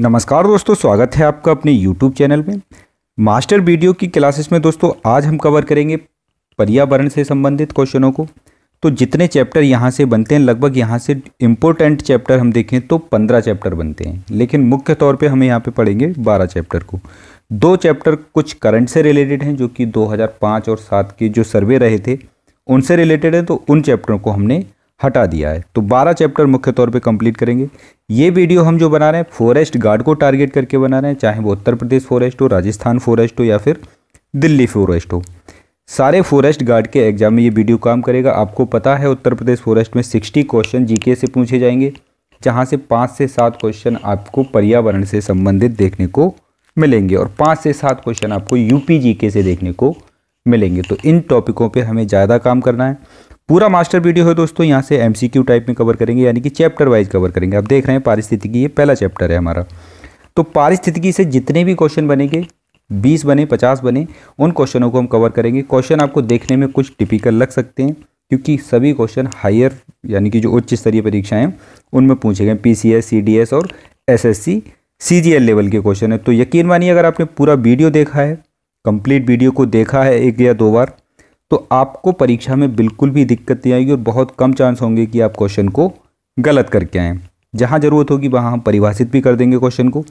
नमस्कार दोस्तों स्वागत है आपका अपने YouTube चैनल में मास्टर वीडियो की क्लासेस में दोस्तों आज हम कवर करेंगे पर्यावरण से संबंधित क्वेश्चनों को तो जितने चैप्टर यहाँ से बनते हैं लगभग यहाँ से इम्पोर्टेंट चैप्टर हम देखें तो पंद्रह चैप्टर बनते हैं लेकिन मुख्य तौर पे हम यहाँ पे पढ़ेंगे बारह चैप्टर को दो चैप्टर कुछ करंट से रिलेटेड हैं जो कि 2005 और 7 के जो सर्वे रहे थे उनसे रिलेटेड हैं तो उन चैप्टरों को हमने हटा दिया है तो 12 चैप्टर मुख्य तौर पे कंप्लीट करेंगे ये वीडियो हम जो बना रहे हैं फॉरेस्ट गार्ड को टारगेट करके बना रहे हैं चाहे वो उत्तर प्रदेश फॉरेस्ट हो राजस्थान फॉरेस्ट हो या फिर दिल्ली फॉरेस्ट हो सारे फॉरेस्ट गार्ड के एग्जाम में ये वीडियो काम करेगा आपको पता है उत्तर प्रदेश फॉरेस्ट में सिक्सटी क्वेश्चन जी से पूछे जाएंगे जहाँ से पाँच से सात क्वेश्चन आपको पर्यावरण से संबंधित देखने को मिलेंगे और पाँच से सात क्वेश्चन आपको यूपी जीके से देखने को मिलेंगे तो इन टॉपिकों पर हमें ज़्यादा काम करना है पूरा मास्टर वीडियो है दोस्तों यहाँ से एम टाइप में कवर करेंगे यानी कि चैप्टर वाइज कवर करेंगे आप देख रहे हैं पारिस्थितिकी ये पहला चैप्टर है हमारा तो पारिस्थितिकी से जितने भी क्वेश्चन बनेंगे बीस बने पचास बने उन क्वेश्चनों को हम कवर करेंगे क्वेश्चन आपको देखने में कुछ टिपिकल लग सकते हैं क्योंकि सभी क्वेश्चन हायर यानी कि जो उच्च स्तरीय परीक्षाएं उनमें पूछे गए P C S C D S और S S C C G L level के क्वेश्चन है तो यकीन मानिए अगर आपने पूरा वीडियो देखा है कंप्लीट वीडियो को देखा है एक या दो बार तो आपको परीक्षा में बिल्कुल भी दिक्कत नहीं आएगी और बहुत कम चांस होंगे कि आप क्वेश्चन को गलत करके आएँ जहाँ ज़रूरत होगी वहाँ हम परिभाषित भी कर देंगे क्वेश्चन को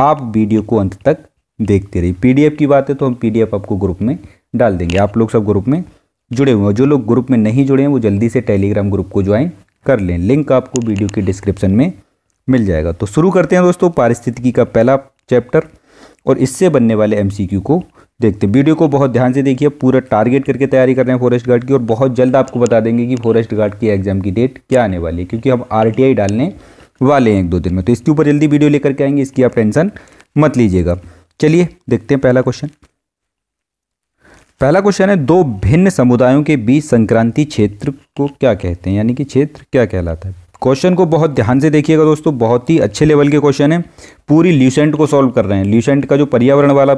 आप वीडियो को अंत तक देखते रहिए पीडीएफ की बात है तो हम पीडीएफ आपको ग्रुप में डाल देंगे आप लोग सब ग्रुप में जुड़े हुए हैं जो लोग ग्रुप में नहीं जुड़े हैं वो जल्दी से टेलीग्राम ग्रुप को ज्वाइन कर लें लिंक आपको वीडियो के डिस्क्रिप्शन में मिल जाएगा तो शुरू करते हैं दोस्तों पारिस्थितिकी का पहला चैप्टर और इससे बनने वाले एमसीक्यू को देखते वीडियो को बहुत ध्यान से देखिए पूरा टारगेट करके तैयारी कर रहे हैं फॉरेस्ट गार्ड की और बहुत जल्द आपको बता देंगे कि फॉरेस्ट गार्ड की एग्जाम की डेट क्या आने वाली है क्योंकि हम आरटीआई डालने वाले हैं एक दो दिन में तो इसके ऊपर जल्दी वीडियो लेकर के आएंगे इसकी आप टेंशन मत लीजिएगा चलिए देखते हैं पहला क्वेश्चन पहला क्वेश्चन है दो भिन्न समुदायों के बीच संक्रांति क्षेत्र को क्या कहते हैं यानी कि क्षेत्र क्या कहलाता है क्वेश्चन को बहुत ध्यान से देखिएगा दोस्तों बहुत ही अच्छे लेवल के क्वेश्चन है पूरी ल्यूसेंट को सॉल्व कर रहे हैं ल्यूसेंट का जो पर्यावरण वाला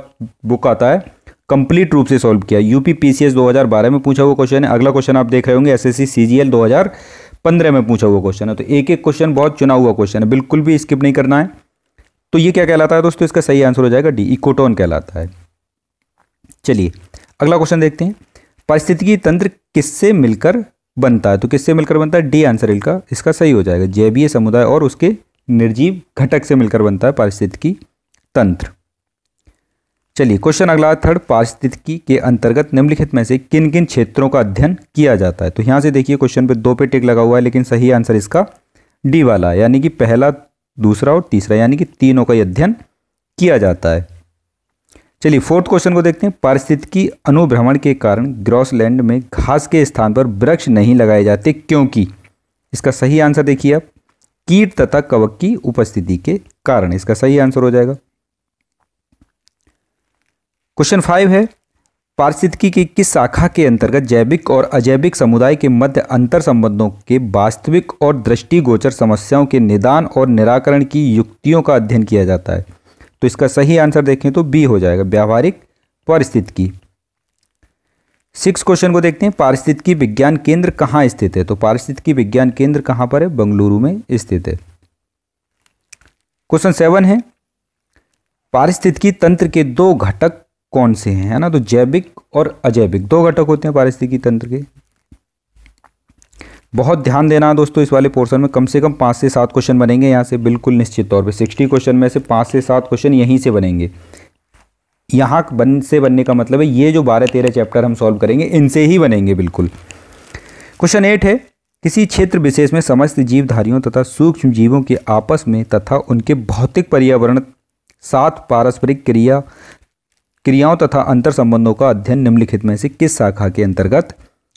बुक आता है कंप्लीट रूप से सॉल्व किया यूपी पीसीएस 2012 में पूछा हुआ क्वेश्चन है अगला क्वेश्चन आप देख रहे होंगे एसएससी सीजीएल 2015 में पूछा हुआ क्वेश्चन है तो एक एक क्वेश्चन बहुत चुना हुआ क्वेश्चन है बिल्कुल भी स्किप नहीं करना है तो ये क्या कहलाता है दोस्तों इसका सही आंसर हो जाएगा डी इकोटोन कहलाता है चलिए अगला क्वेश्चन देखते हैं पारिस्थितिकी तंत्र किससे मिलकर बनता है तो किससे मिलकर बनता है डी आंसर इनका इसका सही हो जाएगा जैवीय समुदाय और उसके निर्जीव घटक से मिलकर बनता है पारिस्थितिकी तंत्र चलिए क्वेश्चन अगला थर्ड पारिस्थितिकी के अंतर्गत निम्नलिखित में से किन किन क्षेत्रों का अध्ययन किया जाता है तो यहाँ से देखिए क्वेश्चन पे दो पे टिक लगा हुआ है लेकिन सही आंसर इसका डी वाला यानी कि पहला दूसरा और तीसरा यानी कि तीनों का अध्ययन किया जाता है चलिए फोर्थ क्वेश्चन को देखते हैं पारिस्थितिकी अनुभ्रमण के कारण ग्रॉसलैंड में घास के स्थान पर वृक्ष नहीं लगाए जाते क्योंकि इसका सही आंसर देखिए आप कीट तथा कवक की उपस्थिति के कारण इसका सही आंसर हो जाएगा क्वेश्चन फाइव है पारिस्थितिकी की किस शाखा के अंतर्गत जैविक और अजैविक समुदाय के मध्य अंतर संबंधों के वास्तविक और दृष्टिगोचर समस्याओं के निदान और निराकरण की युक्तियों का अध्ययन किया जाता है तो इसका सही आंसर देखें तो बी हो जाएगा व्यावहारिक पारिस्थितिकी सिक्स क्वेश्चन को देखते हैं पारिस्थितिकी विज्ञान केंद्र कहाँ स्थित है तो पारिस्थितिकी विज्ञान केंद्र कहाँ पर है बंगलुरु में स्थित है क्वेश्चन सेवन है पारिस्थितिकी तंत्र के दो घटक कौन से हैं है ना तो जैविक और अजैविक दो घटक होते हैं पारिस्थितिकी तंत्र के बहुत ध्यान देना दोस्तों इस वाले पोर्शन में कम से कम पाँच से सात क्वेश्चन बनेंगे यहाँ से बिल्कुल निश्चित तौर पर सिक्सटी क्वेश्चन में से पाँच से सात क्वेश्चन यहीं से बनेंगे यहाँ बन से बनने का मतलब है ये जो बारह तेरह चैप्टर हम सॉल्व करेंगे इनसे ही बनेंगे बिल्कुल क्वेश्चन एट है किसी क्षेत्र विशेष में समस्त जीवधारियों तथा सूक्ष्म जीवों के आपस में तथा उनके भौतिक पर्यावरण सात पारस्परिक क्रिया क्रियाओं तथा अंतर संबंधों का अध्ययन निम्नलिखित में से किस शाखा के अंतर्गत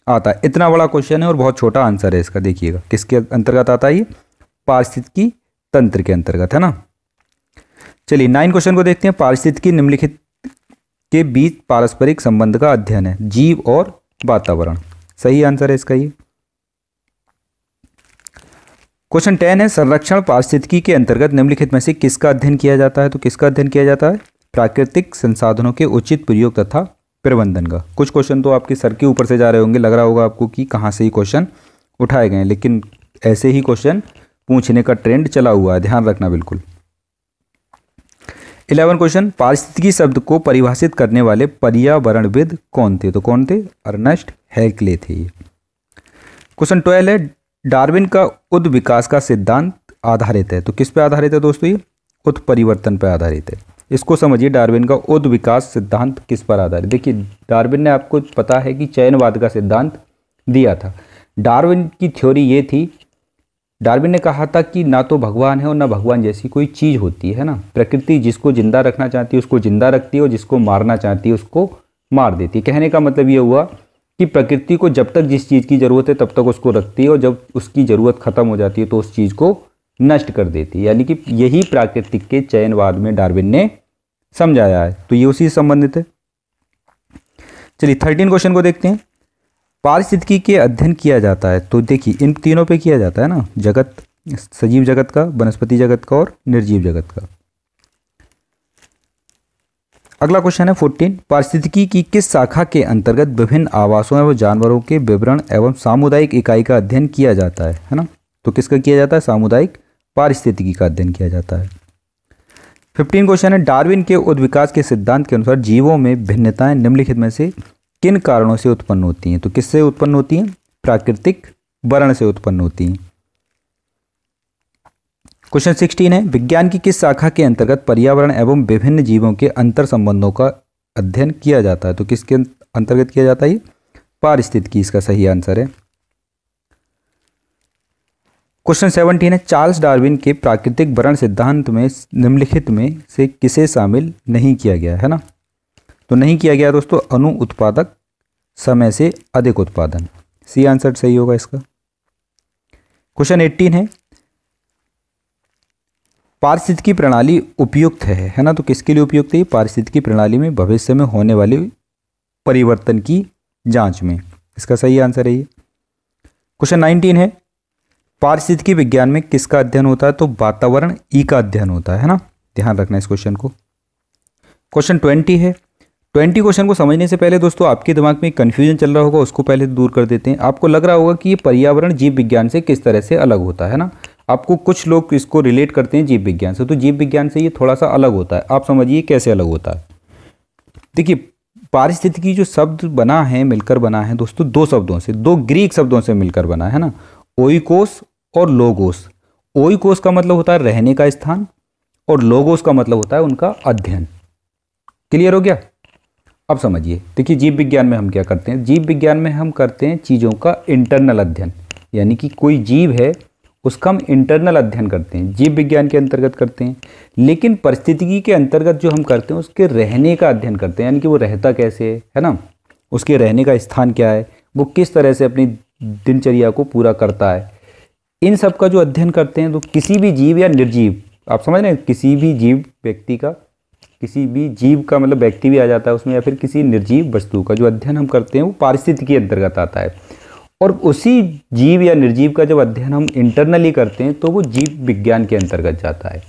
आता है इतना बड़ा क्वेश्चन है और बहुत छोटा आंसर है इसका देखिएगा किसके अंतर्गत आता है ये पारिस्थितिकी तंत्र के अंतर्गत है ना चलिए नाइन क्वेश्चन को देखते हैं पारिस्थितिकी निम्नलिखित के बीच पारस्परिक संबंध का अध्ययन है जीव और वातावरण सही आंसर है इसका ये क्वेश्चन टेन है संरक्षण पारिस्थितिकी के अंतर्गत निम्नलिखित में से किसका अध्ययन किया जाता है तो किसका अध्ययन किया जाता है प्राकृतिक संसाधनों के उचित प्रयोग तथा प्रबंधन का कुछ क्वेश्चन तो आपके सर के ऊपर से जा रहे होंगे लग रहा होगा आपको कि कहाँ से ही क्वेश्चन उठाए गए हैं लेकिन ऐसे ही क्वेश्चन पूछने का ट्रेंड चला हुआ है ध्यान रखना बिल्कुल इलेवन क्वेश्चन पारिस्थितिकी शब्द को परिभाषित करने वाले पर्यावरणविद कौन थे तो कौन थे अर्नेस्ट हैकले थे क्वेश्चन ट्वेल्व है डार्विन का उद विकास का सिद्धांत आधारित है तो किस पे आधारित है दोस्तों ये उत्परिवर्तन पर आधारित है इसको समझिए डार्विन का विकास सिद्धांत किस पर आधारित देखिए डार्विन ने आपको पता है कि चयनवाद का सिद्धांत दिया था डार्विन की थ्योरी ये थी डार्विन ने कहा था कि ना तो भगवान है और ना भगवान जैसी कोई चीज़ होती है ना प्रकृति जिसको जिंदा रखना चाहती है उसको जिंदा रखती है और जिसको मारना चाहती है उसको मार देती है कहने का मतलब ये हुआ कि प्रकृति को जब तक जिस चीज़ की ज़रूरत है तब तक उसको रखती है और जब उसकी ज़रूरत ख़त्म हो जाती है तो उस चीज़ को नष्ट कर देती है यानी कि यही प्राकृतिक के चयनवाद में डार्विन ने समझाया है तो ये उसी से संबंधित है चलिए थर्टीन क्वेश्चन को देखते हैं पारिस्थितिकी के अध्ययन किया जाता है तो देखिए इन तीनों पे किया जाता है ना जगत सजीव जगत का वनस्पति जगत का और निर्जीव जगत का अगला क्वेश्चन है फोर्टीन पारिस्थितिकी की किस शाखा के अंतर्गत विभिन्न आवासों एवं जानवरों के विवरण एवं सामुदायिक इकाई का अध्ययन किया जाता है है ना तो किसका किया जाता है सामुदायिक पारिस्थितिकी का अध्ययन किया जाता है फिफ्टीन क्वेश्चन है डार्विन के उद्विकास के सिद्धांत के अनुसार जीवों में भिन्नताएं निम्नलिखित में से किन कारणों से उत्पन्न होती हैं तो किससे उत्पन्न होती हैं प्राकृतिक वर्ण से उत्पन्न होती हैं क्वेश्चन सिक्सटीन है विज्ञान की किस शाखा के अंतर्गत पर्यावरण एवं विभिन्न जीवों के अंतर संबंधों का अध्ययन किया जाता है तो किसके अंतर्गत किया जाता है ये पारिस्थितिकी इसका सही आंसर है क्वेश्चन सेवनटीन है चार्ल्स डार्विन के प्राकृतिक वर्ण सिद्धांत में निम्नलिखित में से किसे शामिल नहीं किया गया है ना तो नहीं किया गया दोस्तों अनु उत्पादक समय से अधिक उत्पादन सी आंसर सही होगा इसका क्वेश्चन एट्टीन है पारिस्थितिकी प्रणाली उपयुक्त है है ना तो किसके लिए उपयुक्त है पारिस्थितिकी प्रणाली में भविष्य में होने वाले परिवर्तन की जांच में इसका सही आंसर है ये क्वेश्चन नाइनटीन है पारिस्थितिकी विज्ञान में किसका अध्ययन होता है तो वातावरण ई का अध्ययन होता है ना ध्यान रखना इस क्वेश्चन को क्वेश्चन ट्वेंटी है ट्वेंटी क्वेश्चन को समझने से पहले दोस्तों आपके दिमाग में कन्फ्यूजन चल रहा होगा उसको पहले दूर कर देते हैं आपको लग रहा होगा कि ये पर्यावरण जीव विज्ञान से किस तरह से अलग होता है ना आपको कुछ लोग इसको रिलेट करते हैं जीव विज्ञान से तो जीव विज्ञान से ये थोड़ा सा अलग होता है आप समझिए कैसे अलग होता है देखिए पारिस्थितिकी जो शब्द बना है मिलकर बना है दोस्तों दो शब्दों से दो ग्रीक शब्दों से मिलकर बना है ना ओइकोस और लोगोस ओइकोस का मतलब होता है रहने का स्थान और लोगोस का मतलब होता है उनका अध्ययन क्लियर हो गया अब समझिए देखिए जीव विज्ञान में हम क्या करते हैं जीव विज्ञान में हम करते हैं चीज़ों का इंटरनल अध्ययन यानी कि कोई जीव है उसका हम इंटरनल अध्ययन करते हैं जीव विज्ञान के अंतर्गत करते हैं लेकिन परिस्थितिकी के अंतर्गत जो हम करते हैं उसके रहने का अध्ययन करते हैं यानी कि वो रहता कैसे है ना उसके रहने का स्थान क्या है वो किस तरह से अपनी दिनचर्या को पूरा करता है इन सब का जो अध्ययन करते हैं तो किसी भी जीव या निर्जीव आप समझ रहे हैं किसी भी जीव व्यक्ति का किसी भी जीव का मतलब व्यक्ति भी आ जाता है उसमें या फिर किसी निर्जीव वस्तु का जो अध्ययन हम करते हैं वो पारिस्थिति के अंतर्गत आता है और उसी जीव या निर्जीव का जब अध्ययन हम इंटरनली करते हैं तो वो जीव विज्ञान के अंतर्गत जाता है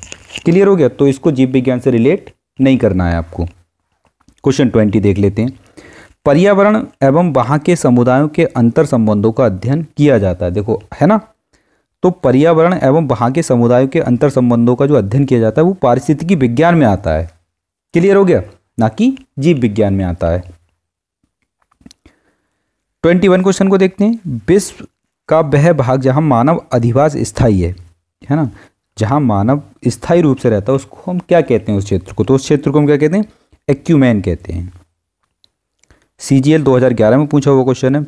क्लियर हो गया तो इसको जीव विज्ञान से रिलेट नहीं करना है आपको क्वेश्चन ट्वेंटी देख लेते हैं पर्यावरण एवं वहाँ के समुदायों के अंतर संबंधों का अध्ययन किया जाता है देखो है ना तो पर्यावरण एवं वहां के समुदायों के अंतर संबंधों का जो अध्ययन किया जाता है वो पारिस्थितिकी विज्ञान में आता है क्लियर हो गया ना कि जीव विज्ञान में आता है ट्वेंटी वन क्वेश्चन को देखते हैं विश्व का वह भाग जहां मानव अधिवास स्थायी है है ना जहां मानव स्थायी रूप से रहता है उसको हम क्या कहते हैं उस क्षेत्र को तो उस क्षेत्र को हम क्या कहते हैं एक्यूमैन कहते हैं सी जी एल दो हज़ार ग्यारह में पूछा हुआ क्वेश्चन है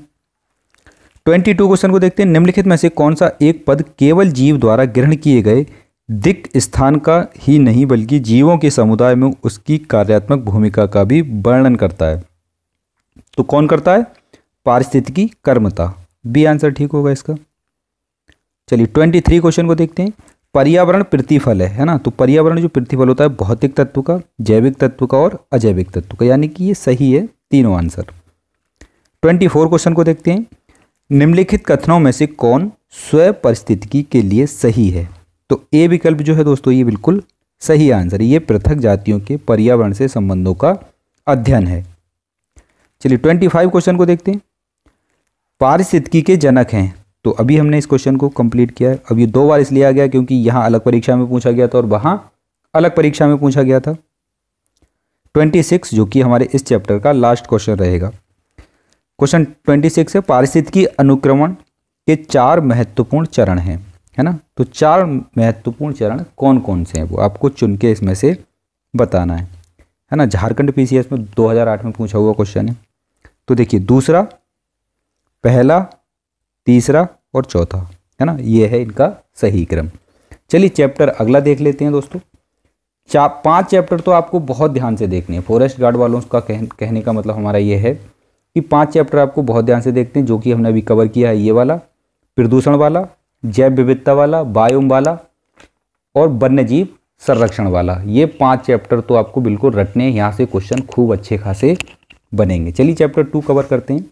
ट्वेंटी टू क्वेश्चन को देखते हैं निम्नलिखित में से कौन सा एक पद केवल जीव द्वारा ग्रहण किए गए दिक स्थान का ही नहीं बल्कि जीवों के समुदाय में उसकी कार्यात्मक भूमिका का भी वर्णन करता है तो कौन करता है पारिस्थितिकी कर्मता बी आंसर ठीक होगा इसका चलिए ट्वेंटी थ्री क्वेश्चन को देखते हैं पर्यावरण प्रतिफल है है ना तो पर्यावरण जो प्रतिफल होता है भौतिक तत्व का जैविक तत्व का और अजैविक तत्व का यानी कि ये सही है तीनों आंसर ट्वेंटी फोर क्वेश्चन को देखते हैं निम्नलिखित कथनों में से कौन स्व परिस्थितिकी के लिए सही है तो ए विकल्प जो है दोस्तों ये बिल्कुल सही आंसर ये पृथक जातियों के पर्यावरण से संबंधों का अध्ययन है चलिए ट्वेंटी फाइव क्वेश्चन को देखते हैं पारिस्थितिकी के जनक हैं तो अभी हमने इस क्वेश्चन को कंप्लीट किया है अभी दो बार इसलिए आ गया क्योंकि यहाँ अलग परीक्षा में पूछा गया था और वहाँ अलग परीक्षा में पूछा गया था ट्वेंटी सिक्स जो कि हमारे इस चैप्टर का लास्ट क्वेश्चन रहेगा क्वेश्चन ट्वेंटी सिक्स है पारिस्थितिकी अनुक्रमण के चार महत्वपूर्ण चरण हैं है ना तो चार महत्वपूर्ण चरण कौन कौन से हैं वो आपको चुन के इसमें से बताना है है ना झारखंड पीसीएस में 2008 में पूछा हुआ क्वेश्चन है तो देखिए दूसरा पहला तीसरा और चौथा है ना ये है इनका सही क्रम चलिए चैप्टर अगला देख लेते हैं दोस्तों चार पांच चैप्टर तो आपको बहुत ध्यान से देखने हैं फॉरेस्ट गार्ड वालों का कह कहने का मतलब हमारा ये है ये पांच चैप्टर आपको बहुत ध्यान से देखते हैं जो कि हमने अभी कवर किया है ये वाला प्रदूषण वाला जैव विविधता वाला बायोम वाला और वन्य जीव संरक्षण वाला ये पांच चैप्टर तो आपको बिल्कुल रटने हैं यहाँ से क्वेश्चन खूब अच्छे खासे बनेंगे चलिए चैप्टर टू कवर करते हैं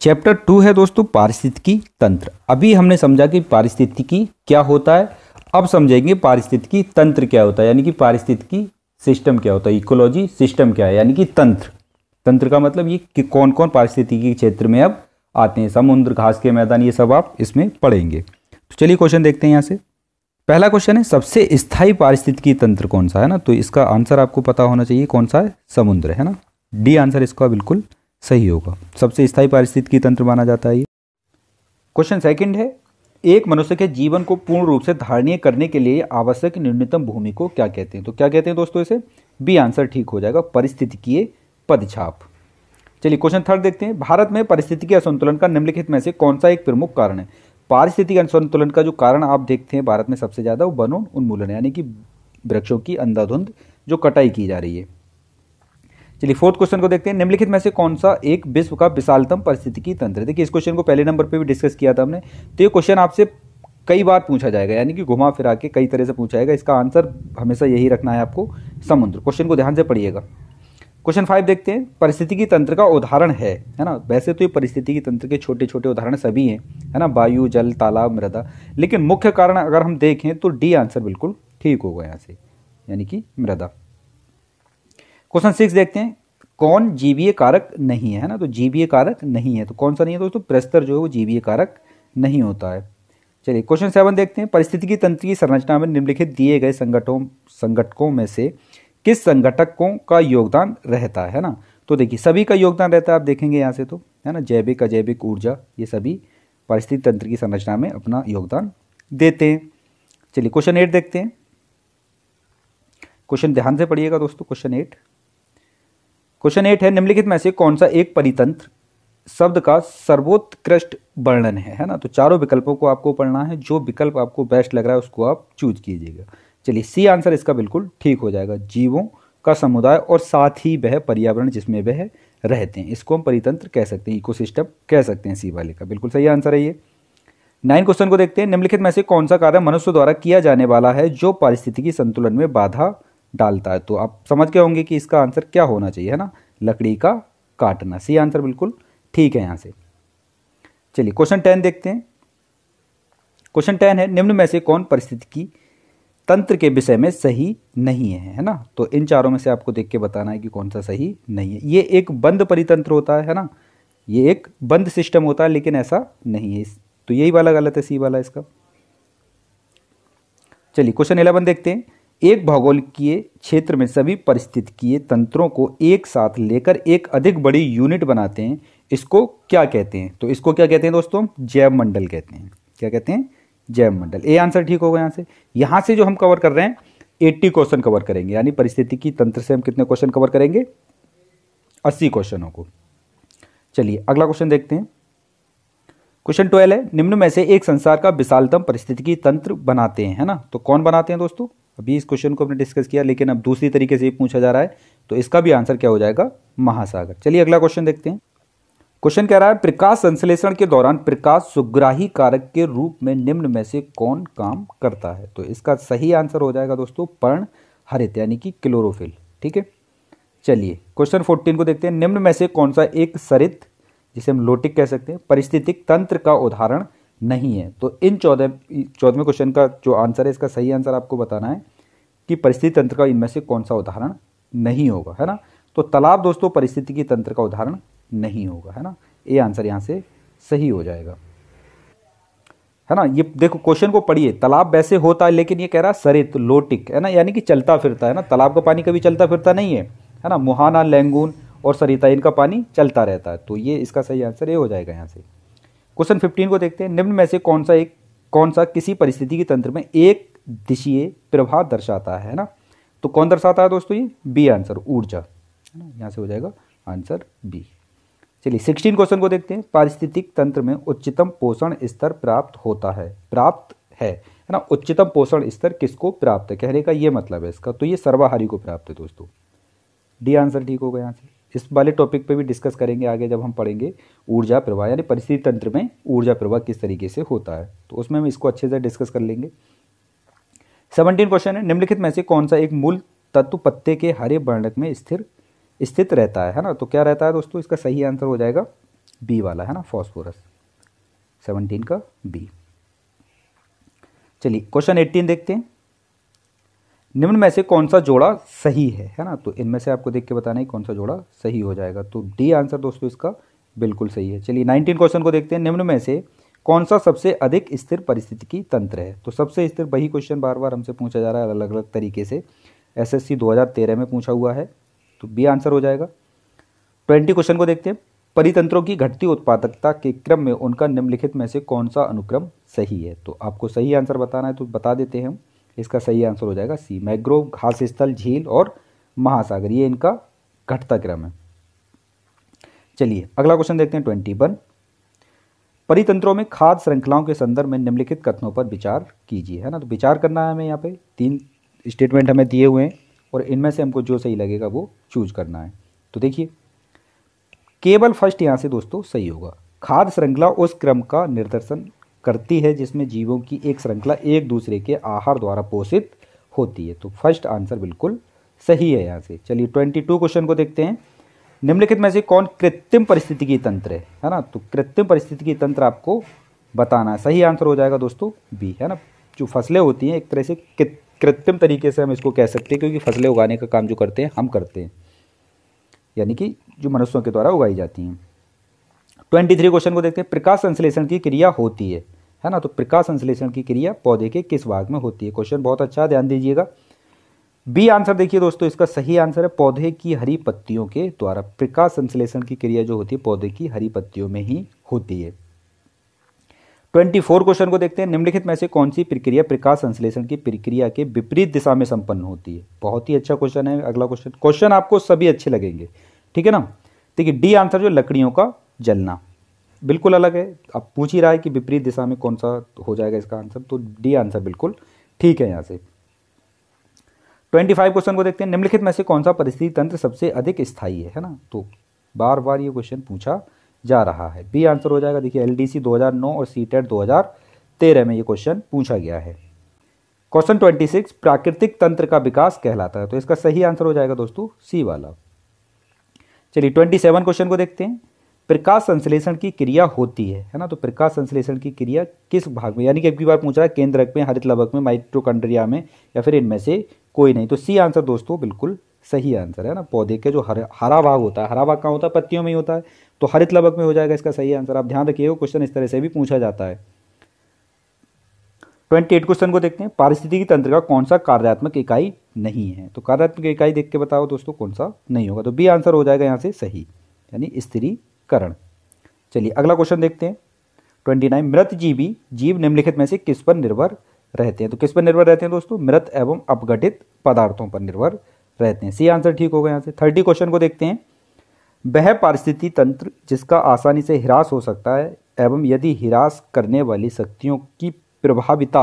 चैप्टर टू है दोस्तों पारिस्थितिकी तंत्र अभी हमने समझा कि पारिस्थितिकी क्या होता है अब समझेंगे पारिस्थितिकी तंत्र क्या होता है यानी कि पारिस्थितिकी सिस्टम क्या होता है इकोलॉजी सिस्टम क्या है यानी कि तंत्र तंत्र का मतलब ये कि कौन कौन पारिस्थितिकी क्षेत्र में अब आते हैं समुद्र घास के मैदान ये सब आप इसमें पढ़ेंगे तो चलिए क्वेश्चन देखते हैं यहाँ से पहला क्वेश्चन है सबसे स्थायी पारिस्थितिकी तंत्र कौन सा है ना तो इसका आंसर आपको पता होना चाहिए कौन सा है समुद्र है ना डी आंसर इसका बिल्कुल सही होगा सबसे स्थायी पारिस्थितिकी तंत्र माना जाता है ये क्वेश्चन सेकंड है एक मनुष्य के जीवन को पूर्ण रूप से धारणीय करने के लिए आवश्यक न्यूनतम भूमि को क्या कहते हैं तो क्या कहते हैं दोस्तों इसे बी आंसर ठीक हो जाएगा परिस्थितिकीय पदछाप चलिए क्वेश्चन थर्ड देखते हैं भारत में परिस्थितिकीय असंतुलन का निम्नलिखित में से कौन सा एक प्रमुख कारण है पारिस्थितिक असंतुलन का जो कारण आप देखते हैं भारत में सबसे ज़्यादा वो वनोन्मूलन यानी कि वृक्षों की अंधाधुंध जो कटाई की जा रही है चलिए फोर्थ क्वेश्चन को देखते हैं निम्नलिखित में से कौन सा एक विश्व का विशालतम परिस्थितिकी तंत्र देखिए इस क्वेश्चन को पहले नंबर पर भी डिस्कस किया था हमने तो ये क्वेश्चन आपसे कई बार पूछा जाएगा यानी कि घुमा फिरा के कई तरह से पूछा जाएगा इसका आंसर हमेशा यही रखना है आपको समुद्र क्वेश्चन को ध्यान से पढ़िएगा क्वेश्चन फाइव देखते हैं परिस्थितिकी तंत्र का उदाहरण है है ना वैसे तो ये परिस्थितिकी तंत्र के छोटे छोटे उदाहरण सभी हैं है ना वायु जल तालाब मृदा लेकिन मुख्य कारण अगर हम देखें तो डी आंसर बिल्कुल ठीक होगा यहाँ से यानी कि मृदा क्वेश्चन सिक्स देखते हैं कौन जीवीय कारक नहीं है ना तो जीवीय कारक नहीं है तो कौन सा नहीं है दोस्तों तो प्रस्तर जो है वो जीवीय कारक नहीं होता है चलिए क्वेश्चन सेवन देखते हैं परिस्थितिकी तंत्र की संरचना में निम्नलिखित दिए गए संगठों संगठकों में से किस संगठकों का योगदान रहता है ना तो देखिए सभी का योगदान रहता है आप देखेंगे यहाँ से तो है ना जैविक अजैविक ऊर्जा ये सभी परिस्थिति तंत्र की संरचना में अपना योगदान देते हैं चलिए क्वेश्चन एट देखते हैं क्वेश्चन ध्यान से पढ़िएगा दोस्तों क्वेश्चन एट क्वेश्चन एट है निम्नलिखित में से कौन सा एक परितंत्र शब्द का सर्वोत्कृष्ट वर्णन है है ना तो चारों विकल्पों को आपको पढ़ना है जो विकल्प आपको बेस्ट लग रहा है उसको आप चूज कीजिएगा चलिए सी आंसर इसका बिल्कुल ठीक हो जाएगा जीवों का समुदाय और साथ ही वह पर्यावरण जिसमें वह रहते हैं इसको हम परितंत्र कह सकते हैं इकोसिस्टम कह सकते हैं सी वाले का बिल्कुल सही आंसर है ये नाइन क्वेश्चन को देखते हैं निम्नलिखित में से कौन सा कार्य मनुष्य द्वारा किया जाने वाला है जो पारिस्थितिकी संतुलन में बाधा डालता है तो आप समझ गए होंगे कि इसका आंसर क्या होना चाहिए है ना लकड़ी का काटना सी आंसर बिल्कुल ठीक है यहाँ से चलिए क्वेश्चन टेन देखते हैं क्वेश्चन टेन है निम्न में से कौन परिस्थिति की तंत्र के विषय में सही नहीं है है ना तो इन चारों में से आपको देख के बताना है कि कौन सा सही नहीं है ये एक बंद परितंत्र होता है है ना ये एक बंद सिस्टम होता है लेकिन ऐसा नहीं है तो यही वाला गलत है सी वाला इसका चलिए क्वेश्चन इलेवन देखते हैं एक भौगोलिकीय क्षेत्र में सभी परिस्थितिकीय तंत्रों को एक साथ लेकर एक अधिक बड़ी यूनिट बनाते हैं इसको क्या कहते हैं तो इसको क्या कहते हैं दोस्तों जैव मंडल कहते हैं क्या कहते हैं जैव मंडल ए आंसर ठीक होगा यहाँ से यहाँ से जो हम कवर कर रहे हैं एट्टी क्वेश्चन कवर करेंगे यानी परिस्थितिकी तंत्र से हम कितने क्वेश्चन कवर करेंगे अस्सी क्वेश्चनों को चलिए अगला क्वेश्चन देखते हैं क्वेश्चन ट्वेल्व है निम्न में से एक संसार का विशालतम परिस्थितिकी तंत्र बनाते हैं है ना तो कौन बनाते हैं दोस्तों अभी इस क्वेश्चन को हमने डिस्कस किया लेकिन अब दूसरी तरीके से पूछा जा रहा है तो इसका भी आंसर क्या हो जाएगा महासागर चलिए अगला क्वेश्चन देखते हैं क्वेश्चन कह रहा है प्रकाश संश्लेषण के दौरान प्रकाश सुग्राही कारक के रूप में निम्न में से कौन काम करता है तो इसका सही आंसर हो जाएगा दोस्तों पर्ण हरित यानी कि क्लोरोफिल ठीक है चलिए क्वेश्चन फोर्टीन को देखते हैं निम्न में से कौन सा एक सरित जिसे हम लोटिक कह सकते हैं परिस्थितिक तंत्र का उदाहरण नहीं है तो इन चौदह चौदहवें क्वेश्चन का जो आंसर है इसका सही आंसर आपको बताना है कि परिस्थिति तंत्र का इनमें से कौन सा उदाहरण नहीं होगा है ना तो तालाब दोस्तों परिस्थिति की तंत्र का उदाहरण नहीं होगा है ना ये आंसर यहाँ से सही हो जाएगा है ना ये देखो क्वेश्चन को पढ़िए तालाब वैसे होता है लेकिन ये कह रहा सरित लोटिक है ना यानी कि चलता फिरता है ना तालाब का पानी कभी चलता फिरता नहीं है है ना मुहाना लैंगून और सरिता इनका पानी चलता रहता है तो ये इसका सही आंसर ये हो जाएगा यहाँ से क्वेश्चन फिफ्टीन को देखते हैं निम्न में से कौन सा एक कौन सा किसी परिस्थिति के तंत्र में एक दिशीय प्रभाव दर्शाता है ना तो कौन दर्शाता है दोस्तों ये बी आंसर ऊर्जा है ना यहाँ से हो जाएगा आंसर बी चलिए सिक्सटीन क्वेश्चन को देखते हैं पारिस्थितिक तंत्र में उच्चतम पोषण स्तर प्राप्त होता है प्राप्त है है ना उच्चतम पोषण स्तर किसको प्राप्त है कहने का ये मतलब है इसका तो ये सर्वाहारी को प्राप्त है दोस्तों डी आंसर ठीक होगा यहाँ से इस वाले टॉपिक पे भी डिस्कस करेंगे आगे जब हम पढ़ेंगे ऊर्जा प्रवाह यानी परिस्थिति तंत्र में ऊर्जा प्रवाह किस तरीके से होता है तो उसमें हम इसको अच्छे से डिस्कस कर लेंगे सेवनटीन क्वेश्चन है निम्नलिखित में से कौन सा एक मूल तत्व पत्ते के हरे वर्णक में स्थिर स्थित रहता है है ना तो क्या रहता है दोस्तों इसका सही आंसर हो जाएगा बी वाला है ना फॉस्फोरस सेवनटीन का बी चलिए क्वेश्चन एट्टीन देखते हैं निम्न में से कौन सा जोड़ा सही है है ना तो इनमें से आपको देख के बताना है कौन सा जोड़ा सही हो जाएगा तो डी आंसर दोस्तों इसका बिल्कुल सही है चलिए नाइनटीन क्वेश्चन को देखते हैं निम्न में से कौन सा सबसे अधिक स्थिर परिस्थितिकी तंत्र है तो सबसे स्थिर वही क्वेश्चन बार बार हमसे पूछा जा रहा है अलग अलग तरीके से एस एस में पूछा हुआ है तो बी आंसर हो जाएगा ट्वेंटी क्वेश्चन को देखते हैं परितंत्रों की घटती उत्पादकता के क्रम में उनका निम्नलिखित में से कौन सा अनुक्रम सही है तो आपको सही आंसर बताना है तो बता देते हैं हम इसका सही आंसर हो जाएगा सी मैग्रोव घास स्थल झील और महासागर ये इनका घटता क्रम है चलिए अगला क्वेश्चन देखते हैं ट्वेंटी वन परितंत्रों में खाद्य श्रृंखलाओं के संदर्भ में निम्नलिखित कथनों पर विचार कीजिए है ना तो विचार करना है हमें यहाँ पे तीन स्टेटमेंट हमें दिए हुए हैं और इनमें से हमको जो सही लगेगा वो चूज करना है तो देखिए केवल फर्स्ट यहाँ से दोस्तों सही होगा खाद श्रृंखला उस क्रम का निर्दर्शन करती है जिसमें जीवों की एक श्रृंखला एक दूसरे के आहार द्वारा पोषित होती है तो फर्स्ट आंसर बिल्कुल सही है यहाँ से चलिए ट्वेंटी टू क्वेश्चन को देखते हैं निम्नलिखित में से कौन कृत्रिम परिस्थितिकी तंत्र है है ना तो कृत्रिम परिस्थितिकी तंत्र आपको बताना है सही आंसर हो जाएगा दोस्तों बी है ना जो फसलें होती हैं एक तरह से कृत्रिम तरीके से हम इसको कह सकते हैं क्योंकि फसलें उगाने का काम जो करते हैं हम करते हैं यानी कि जो मनुष्यों के द्वारा उगाई जाती हैं ट्वेंटी थ्री क्वेश्चन को देखते हैं प्रकाश संश्लेषण की क्रिया होती है है ना तो प्रकाश संश्लेषण की क्रिया पौधे के किस भाग में होती है क्वेश्चन बहुत अच्छा ध्यान दीजिएगा बी आंसर देखिए दोस्तों इसका सही आंसर है पौधे की हरी पत्तियों के द्वारा प्रकाश संश्लेषण की क्रिया जो होती है पौधे की हरी पत्तियों में ही होती है ट्वेंटी फोर क्वेश्चन को देखते हैं निम्नलिखित में से कौन सी प्रक्रिया प्रकाश संश्लेषण की प्रक्रिया के विपरीत दिशा में संपन्न होती है बहुत ही अच्छा क्वेश्चन है अगला क्वेश्चन क्वेश्चन आपको सभी अच्छे लगेंगे ठीक है ना देखिए डी आंसर जो लकड़ियों का जलना बिल्कुल अलग है अब पूछ ही रहा है कि विपरीत दिशा में कौन सा हो जाएगा इसका आंसर तो डी आंसर बिल्कुल ठीक है यहाँ से ट्वेंटी फाइव क्वेश्चन को देखते हैं निम्नलिखित में से कौन सा परिस्थिति तंत्र सबसे अधिक स्थायी है है ना तो बार बार ये क्वेश्चन पूछा जा रहा है बी आंसर हो जाएगा देखिए एल 2009 और सी टेट e में ये क्वेश्चन पूछा गया है क्वेश्चन 26 प्राकृतिक तंत्र का विकास कहलाता है तो इसका सही आंसर हो जाएगा दोस्तों सी वाला चलिए 27 क्वेश्चन को देखते हैं प्रकाश संश्लेषण की क्रिया होती है है ना तो प्रकाश संश्लेषण की क्रिया किस भाग में यानी कि अगली बार पूछ रहा है केंद्रक में हरित लवक में माइट्रोकंड्रिया में या फिर इनमें से कोई नहीं तो सी आंसर दोस्तों बिल्कुल सही आंसर है ना पौधे के जो हर, हरा भाग होता है हरा भाग कहाँ होता है पत्तियों में ही होता है तो हरित लवक में हो जाएगा इसका सही आंसर आप ध्यान रखिएगा क्वेश्चन इस तरह से भी पूछा जाता है ट्वेंटी क्वेश्चन को देखते हैं पारिस्थितिकी तंत्र का कौन सा कार्यात्मक इकाई नहीं है तो कार्यात्मक इकाई देख के बताओ दोस्तों कौन सा नहीं होगा तो बी आंसर हो जाएगा यहाँ से सही यानी स्त्री करण चलिए अगला क्वेश्चन देखते हैं ट्वेंटी नाइन मृत जीवी जीव निम्नलिखित में से किस पर निर्भर रहते हैं तो किस पर निर्भर रहते हैं दोस्तों मृत एवं अपघटित पदार्थों पर निर्भर रहते हैं सी आंसर ठीक होगा यहाँ से थर्टी क्वेश्चन को देखते हैं वह पारिस्थिति तंत्र जिसका आसानी से हिरास हो सकता है एवं यदि हिरास करने वाली शक्तियों की प्रभाविता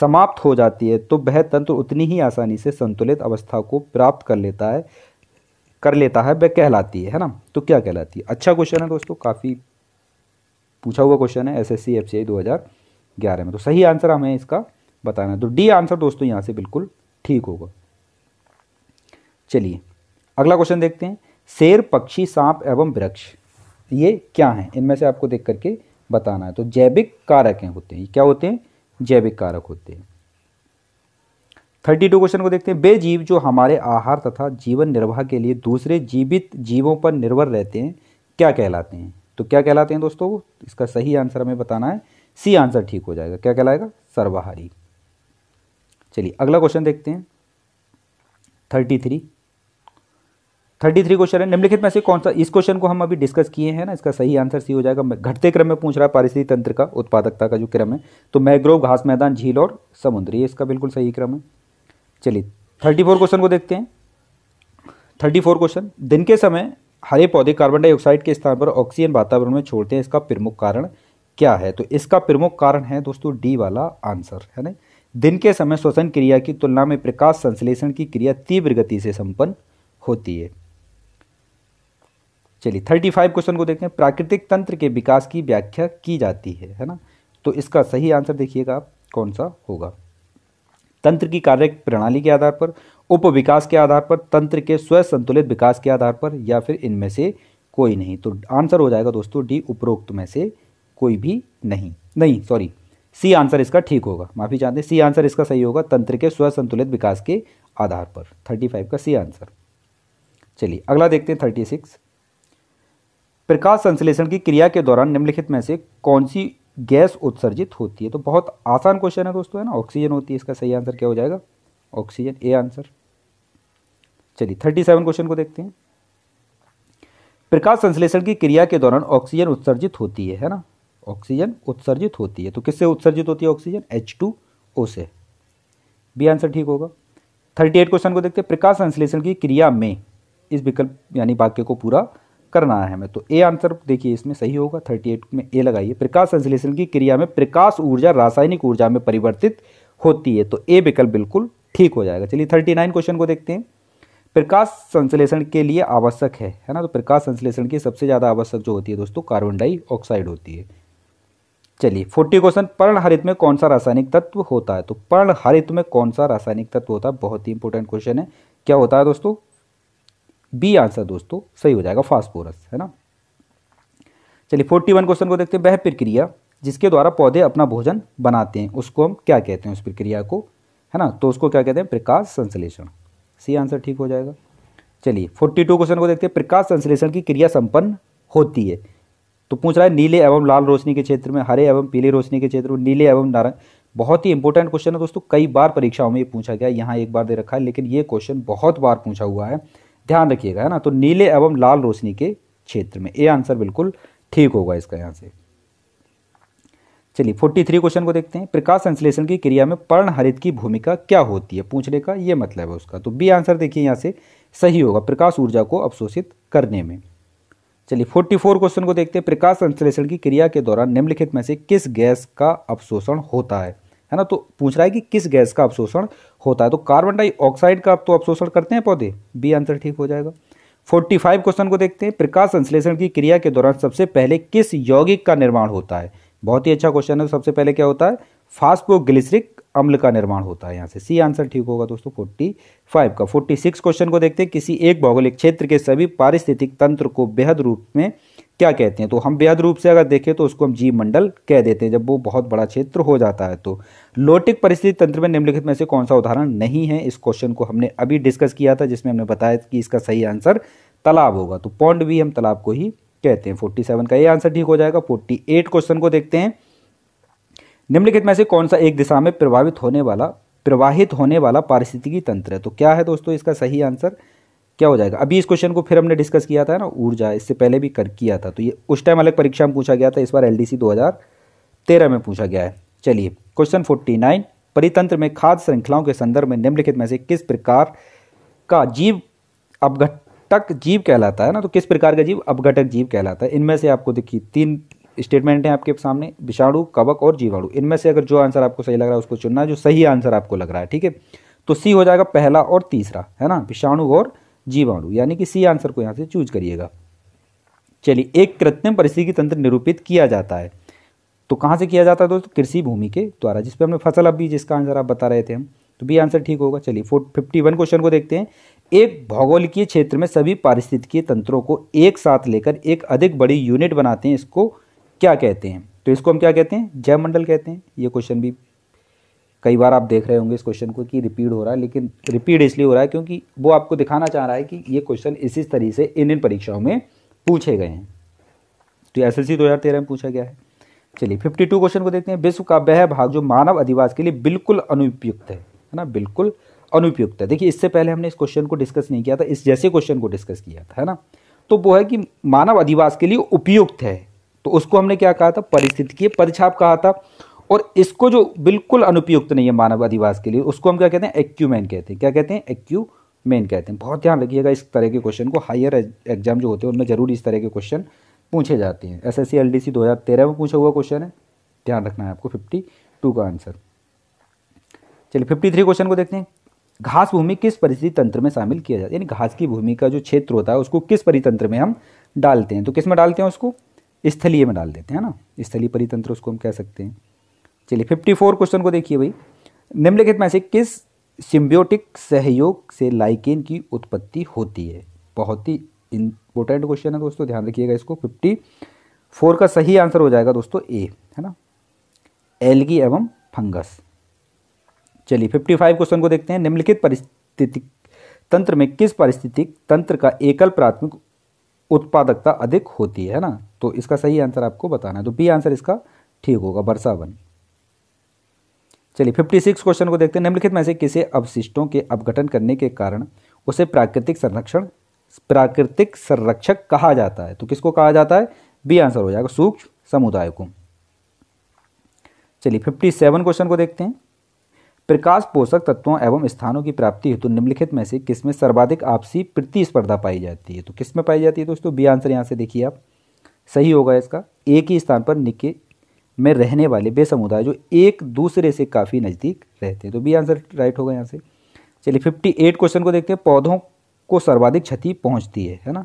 समाप्त हो जाती है तो वह तंत्र उतनी ही आसानी से संतुलित अवस्था को प्राप्त कर लेता है कर लेता है वह कहलाती है है ना तो क्या कहलाती है अच्छा क्वेश्चन है दोस्तों काफ़ी पूछा हुआ क्वेश्चन है S S C F C I दो हज़ार ग्यारह में तो सही आंसर हमें इसका बताना है तो डी आंसर दोस्तों यहाँ से बिल्कुल ठीक होगा चलिए अगला क्वेश्चन देखते हैं शेर पक्षी सांप एवं वृक्ष ये क्या हैं इनमें से आपको देख करके बताना है तो जैविक कारक हैं होते हैं क्या होते हैं जैविक कारक होते हैं थर्टी टू क्वेश्चन को देखते हैं वे जीव जो हमारे आहार तथा जीवन निर्वाह के लिए दूसरे जीवित जीवों पर निर्भर रहते हैं क्या कहलाते हैं तो क्या कहलाते हैं दोस्तों इसका सही आंसर हमें बताना है सी आंसर ठीक हो जाएगा क्या कहलाएगा सर्वाहारी चलिए अगला क्वेश्चन देखते हैं thirty three thirty three question है निम्नलिखित में से कौन सा इस क्वेश्चन को हम अभी डिस्कस किए हैं ना इसका सही आंसर सी हो जाएगा घटते क्रम में पूछ रहा है पारिस्थितिक तंत्र का उत्पादकता का जो क्रम है तो मैग्रोव घास मैदान झील और समुद्री इसका बिल्कुल सही क्रम है चलिए थर्टी फोर क्वेश्चन को देखते हैं थर्टी फोर क्वेश्चन दिन के समय हरे पौधे कार्बन डाइऑक्साइड के स्थान पर ऑक्सीजन वातावरण में छोड़ते हैं इसका प्रमुख कारण क्या है तो इसका प्रमुख कारण है दोस्तों डी वाला आंसर है ना दिन के समय श्वसन क्रिया की तुलना में प्रकाश संश्लेषण की क्रिया तीव्र गति से संपन्न होती है चलिए थर्टी फाइव क्वेश्चन को देखते हैं प्राकृतिक तंत्र के विकास की व्याख्या की जाती है है ना तो इसका सही आंसर देखिएगा आप कौन सा होगा तंत्र की कार्य प्रणाली के आधार पर उप विकास के आधार पर तंत्र के स्व संतुलित विकास के आधार पर या फिर इनमें से कोई नहीं तो आंसर हो जाएगा दोस्तों डी उपरोक्त में से कोई भी नहीं नहीं सॉरी सी आंसर इसका ठीक होगा माफी चाहते हैं सी आंसर इसका सही होगा तंत्र के स्व संतुलित विकास के आधार पर थर्टी फाइव का सी आंसर चलिए अगला देखते हैं थर्टी सिक्स प्रकाश संश्लेषण की क्रिया के दौरान निम्नलिखित में से कौन सी गैस उत्सर्जित होती है तो बहुत आसान क्वेश्चन है दोस्तों है ना ऑक्सीजन होती है इसका सही आंसर क्या हो जाएगा ऑक्सीजन ए आंसर चलिए थर्टी सेवन क्वेश्चन को देखते हैं प्रकाश संश्लेषण की क्रिया के दौरान ऑक्सीजन उत्सर्जित होती है है ना ऑक्सीजन उत्सर्जित होती है तो किससे उत्सर्जित होती है ऑक्सीजन एच टू ओ से बी आंसर ठीक होगा थर्टी एट क्वेश्चन को देखते हैं प्रकाश संश्लेषण की क्रिया में इस विकल्प यानी वाक्य को पूरा करना है हमें तो ए आंसर देखिए इसमें सही होगा 38 में ए लगाइए प्रकाश संश्लेषण की क्रिया में प्रकाश ऊर्जा रासायनिक ऊर्जा में परिवर्तित होती है तो ए विकल्प बिल्कुल ठीक हो जाएगा चलिए 39 क्वेश्चन को देखते हैं प्रकाश संश्लेषण के लिए आवश्यक है है ना तो प्रकाश संश्लेषण की सबसे ज़्यादा आवश्यक जो होती है दोस्तों कार्बन डाइऑक्साइड होती है चलिए फोर्टी क्वेश्चन पर्ण हरित में कौन सा रासायनिक तत्व होता है तो पर्ण हरित में कौन सा रासायनिक तत्व होता है बहुत ही इंपॉर्टेंट क्वेश्चन है क्या होता है दोस्तों बी आंसर दोस्तों सही हो जाएगा फास्फोरस है ना चलिए फोर्टी वन क्वेश्चन को देखते हैं वह प्रक्रिया जिसके द्वारा पौधे अपना भोजन बनाते हैं उसको हम क्या कहते हैं उस प्रक्रिया को है ना तो उसको क्या कहते हैं प्रकाश संश्लेषण सी आंसर ठीक हो जाएगा चलिए फोर्टी टू क्वेश्चन को देखते हैं प्रकाश संश्लेषण की क्रिया संपन्न होती है तो पूछ रहा है नीले एवं लाल रोशनी के क्षेत्र में हरे एवं पीले रोशनी के क्षेत्र में नीले एवं नारंग बहुत ही इंपॉर्टेंट क्वेश्चन है दोस्तों कई बार परीक्षाओं में ये पूछा गया यहाँ एक बार दे रखा है लेकिन ये क्वेश्चन बहुत बार पूछा हुआ है ध्यान रखिएगा है ना तो नीले एवं लाल रोशनी के क्षेत्र में ये आंसर बिल्कुल ठीक होगा इसका यहाँ से चलिए फोर्टी थ्री क्वेश्चन को देखते हैं प्रकाश संश्लेषण की क्रिया में पर्णहरित की भूमिका क्या होती है पूछने का ये मतलब है उसका तो बी आंसर देखिए यहाँ से सही होगा प्रकाश ऊर्जा को अवशोषित करने में चलिए फोर्टी फोर क्वेश्चन को देखते हैं प्रकाश संश्लेषण की क्रिया के दौरान निम्नलिखित में से किस गैस का अवशोषण होता है है ना तो पूछ रहा है कि किस गैस का अवशोषण होता है तो कार्बन डाइऑक्साइड का तो अवशोषण करते हैं पौधे बी आंसर ठीक हो जाएगा 45 क्वेश्चन को देखते हैं प्रकाश संश्लेषण की क्रिया के दौरान सबसे पहले किस यौगिक का निर्माण होता है बहुत ही अच्छा क्वेश्चन है तो सबसे पहले क्या होता है फास्पोग्लिसरिक अम्ल का निर्माण होता है यहाँ से सी आंसर ठीक होगा दोस्तों फोर्टी फाइव का फोर्टी सिक्स क्वेश्चन को देखते हैं किसी एक भौगोलिक क्षेत्र के सभी पारिस्थितिक तंत्र को बेहद रूप में क्या कहते हैं तो हम बेहद रूप से अगर देखें तो उसको हम जीव मंडल कह देते हैं जब वो बहुत बड़ा क्षेत्र हो जाता है तो लोटिक परिस्थिति तंत्र में निम्नलिखित में से कौन सा उदाहरण नहीं है इस क्वेश्चन को हमने अभी डिस्कस किया था जिसमें हमने बताया कि इसका सही आंसर तालाब होगा तो पॉन्ड भी हम तालाब को ही कहते हैं फोर्टी सेवन का ये आंसर ठीक हो जाएगा फोर्टी एट क्वेश्चन को देखते हैं निम्नलिखित में से कौन सा एक दिशा में प्रभावित होने वाला प्रवाहित होने वाला पारिस्थितिकी तंत्र है तो क्या है दोस्तों इसका सही आंसर क्या हो जाएगा अभी इस क्वेश्चन को फिर हमने डिस्कस किया था ना ऊर्जा इससे पहले भी कर किया था तो ये उस टाइम अलग परीक्षा में पूछा गया था इस बार एल डी में पूछा गया है चलिए क्वेश्चन फोर्टी नाइन परितंत्र में खाद्य श्रृंखलाओं के संदर्भ में निम्नलिखित में से किस प्रकार का जीव अपघटक जीव कहलाता है ना तो किस प्रकार का जीव अपघटक जीव कहलाता है इनमें से आपको देखिए तीन स्टेटमेंट है आपके सामने विषाणु कवक और जीवाणु इनमें से अगर जो आंसर आपको सही लग रहा है उसको चुनना है जो सही आंसर आपको लग रहा है ठीक है तो सी हो जाएगा पहला और तीसरा है ना विषाणु और जीवाणु यानी कि सी आंसर को यहाँ से चूज करिएगा चलिए एक कृत्रिम परिस्थिति तंत्र निरूपित किया जाता है तो कहाँ से किया जाता है दोस्तों कृषि भूमि के द्वारा जिसपे हमने फसल अब भी जिसका आंसर आप बता रहे थे हम तो भी आंसर ठीक होगा चलिए फोर फिफ्टी वन क्वेश्चन को देखते हैं एक भौगोलिकीय क्षेत्र में सभी पारिस्थितिकीय तंत्रों को एक साथ लेकर एक अधिक बड़ी यूनिट बनाते हैं इसको क्या कहते हैं तो इसको हम क्या कहते हैं मंडल कहते हैं ये क्वेश्चन भी कई बार आप देख रहे होंगे इस क्वेश्चन को कि रिपीट हो रहा है लेकिन रिपीट इसलिए हो रहा है क्योंकि वो आपको दिखाना चाह रहा है कि ये क्वेश्चन इसी तरीके से इन इन परीक्षाओं में पूछे गए हैं तो एस एल में पूछा गया है चलिए फिफ्टी क्वेश्चन को देखते हैं विश्व का वह भाग जो मानव अधिवास के लिए बिल्कुल अनुपयुक्त है है ना बिल्कुल अनुपयुक्त है देखिए इससे पहले हमने इस क्वेश्चन को डिस्कस नहीं किया था इस जैसे क्वेश्चन को डिस्कस किया था है ना तो वो है कि मानव अधिवास के लिए उपयुक्त है तो उसको हमने क्या कहा था की परिछाप कहा था और इसको जो बिल्कुल अनुपयुक्त नहीं है मानव अधिवास के लिए उसको हम क्या कहते हैं एक्यूमैन कहते हैं क्या कहते हैं एक्यू मेन कहते हैं बहुत ध्यान रखिएगा इस तरह के क्वेश्चन को हायर एग्जाम जो होते हैं उनमें जरूर इस तरह के क्वेश्चन पूछे जाते हैं S S C L D C दो हज़ार तेरह में पूछा हुआ क्वेश्चन है ध्यान रखना है आपको फिफ्टी टू का आंसर चलिए फिफ्टी थ्री क्वेश्चन को देखते हैं घास भूमि किस परिस्थिति तंत्र में शामिल किया जाता है यानी घास की भूमि का जो क्षेत्र होता है उसको किस परितंत्र में हम डालते हैं तो किस में डालते हैं उसको स्थलीय में डाल देते हैं ना स्थलीय परितंत्र उसको हम कह सकते हैं चलिए फिफ्टी फोर क्वेश्चन को देखिए भाई निम्नलिखित में से किस सिम्बियोटिक सहयोग से लाइकेन की उत्पत्ति होती है बहुत ही इंपॉर्टेंट क्वेश्चन है दोस्तों ध्यान रखिएगा इसको फिफ्टी फोर का सही आंसर हो जाएगा दोस्तों ए है ना एलगी एवं फंगस चलिए फिफ्टी फाइव क्वेश्चन को देखते हैं निम्नलिखित परिस्थितिक तंत्र में किस परिस्थितिक तंत्र का एकल प्राथमिक उत्पादकता अधिक होती है ना तो इसका सही आंसर आपको बताना है तो बी आंसर इसका ठीक होगा वर्षावन चलिए 56 क्वेश्चन को देखते हैं निम्नलिखित में से किसे अवशिष्टों के अपघटन करने के कारण उसे प्राकृतिक संरक्षण प्राकृतिक संरक्षक कहा जाता है तो किसको कहा जाता है बी आंसर हो जाएगा सूक्ष्म समुदाय को चलिए 57 क्वेश्चन को देखते हैं प्रकाश पोषक तत्वों एवं स्थानों की प्राप्ति हेतु तो निम्नलिखित में से किसमें सर्वाधिक आपसी प्रतिस्पर्धा पाई जाती है तो किसमें पाई जाती है दोस्तों बी आंसर यहाँ से देखिए आप सही होगा इसका एक ही स्थान पर निके में रहने वाले बेसमुदाय जो एक दूसरे से काफ़ी नज़दीक रहते हैं तो बी आंसर राइट होगा यहाँ से चलिए फिफ्टी एट क्वेश्चन को देखते हैं पौधों को सर्वाधिक क्षति पहुँचती है है ना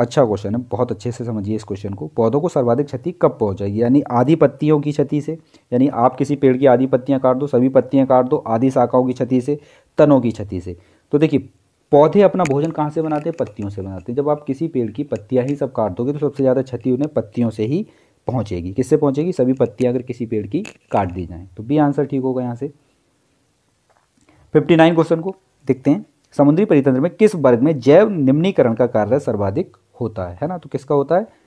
अच्छा क्वेश्चन है बहुत अच्छे से समझिए इस क्वेश्चन को पौधों को सर्वाधिक क्षति कब पहुँचाएगी यानी आधी पत्तियों की क्षति से यानी आप किसी पेड़ की आधी पत्तियाँ काट दो सभी पत्तियाँ काट दो आधी शाखाओं की क्षति से तनों की क्षति से तो देखिए पौधे अपना भोजन कहाँ से बनाते हैं पत्तियों से बनाते हैं जब आप किसी पेड़ की पत्तियाँ ही सब काट दोगे तो सबसे ज़्यादा क्षति उन्हें पत्तियों से ही पहुंचेगी किससे पहुंचेगी सभी पत्तियां अगर किसी पेड़ की काट दी जाए तो बी आंसर ठीक होगा यहाँ से फिफ्टी नाइन क्वेश्चन को देखते हैं समुद्री परितंत्र में किस वर्ग में जैव निम्नीकरण का कार्य सर्वाधिक होता है है ना तो किसका होता है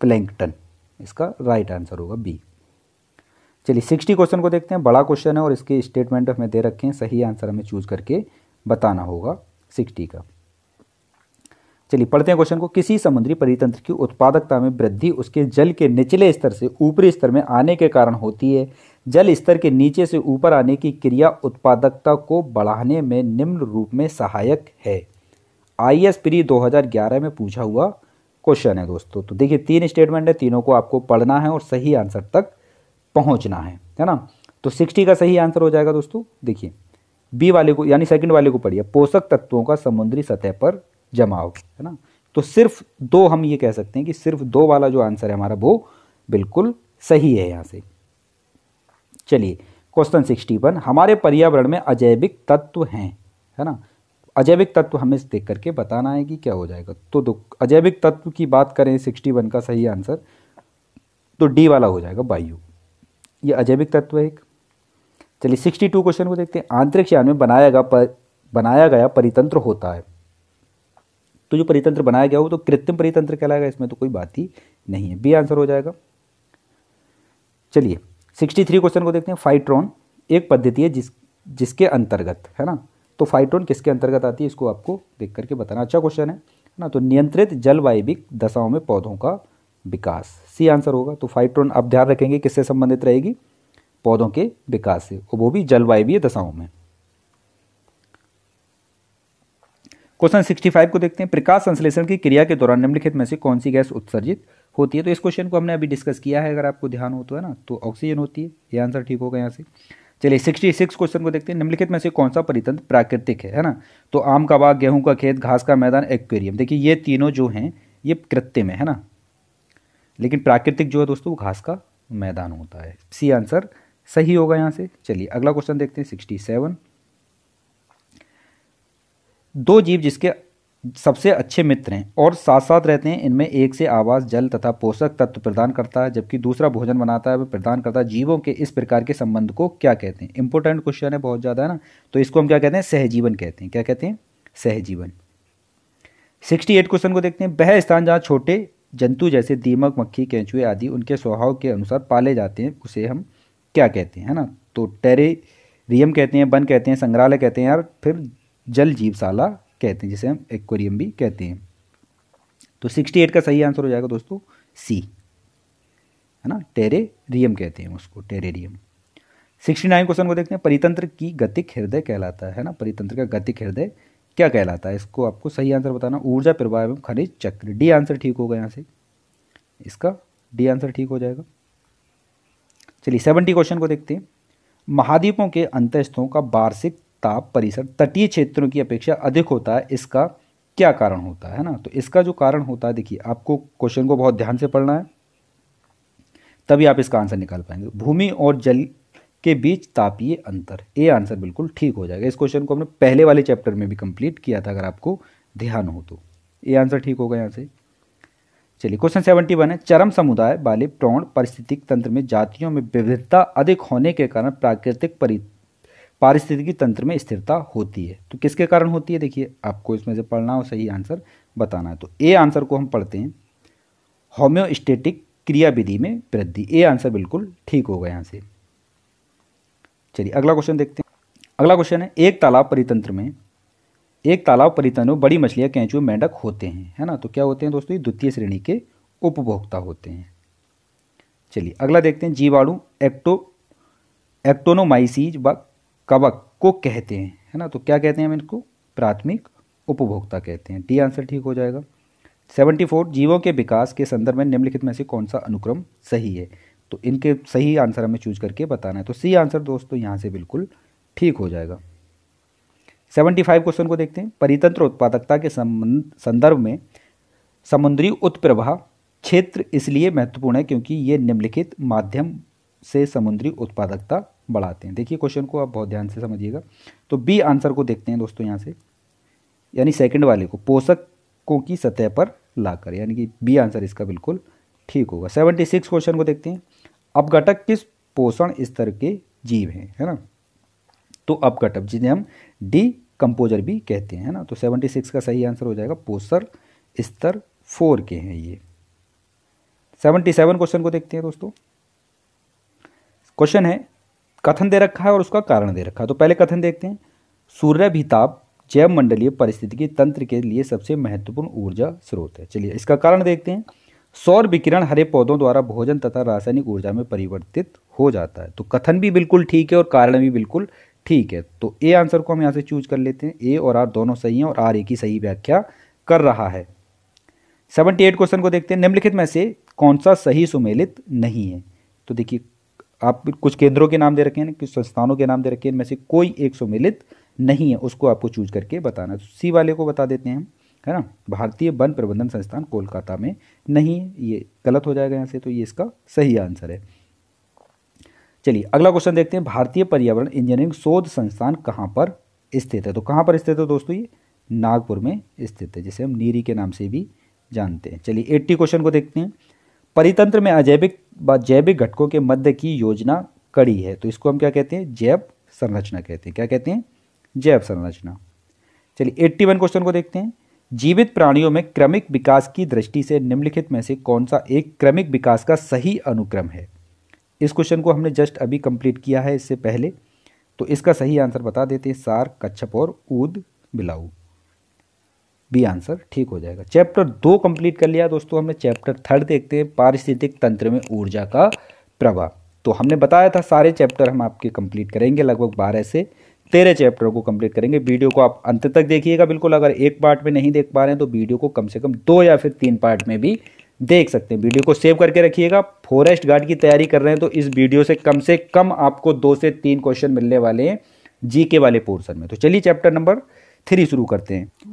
प्लैंकटन इसका राइट आंसर होगा बी चलिए सिक्सटी क्वेश्चन को देखते हैं बड़ा क्वेश्चन है और इसके स्टेटमेंट हमें दे रखे हैं सही आंसर हमें चूज करके बताना होगा सिक्सटी का चलिए पढ़ते हैं क्वेश्चन को किसी समुद्री परितंत्र की उत्पादकता में वृद्धि उसके जल के निचले स्तर से ऊपरी स्तर में आने के कारण होती है जल स्तर के नीचे से ऊपर आने की क्रिया उत्पादकता को बढ़ाने में निम्न रूप में सहायक है आई एस प्री दो में पूछा हुआ क्वेश्चन है दोस्तों तो देखिए तीन स्टेटमेंट है तीनों को आपको पढ़ना है और सही आंसर तक पहुंचना है है ना तो सिक्सटी का सही आंसर हो जाएगा दोस्तों देखिए बी वाले को यानी सेकंड वाले को पढ़िए पोषक तत्वों का समुद्री सतह पर जमाव है ना तो सिर्फ दो हम ये कह सकते हैं कि सिर्फ दो वाला जो आंसर है हमारा वो बिल्कुल सही है यहाँ से चलिए क्वेश्चन सिक्सटी वन हमारे पर्यावरण में अजैविक तत्व हैं है ना अजैविक तत्व हमें देख करके बताना है कि क्या हो जाएगा तो अजैविक तत्व की बात करें सिक्सटी वन का सही आंसर तो डी वाला हो जाएगा वायु ये अजैविक तत्व है एक चलिए सिक्सटी टू क्वेश्चन को देखते हैं आंतरिक यान में बनाया गया पर, बनाया गया परितंत्र होता है तो जो परितंत्र बनाया गया हो तो कृत्रिम परितंत्र कहलाएगा इसमें तो कोई बात ही नहीं है बी आंसर हो जाएगा चलिए सिक्सटी थ्री क्वेश्चन को देखते हैं फाइट्रॉन एक पद्धति है जिस जिसके अंतर्गत है ना तो फाइट्रॉन किसके अंतर्गत आती है इसको आपको देख करके बताना अच्छा क्वेश्चन है ना तो नियंत्रित जलवायविक दशाओं में पौधों का विकास सी आंसर होगा तो फाइट्रॉन आप ध्यान रखेंगे किससे संबंधित रहेगी पौधों के विकास से और वो भी जलवायवीय दशाओं में क्वेश्चन 65 को देखते हैं प्रकाश संश्लेषण की क्रिया के दौरान निम्नलिखित में से कौन सी गैस उत्सर्जित होती है तो इस क्वेश्चन को हमने अभी डिस्कस किया है अगर आपको ध्यान हो तो है ना तो ऑक्सीजन होती है ये आंसर ठीक होगा यहाँ से चलिए 66 क्वेश्चन को देखते हैं निम्नलिखित में से कौन सा परितंत्र प्राकृतिक है है ना तो आम का बाग गेहूं का खेत घास का मैदान एक्वेरियम देखिए ये तीनों जो हैं ये कृत्रिम है ना लेकिन प्राकृतिक जो है दोस्तों वो घास का मैदान होता है सी आंसर सही होगा यहाँ से चलिए अगला क्वेश्चन देखते हैं सिक्सटी सेवन दो जीव जिसके सबसे अच्छे मित्र हैं और साथ साथ रहते हैं इनमें एक से आवास जल तथा पोषक तत्व प्रदान करता है जबकि दूसरा भोजन बनाता है वह प्रदान करता है जीवों के इस प्रकार के संबंध को क्या कहते हैं इंपॉर्टेंट क्वेश्चन है बहुत ज़्यादा है ना तो इसको हम क्या कहते हैं सहजीवन कहते हैं क्या कहते हैं सहजीवन सिक्सटी एट क्वेश्चन को देखते हैं वह स्थान जहाँ छोटे जंतु जैसे दीमक मक्खी कैंचुए आदि उनके स्वभाव के अनुसार पाले जाते हैं उसे हम क्या कहते हैं है ना तो टेरे रियम कहते हैं बन कहते हैं संग्रहालय कहते हैं यार फिर जल जीवशाला कहते हैं जिसे हम एक्वेरियम भी कहते हैं तो 68 का सही आंसर हो जाएगा दोस्तों सी है ना टेरेरियम कहते हैं उसको टेरेरियम 69 क्वेश्चन को देखते हैं परितंत्र की गतिक हृदय कहलाता है ना परितंत्र का गतिक हृदय क्या कहलाता है इसको आपको सही आंसर बताना ऊर्जा प्रवाह एवं खनिज चक्र डी आंसर ठीक होगा यहाँ से इसका डी आंसर ठीक हो जाएगा चलिए सेवेंटी क्वेश्चन को देखते हैं महाद्वीपों के अंतस्थों का वार्षिक ताप परिसर तटीय क्षेत्रों की अपेक्षा अधिक होता है इसका क्या कारण होता है ना तो इसका जो कारण होता है देखिए आपको क्वेश्चन को बहुत ध्यान से पढ़ना है तभी आप इसका आंसर निकाल पाएंगे भूमि और जल के बीच तापीय अंतर ये आंसर बिल्कुल ठीक हो जाएगा इस क्वेश्चन को हमने पहले वाले चैप्टर में भी कंप्लीट किया था अगर आपको ध्यान हो तो ये आंसर ठीक होगा यहाँ से चलिए क्वेश्चन सेवेंटी वन है चरम समुदाय वाले प्रौण परिस्थितिक तंत्र में जातियों में विविधता अधिक होने के कारण प्राकृतिक परि पारिस्थितिकी तंत्र में स्थिरता होती है तो किसके कारण होती है देखिए आपको इसमें से पढ़ना हो सही आंसर बताना है तो ए आंसर को हम पढ़ते हैं होम्योस्टेटिक क्रियाविधि में वृद्धि ए आंसर बिल्कुल ठीक होगा यहाँ से चलिए अगला क्वेश्चन देखते हैं अगला क्वेश्चन है एक तालाब परितंत्र में एक तालाब परितंत्र में बड़ी मछलियाँ कैंचुए मेंढक होते हैं है ना तो क्या होते हैं दोस्तों ये द्वितीय श्रेणी के उपभोक्ता होते हैं चलिए अगला देखते हैं जीवाणु एक्टो एक्टोनोमाइसीज व कवक को कहते हैं है ना तो क्या कहते हैं हम इनको प्राथमिक उपभोक्ता कहते हैं डी आंसर ठीक हो जाएगा सेवेंटी फोर जीवों के विकास के संदर्भ में निम्नलिखित में से कौन सा अनुक्रम सही है तो इनके सही आंसर हमें चूज करके बताना है तो सी आंसर दोस्तों यहाँ से बिल्कुल ठीक हो जाएगा सेवेंटी फाइव क्वेश्चन को देखते हैं परितंत्र उत्पादकता के संदर्भ में समुद्री उत्प्रवाह क्षेत्र इसलिए महत्वपूर्ण है क्योंकि ये निम्नलिखित माध्यम से समुद्री उत्पादकता बढ़ाते हैं देखिए क्वेश्चन को आप बहुत ध्यान से समझिएगा तो बी आंसर को देखते हैं दोस्तों यहाँ से यानी सेकंड वाले को पोषकों की सतह पर लाकर यानी कि बी आंसर इसका बिल्कुल ठीक होगा सेवेंटी सिक्स क्वेश्चन को देखते हैं अपघटक किस पोषण स्तर के जीव हैं है ना तो अपघटक जिन्हें हम डी कंपोजर भी कहते हैं ना तो सेवनटी सिक्स का सही आंसर हो जाएगा पोषण स्तर फोर के हैं ये सेवनटी सेवन क्वेश्चन को देखते हैं दोस्तों क्वेश्चन है कथन दे रखा है और उसका कारण दे रखा है तो पहले कथन देखते हैं भीताप जैव मंडलीय परिस्थितिकी तंत्र के लिए सबसे महत्वपूर्ण ऊर्जा स्रोत है चलिए इसका कारण देखते हैं सौर विकिरण हरे पौधों द्वारा भोजन तथा रासायनिक ऊर्जा में परिवर्तित हो जाता है तो कथन भी बिल्कुल ठीक है और कारण भी बिल्कुल ठीक है तो ए आंसर को हम यहाँ से चूज कर लेते हैं ए और आर दोनों सही हैं और आर ए की सही व्याख्या कर रहा है सेवेंटी एट क्वेश्चन को देखते हैं निम्नलिखित में से कौन सा सही सुमेलित नहीं है तो देखिए आप कुछ केंद्रों के नाम दे रखे हैं कुछ संस्थानों के नाम दे रखे हैं इनमें से कोई एक सुमिलित नहीं है उसको आपको चूज करके बताना सी वाले को बता देते हैं है ना भारतीय वन प्रबंधन संस्थान कोलकाता में नहीं है ये गलत हो जाएगा यहाँ से तो ये इसका सही आंसर है चलिए अगला क्वेश्चन देखते हैं भारतीय पर्यावरण इंजीनियरिंग शोध संस्थान कहाँ पर स्थित है तो कहाँ पर स्थित है दोस्तों ये नागपुर में स्थित है जिसे हम नीरी के नाम से भी जानते हैं चलिए एट्टी क्वेश्चन को देखते हैं परितंत्र में अजैविक व जैविक घटकों के मध्य की योजना कड़ी है तो इसको हम क्या कहते हैं जैव संरचना कहते हैं क्या कहते हैं जैव संरचना चलिए 81 क्वेश्चन को देखते हैं जीवित प्राणियों में क्रमिक विकास की दृष्टि से निम्नलिखित में से कौन सा एक क्रमिक विकास का सही अनुक्रम है इस क्वेश्चन को हमने जस्ट अभी कंप्लीट किया है इससे पहले तो इसका सही आंसर बता देते हैं सार कच्छप और ऊद बिलाऊ भी आंसर ठीक हो जाएगा चैप्टर दो कंप्लीट कर लिया दोस्तों हमने चैप्टर थर्ड देखते हैं पारिस्थितिक तंत्र में ऊर्जा का प्रभाव तो हमने बताया था सारे चैप्टर हम आपके कंप्लीट करेंगे लगभग बारह से तेरह चैप्टरों को कंप्लीट करेंगे वीडियो को आप अंत तक देखिएगा बिल्कुल अगर एक पार्ट में नहीं देख पा रहे हैं तो वीडियो को कम से कम दो या फिर तीन पार्ट में भी देख सकते हैं वीडियो को सेव करके रखिएगा फॉरेस्ट गार्ड की तैयारी कर रहे हैं तो इस वीडियो से कम से कम आपको दो से तीन क्वेश्चन मिलने वाले हैं जी के वाले पोर्सन में तो चलिए चैप्टर नंबर थ्री शुरू करते हैं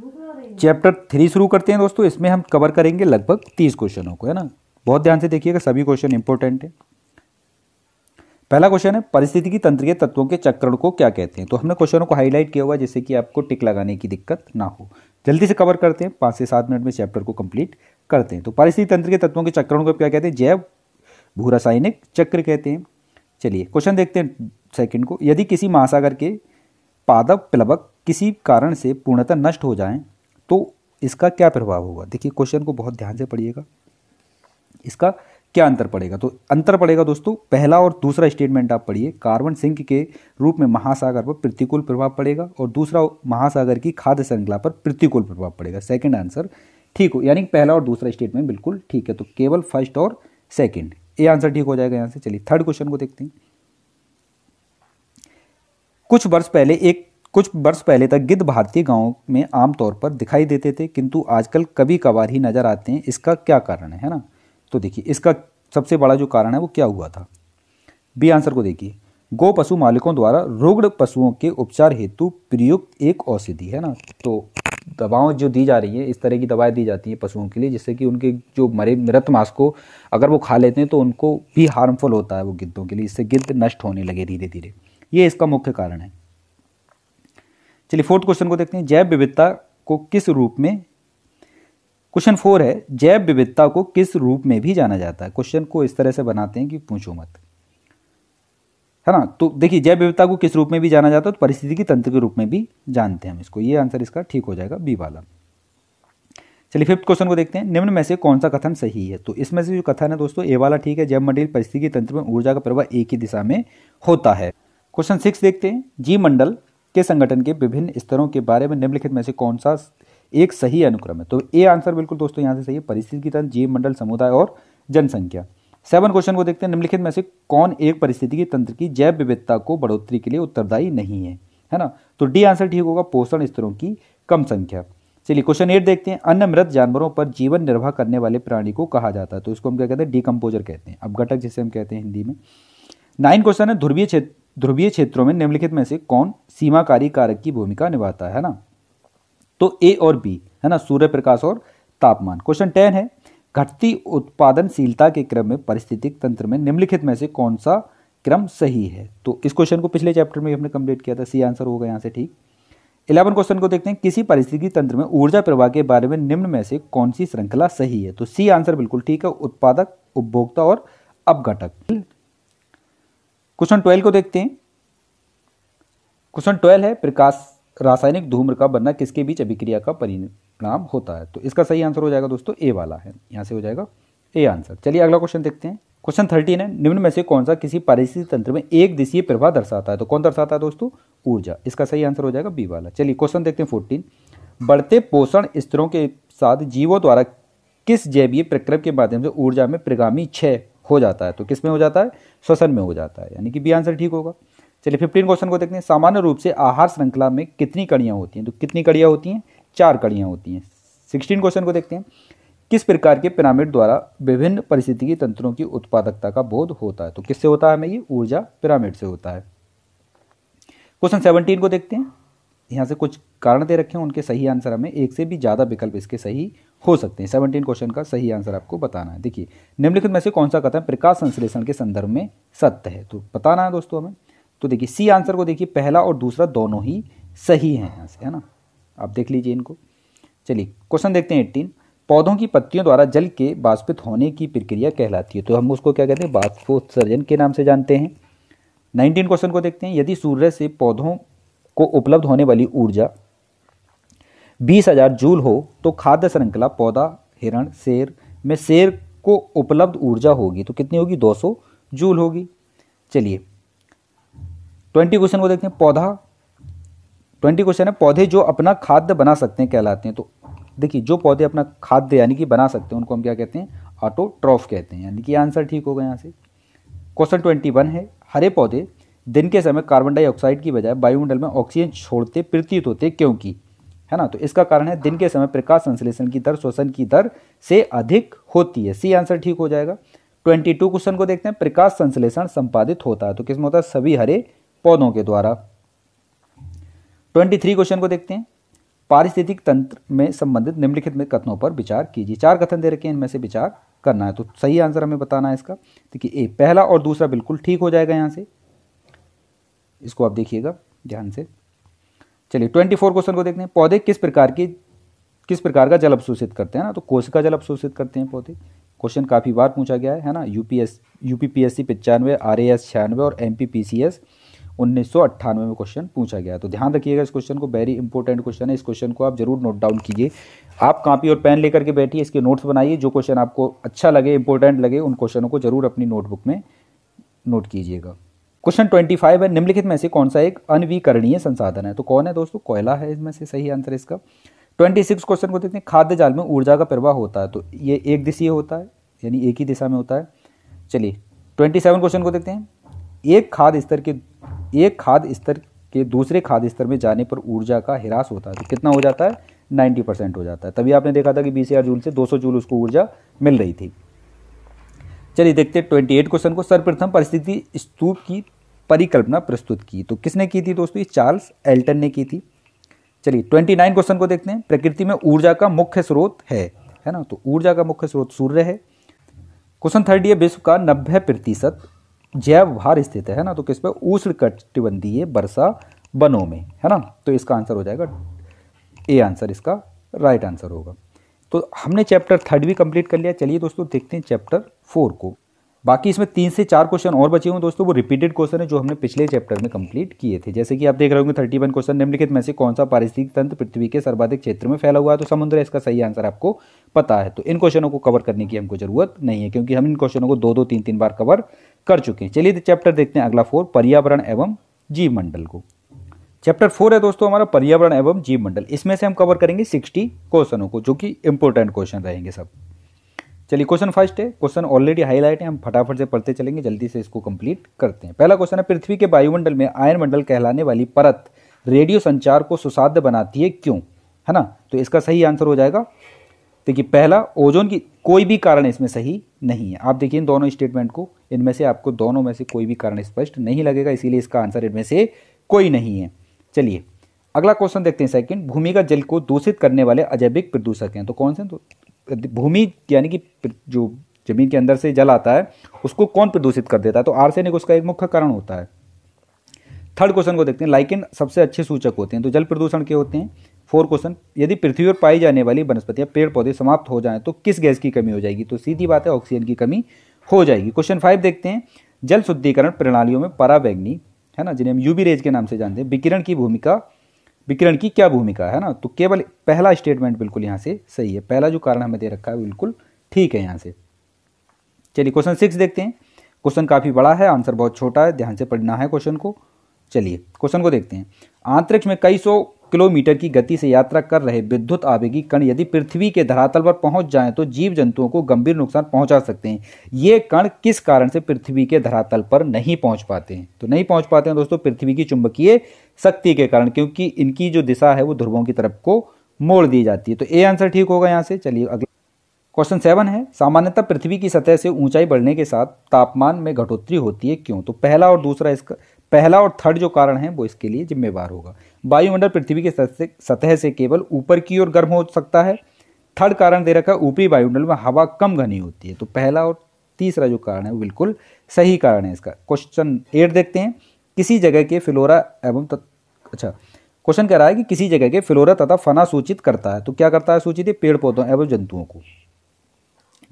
चैप्टर थ्री शुरू करते हैं दोस्तों इसमें हम कवर करेंगे लगभग तीस क्वेश्चनों को है ना बहुत ध्यान से देखिएगा सभी क्वेश्चन इंपॉर्टेंट है पहला क्वेश्चन है परिस्थिति की के तत्वों के चक्रण को क्या कहते हैं तो हमने क्वेश्चनों को हाईलाइट किया हुआ जिससे कि आपको टिक लगाने की दिक्कत ना हो जल्दी से कवर करते हैं पाँच से सात मिनट में चैप्टर को कंप्लीट करते हैं तो परिस्थिति तंत्र के तत्वों के चक्रण को क्या कहते हैं जैव भू रासायनिक चक्र कहते हैं चलिए क्वेश्चन देखते हैं सेकेंड को यदि किसी महासागर के पादप प्लवक किसी कारण से पूर्णतः नष्ट हो जाएं तो इसका क्या प्रभाव होगा देखिए क्वेश्चन को बहुत ध्यान से पढ़िएगा इसका क्या अंतर पड़ेगा तो अंतर पड़ेगा दोस्तों पहला और दूसरा स्टेटमेंट आप पढ़िए कार्बन सिंक के रूप में महासागर पर प्रतिकूल प्रभाव पड़ेगा और दूसरा महासागर की खाद्य श्रृंखला पर प्रतिकूल प्रभाव पड़ेगा सेकंड आंसर ठीक हो यानी पहला और दूसरा स्टेटमेंट बिल्कुल ठीक है तो केवल फर्स्ट और सेकेंड ये आंसर ठीक हो जाएगा यहाँ से चलिए थर्ड क्वेश्चन को देखते हैं कुछ वर्ष पहले एक कुछ वर्ष पहले तक गिद्ध भारतीय गाँव में आमतौर पर दिखाई देते थे किंतु आजकल कभी कभार ही नज़र आते हैं इसका क्या कारण है ना तो देखिए इसका सबसे बड़ा जो कारण है वो क्या हुआ था बी आंसर को देखिए गो पशु मालिकों द्वारा रुग्ण पशुओं के उपचार हेतु प्रयुक्त एक औषधि है ना तो दवाओं जो दी जा रही है इस तरह की दवाएं दी जाती हैं पशुओं के लिए जिससे कि उनके जो मरे मृत मांस को अगर वो खा लेते हैं तो उनको भी हार्मफुल होता है वो गिद्धों के लिए इससे गिद्ध नष्ट होने लगे धीरे धीरे ये इसका मुख्य कारण है चलिए फोर्थ क्वेश्चन को देखते हैं जैव विविधता को किस रूप में क्वेश्चन फोर है जैव विविधता को किस रूप में भी जाना जाता है क्वेश्चन को इस तरह से बनाते हैं कि पूछो मत है ना तो देखिए जैव विविधता को किस रूप में भी जाना जाता है तो परिस्थिति की तंत्र के रूप में भी जानते हैं हम इसको ये आंसर इसका ठीक हो जाएगा बी वाला चलिए फिफ्थ क्वेश्चन को देखते हैं निम्न में से कौन सा कथन सही है तो इसमें से जो कथन है दोस्तों ए वाला ठीक है जैव मंडल परिस्थिति तंत्र में ऊर्जा का प्रवाह एक ही दिशा में होता है क्वेश्चन सिक्स देखते हैं जी मंडल के संगठन के विभिन्न स्तरों के बारे में निम्नलिखित में से कौन सा एक सही अनुक्रम है तो ए आंसर बिल्कुल दोस्तों यहाँ से सही है तंत्र जीव मंडल समुदाय और जनसंख्या सेवन क्वेश्चन को देखते हैं निम्नलिखित में से कौन एक की तंत्र की जैव विविधता को बढ़ोतरी के लिए उत्तरदायी नहीं है है ना तो डी आंसर ठीक होगा पोषण स्तरों की कम संख्या चलिए क्वेश्चन एट देखते हैं अन्य मृत जानवरों पर जीवन निर्वाह करने वाले प्राणी को कहा जाता है तो इसको हम क्या कहते हैं डीकम्पोजर कहते हैं अब घटक जिसे हम कहते हैं हिंदी में नाइन क्वेश्चन है ध्रुवीय क्षेत्र ध्रुवीय क्षेत्रों में निम्नलिखित में से कौन सीमाकारी कारक की भूमिका निभाता है ना तो ए और बी है ना सूर्य प्रकाश और तापमान क्वेश्चन टेन है घटती उत्पादनशीलता के क्रम में परिस्थितिक तंत्र में निम्नलिखित में से कौन सा क्रम सही है तो इस क्वेश्चन को पिछले चैप्टर में हमने कंप्लीट किया था सी आंसर होगा यहाँ से ठीक इलेवन क्वेश्चन को देखते हैं किसी परिस्थिति तंत्र में ऊर्जा प्रवाह के बारे में निम्न में से कौन सी श्रृंखला सही है तो सी आंसर बिल्कुल ठीक है उत्पादक उपभोक्ता और अपघटक क्वेश्चन ट्वेल्व को देखते हैं क्वेश्चन ट्वेल्व है प्रकाश रासायनिक धूम्र का बनना किसके बीच अभिक्रिया का परिणाम होता है तो इसका सही आंसर हो जाएगा दोस्तों ए वाला है यहाँ से हो जाएगा ए आंसर चलिए अगला क्वेश्चन देखते हैं क्वेश्चन थर्टीन है निम्न में से कौन सा किसी पारिस्थितिक तंत्र में एक दिशीय प्रभाव दर्शाता है तो कौन दर्शाता है दोस्तों ऊर्जा इसका सही आंसर हो जाएगा बी वाला चलिए क्वेश्चन देखते हैं फोर्टीन बढ़ते पोषण स्तरों के साथ जीवों द्वारा किस जैवीय प्रक्रम के माध्यम से ऊर्जा में प्रगामी छह हो जाता है तो किस में हो जाता है श्वसन में हो जाता है यानी कि बी आंसर ठीक होगा चलिए फिफ्टीन क्वेश्चन को देखते हैं सामान्य रूप से आहार श्रृंखला में कितनी कड़ियाँ होती हैं तो कितनी कड़ियाँ होती हैं चार कड़ियाँ होती हैं सिक्सटीन क्वेश्चन को देखते हैं किस प्रकार के पिरामिड द्वारा विभिन्न परिस्थितिकी तंत्रों की उत्पादकता का बोध होता है तो किससे होता है हमें ये ऊर्जा पिरामिड से होता है क्वेश्चन सेवनटीन को देखते हैं यहाँ से कुछ कारण दे रखे हैं उनके सही आंसर हमें एक से भी ज़्यादा विकल्प इसके सही हो सकते हैं सेवनटीन क्वेश्चन का सही आंसर आपको बताना है देखिए निम्नलिखित में से कौन सा कथन प्रकाश संश्लेषण के संदर्भ में सत्य है तो बताना है दोस्तों हमें तो देखिए सी आंसर को देखिए पहला और दूसरा दोनों ही सही हैं यहाँ से है ना आप देख लीजिए इनको चलिए क्वेश्चन देखते हैं एट्टीन पौधों की पत्तियों द्वारा जल के बाष्पित होने की प्रक्रिया कहलाती है तो हम उसको क्या कहते हैं बाष्पोत्सर्जन के नाम से जानते हैं नाइनटीन क्वेश्चन को देखते हैं यदि सूर्य से पौधों को उपलब्ध होने वाली ऊर्जा बीस हजार जूल हो तो खाद्य श्रृंखला पौधा हिरण शेर में शेर को उपलब्ध ऊर्जा होगी तो कितनी होगी 200 जूल होगी चलिए ट्वेंटी क्वेश्चन को देखते हैं पौधा ट्वेंटी क्वेश्चन है पौधे जो अपना खाद्य बना सकते हैं कहलाते हैं तो देखिए जो पौधे अपना खाद्य यानी कि बना सकते हैं उनको हम क्या कहते हैं ऑटोट्रॉफ कहते हैं यानी कि आंसर ठीक होगा यहाँ से क्वेश्चन ट्वेंटी वन है हरे पौधे दिन के समय कार्बन डाइऑक्साइड की बजाय वायुमंडल में ऑक्सीजन छोड़ते प्रतीत होते क्योंकि है ना तो इसका कारण है दिन के समय प्रकाश संश्लेषण की दर श्वसन की दर से अधिक होती है सी आंसर ठीक हो जाएगा ट्वेंटी टू क्वेश्चन को देखते हैं प्रकाश संश्लेषण संपादित होता है तो किसमें होता है सभी हरे पौधों के द्वारा ट्वेंटी थ्री क्वेश्चन को देखते हैं पारिस्थितिक तंत्र में संबंधित निम्नलिखित में कथनों पर विचार कीजिए चार कथन दे रखे हैं इनमें से विचार करना है तो सही आंसर हमें बताना है इसका देखिए ए पहला और दूसरा बिल्कुल ठीक हो जाएगा यहाँ से इसको आप देखिएगा ध्यान से चलिए ट्वेंटी फोर क्वेश्चन को देखते हैं पौधे किस प्रकार के किस प्रकार का जल अवशोषित करते हैं ना तो कोशिका जल अवशोषित करते हैं पौधे क्वेश्चन काफ़ी बार पूछा गया है है ना यूपीएस यूपीपीएससी पचानवे आर ए एस छियानवे और M P P C S उन्नीस सौ अट्ठानवे में क्वेश्चन पूछा गया तो ध्यान रखिएगा इस क्वेश्चन को वेरी इंपॉर्टेंट क्वेश्चन है इस क्वेश्चन को आप जरूर नोट डाउन कीजिए आप कापी और पेन लेकर के बैठिए इसके नोट्स बनाइए जो क्वेश्चन आपको अच्छा लगे इंपॉर्टेंट लगे उन क्वेश्चनों को जरूर अपनी नोटबुक में नोट कीजिएगा क्वेश्चन ट्वेंटी फाइव है निम्नलिखित में से कौन सा एक अनवीकरणीय संसाधन है तो कौन है दोस्तों कोयला है इसमें से सही आंसर इसका ट्वेंटी सिक्स क्वेश्चन को देखते हैं खाद्य जाल में ऊर्जा का प्रवाह होता है तो ये एक दिशीय होता है यानी एक ही दिशा में होता है चलिए ट्वेंटी सेवन क्वेश्चन को देखते हैं एक खाद स्तर के एक खाद स्तर के दूसरे खाद स्तर में जाने पर ऊर्जा का हिरास होता है तो कितना हो जाता है नाइन्टी परसेंट हो जाता है तभी आपने देखा था कि बीस हजार जूल से दो सौ जूल उसको ऊर्जा मिल रही थी चलिए देखते हैं ट्वेंटी एट क्वेश्चन को सर्वप्रथम परिस्थिति स्तूप की परिकल्पना प्रस्तुत की तो किसने की थी दोस्तों ये चार्ल्स एल्टन ने की थी चलिए ट्वेंटी नाइन क्वेश्चन को देखते हैं प्रकृति में ऊर्जा का मुख्य स्रोत है है ना तो ऊर्जा का मुख्य स्रोत सूर्य है क्वेश्चन थर्ड ये विश्व का नब्बे प्रतिशत जैव भार स्थित है ना तो किस पर उष्ण कटिबंधीय वर्षा बनों में है ना तो इसका आंसर हो जाएगा ए आंसर इसका राइट आंसर होगा तो हमने चैप्टर थर्ड भी कंप्लीट कर लिया चलिए दोस्तों देखते हैं चैप्टर फोर को बाकी इसमें तीन से चार क्वेश्चन और बचे हुए दोस्तों वो रिपीटेड क्वेश्चन है जो हमने पिछले चैप्टर में कंप्लीट किए थे जैसे कि आप देख रहे होंगे थर्टी वन क्वेश्चन निम्नलिखित में से कौन सा पारिस्थितिक तंत्र पृथ्वी के सर्वाधिक क्षेत्र में फैला हुआ है तो समुद्र इसका सही आंसर आपको पता है तो इन क्वेश्चनों को कवर करने की हमको जरूरत नहीं है क्योंकि हम इन क्वेश्चनों को दो दो तीन तीन बार कवर कर चुके हैं चलिए चैप्टर देखते हैं अगला फोर पर्यावरण एवं जीव मंडल को चैप्टर फोर है दोस्तों हमारा पर्यावरण एवं जीव मंडल इसमें से हम कवर करेंगे सिक्सटी क्वेश्चनों को जो कि इंपॉर्टेंट क्वेश्चन रहेंगे सब चलिए क्वेश्चन फर्स्ट है क्वेश्चन ऑलरेडी हाईलाइट है हम फटाफट से पढ़ते चलेंगे जल्दी से इसको कंप्लीट करते हैं पहला क्वेश्चन है पृथ्वी के वायुमंडल में आयन मंडल कहलाने वाली परत रेडियो संचार को सुसाध्य बनाती है क्यों है ना तो इसका सही आंसर हो जाएगा देखिए पहला ओजोन की कोई भी कारण इसमें सही नहीं है आप देखिए इन दोनों स्टेटमेंट को इनमें से आपको दोनों में से कोई भी कारण स्पष्ट नहीं लगेगा इसीलिए इसका आंसर इनमें से कोई नहीं है चलिए अगला क्वेश्चन देखते हैं सेकंड भूमि का जल को दूषित करने वाले अजैविक प्रदूषक हैं तो कौन से तो भूमि यानी कि जो जमीन के अंदर से जल आता है उसको कौन प्रदूषित कर देता है तो आर्सेनिक उसका एक मुख्य कारण होता है थर्ड क्वेश्चन को देखते हैं लाइकिन सबसे अच्छे सूचक होते हैं तो जल प्रदूषण के होते हैं फोर क्वेश्चन यदि पृथ्वी पर पाई जाने वाली वनस्पतियां पेड़ पौधे समाप्त हो जाएं तो किस गैस की कमी हो जाएगी तो सीधी बात है ऑक्सीजन की कमी हो जाएगी क्वेश्चन फाइव देखते हैं जल शुद्धिकरण प्रणालियों में पराबैग्नी है ना जिन्हें हम यूबी रेज के नाम से जानते हैं विकिरण की भूमिका विकिरण की क्या भूमिका है ना तो केवल पहला स्टेटमेंट बिल्कुल यहाँ से सही है पहला जो कारण हमें दे रखा है बिल्कुल ठीक है यहाँ से चलिए क्वेश्चन सिक्स देखते हैं क्वेश्चन काफ़ी बड़ा है आंसर बहुत छोटा है ध्यान से पढ़ना है क्वेश्चन को चलिए क्वेश्चन को देखते हैं आंतरिक्ष में कई सौ किलोमीटर की गति से यात्रा कर रहे विद्युत आवेगी कण यदि पृथ्वी के धरातल पर पहुंच जाए तो जीव जंतुओं को गंभीर नुकसान पहुंचा सकते हैं ये कण किस कारण से पृथ्वी के धरातल पर नहीं पहुंच पाते हैं तो नहीं पहुंच पाते हैं दोस्तों पृथ्वी की चुंबकीय शक्ति के कारण क्योंकि इनकी जो दिशा है वो ध्रुवों की तरफ को मोड़ दी जाती है तो ए आंसर ठीक होगा यहाँ से चलिए अगला क्वेश्चन सेवन है सामान्यतः पृथ्वी की सतह से ऊंचाई बढ़ने के साथ तापमान में घटोत्तरी होती है क्यों तो पहला और दूसरा इसका पहला और थर्ड जो कारण है वो इसके लिए जिम्मेवार होगा वायुमंडल पृथ्वी के सतह से केवल ऊपर की ओर गर्म हो सकता है थर्ड कारण दे रखा है ऊपरी वायुमंडल में हवा कम घनी होती है तो पहला और तीसरा जो कारण है वो बिल्कुल सही कारण है इसका क्वेश्चन एट देखते हैं किसी जगह के फ्लोरा एवं तत... अच्छा क्वेश्चन कह रहा है कि किसी जगह के फ्लोरा तथा फना सूचित करता है तो क्या करता है सूचित है पेड़ पौधों एवं जंतुओं को